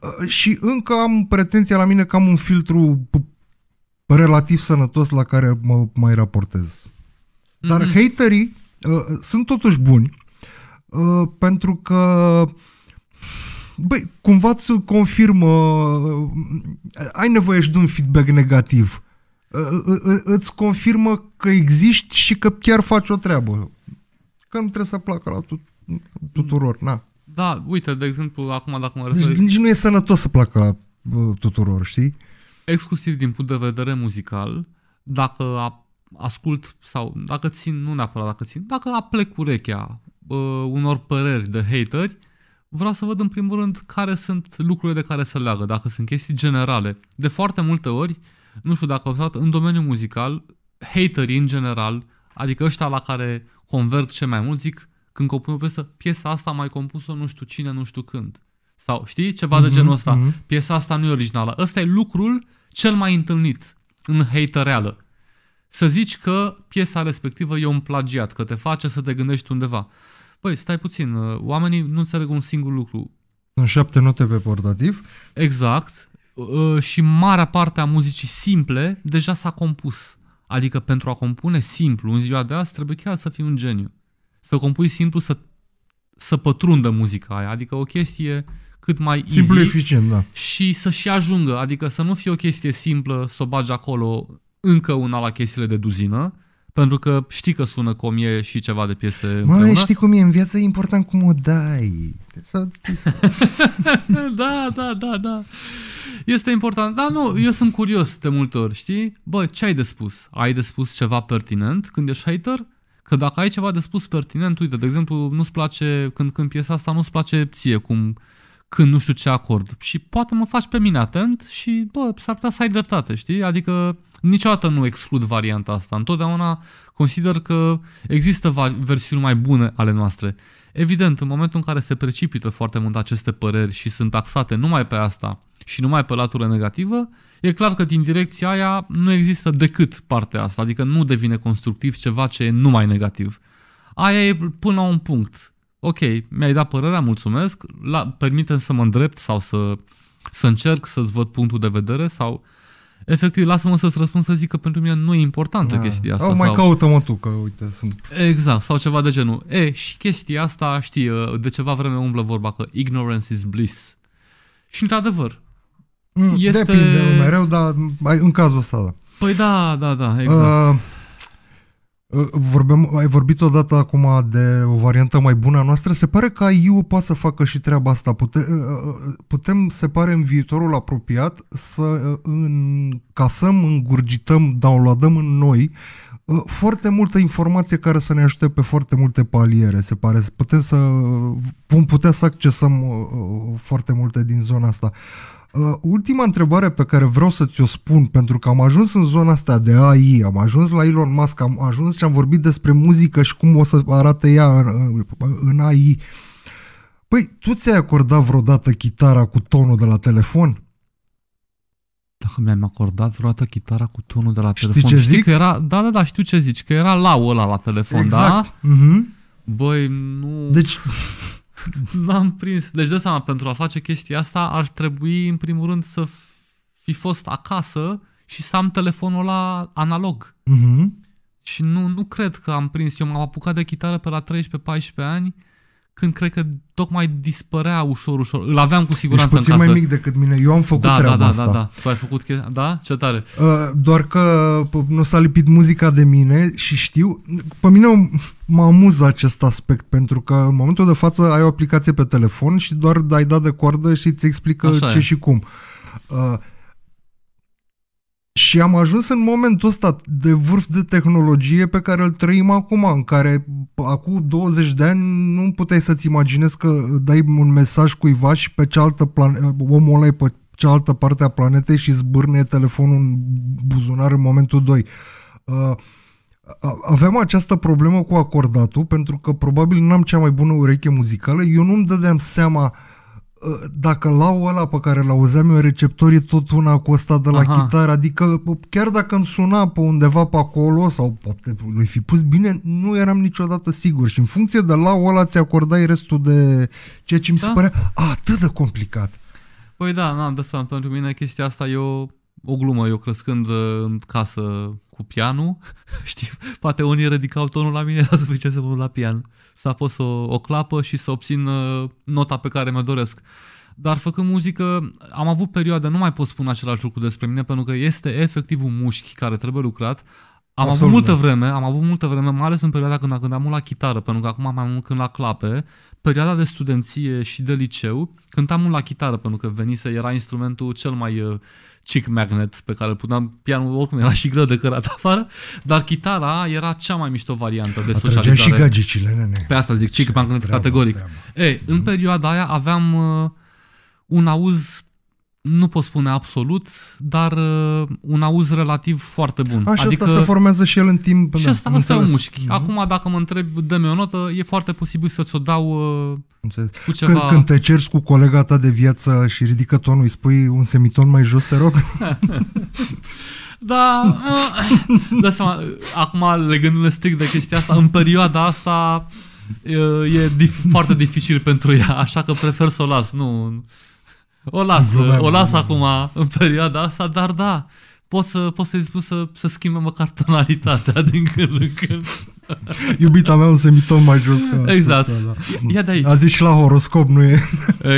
uh, și încă am pretenția la mine că am un filtru relativ sănătos la care mă mai raportez. Dar mm-hmm. haterii uh, sunt totuși buni uh, pentru că băi, cumva îți confirmă uh, ai nevoie și de un feedback negativ Ă, ă, ă, îți confirmă că existi și că chiar faci o treabă. Că nu trebuie să placă la tut tuturor, na. Da, uite, de exemplu, acum dacă mă răsări... Deci nici nu e sănătos să placă la tuturor, știi? Exclusiv din punct de vedere muzical, dacă ascult sau dacă țin, nu neapărat dacă țin, dacă aplec urechea uh, unor păreri de hateri, vreau să văd în primul rând care sunt lucrurile de care se leagă, dacă sunt chestii generale. De foarte multe ori, uh, nu știu dacă observat, în domeniul muzical, haterii în general, adică ăștia la care convert ce mai mult, zic, când compun o piesă, piesa asta mai compus-o nu știu cine, nu știu când. Sau știi, ceva de mhm, genul ăsta. Mhm. Piesa asta nu e originală. Ăsta e lucrul cel mai întâlnit în reală. Să zici că piesa respectivă e un plagiat, că te face să te gândești undeva. Păi, stai puțin, uh, oamenii nu înțeleg un singur lucru. Sunt șapte note pe portativ. Exact. Ă, și marea parte a muzicii simple deja s-a compus. Adică pentru a compune simplu în ziua de azi trebuie chiar să fii un geniu. Să compui simplu, să, să pătrundă muzica aia. Adică o chestie cât mai easy eficient, da. și să și ajungă. Adică să nu fie o chestie simplă, să o bagi acolo încă una la chestiile de duzină, pentru că știi că sună cum e și ceva de piese Mă, împreună. știi cum e, în viață e important cum o dai. Sau, sau. da, da, da, da este important. Dar nu, eu sunt curios de multe ori, știi? Bă, ce ai de spus? Ai de spus ceva pertinent când ești hater? Că dacă ai ceva de spus pertinent, uite, de exemplu, nu-ți place, când când piesa asta, nu-ți place ție cum când nu știu ce acord. Și poate mă faci pe mine atent și, bă, s-ar putea să ai dreptate, știi? Adică niciodată nu exclud varianta asta. Întotdeauna consider că există versiuni mai bune ale noastre. Evident, în momentul în care se precipită foarte mult aceste păreri și sunt taxate numai pe asta și numai pe latură negativă, e clar că din direcția aia nu există decât partea asta, adică nu devine constructiv ceva ce e numai negativ. Aia e până la un punct. Ok, mi-ai dat părerea, mulțumesc, la, permite să mă îndrept sau să, să încerc să-ți văd punctul de vedere sau efectiv, lasă-mă să-ți răspund să zic că pentru mine nu e importantă da. chestia asta. Au mai sau... caută-mă tu, că uite, sunt... Exact, sau ceva de genul. E, și chestia asta, știi, uh, de ceva vreme umblă vorba că ignorance is bliss. Și într-adevăr, mm, este... Depinde mereu, dar în cazul ăsta, da. Păi da, da, da, exact. Uh, Ă, vorbeam, ai vorbit odată acum de o variantă mai bună a noastră. Se pare că IU poate să facă și treaba asta. Pute, ă, ă, putem, se pare, în viitorul apropiat să încasăm, îngurgităm, downloadăm în noi foarte multă informație care să ne ajute pe foarte multe paliere, se pare. Putem să, vom putea să accesăm foarte multe din zona asta. Uh, Uh, ultima întrebare pe care vreau să ți-o spun, pentru că am ajuns în zona asta de AI, am ajuns la Elon Musk, am ajuns și am vorbit despre muzică și cum o să arate ea în, în AI. Păi, tu ți-ai acordat vreodată chitara cu tonul de la telefon? Dacă mi-am acordat vreodată chitara cu tonul de la știi telefon. Ce Știi zic? că era, da, da, da, știu ce zici, că era la ăla la telefon, da? exact. da? Mm-hmm. Băi, nu... Deci... N-am prins. Deci de seama, pentru a face chestia asta ar trebui în primul rând să fi fost acasă și să am telefonul la analog. Uh-huh. Și nu, nu cred că am prins. Eu m-am apucat de chitară pe la 13-14 ani când cred că tocmai dispărea ușor, ușor. Îl aveam cu siguranță Ești puțin în casă. mai mic decât mine. Eu am făcut da, da treaba da, da, asta. Da, da, da. Tu ai făcut chestia? Da? Ce tare. Uh, doar că nu s-a lipit muzica de mine și știu... Pe mine mă amuză acest aspect pentru că în momentul de față ai o aplicație pe telefon și doar dai dat de coardă și îți explică Așa ce e. și cum. Uh, și am ajuns în momentul ăsta de vârf de tehnologie pe care îl trăim acum, în care acum 20 de ani nu puteai să-ți imaginezi că dai un mesaj cuiva și pe cealaltă plan- omul ăla e pe cealaltă parte a planetei și zbârne telefonul în buzunar în momentul 2. Uh, aveam această problemă cu acordatul pentru că probabil n-am cea mai bună ureche muzicală. Eu nu-mi dădeam seama uh, Ă, dacă lau ăla pe care l-auzeam eu receptorii tot una cu ăsta de la Aha. chitară, adică chiar dacă îmi suna pe undeva pe acolo sau poate lui fi pus bine, nu eram niciodată sigur și în funcție de la ăla ți acordai restul de ceea ce mi se da? părea atât de complicat. Păi da, n-am dat seama, pentru mine chestia asta eu o glumă, eu crescând uh, în casă cu pianul, știi, poate unii ridicau tonul la mine, dar suficient să mă la pian. Să apăs o, o clapă și să obțin uh, nota pe care mi-o doresc. Dar făcând muzică, am avut perioada, nu mai pot spune același lucru despre mine, pentru că este efectiv un mușchi care trebuie lucrat. Am Absolut, avut multă da. vreme, am avut multă vreme, mai ales în perioada când, când am la chitară, pentru că acum am mai mult când la clape, perioada de studenție și de liceu, cântam mult la chitară, pentru că venise, era instrumentul cel mai uh, chick magnet pe care îl puneam, pianul oricum era și greu de cărat afară, dar chitara era cea mai mișto variantă de Atrăgeam socializare. și gagicile, nene. Pe asta zic, chick magnet treabă, categoric. Treabă. Ei, în perioada aia aveam uh, un auz nu pot spune absolut, dar uh, un auz relativ foarte bun. A, și adică, asta se formează și el în timp. Și da, asta, da, e mușchi. Uh-huh. Acum, dacă mă întreb, dă-mi o notă, e foarte posibil să ți-o dau uh, cu ceva... Când, când te ceri cu colega ta de viață și ridică tonul, îi spui un semiton mai jos, te rog? da, uh, dă seama, acum legându ne strict de chestia asta, în perioada asta e, uh, e dif- foarte dificil pentru ea, așa că prefer să o las, nu... O las, o las acum în perioada asta, dar da, pot, să, pot să-i spun să, să schimbe măcar tonalitatea din când în când. Iubita mea un semiton mai jos ca Exact. Asta, da. Ia de aici. A zis și la horoscop, nu e?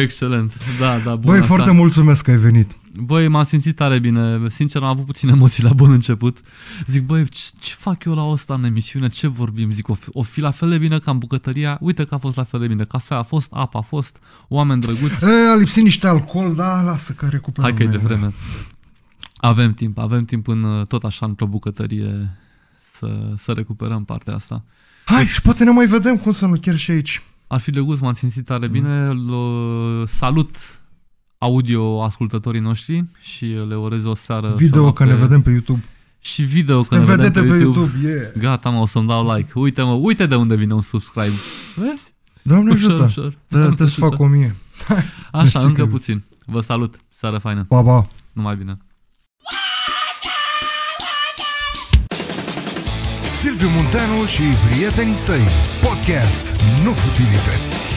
Excelent. Da, da, bun Băi, asta. foarte mulțumesc că ai venit. Băi, m-am simțit tare bine. Sincer, am avut puține emoții la bun început. Zic, băi, ce, ce fac eu la asta în emisiune? Ce vorbim? Zic, o fi, o fi la fel de bine ca în bucătăria? Uite că a fost la fel de bine. Cafea a fost, apa a fost, oameni drăguți. E, a lipsit niște alcool, da, lasă că recuperăm. Hai că e de vreme. Avem timp, avem timp în, uh, tot așa într-o bucătărie să, să recuperăm partea asta. Hai, deci, și poate ne mai vedem cum să nu chiar și aici. Ar fi de gust, m-am simțit tare bine. Mm. Salut audio ascultătorii noștri și le urez o seară. Video că ne vedem pe YouTube. Și video Suntem că ne vedem pe, pe YouTube. YouTube yeah. Gata, mă, o să-mi dau like. Uite, mă, uite de unde vine un subscribe. Vezi? Doamne ușor, ajută. Ușor. Da, te să fac o mie. Așa, încă puțin. Vă salut. Seară faină. Pa, pa. Numai bine. Silviu Munteanu și prietenii săi. Podcast Nu Futilități.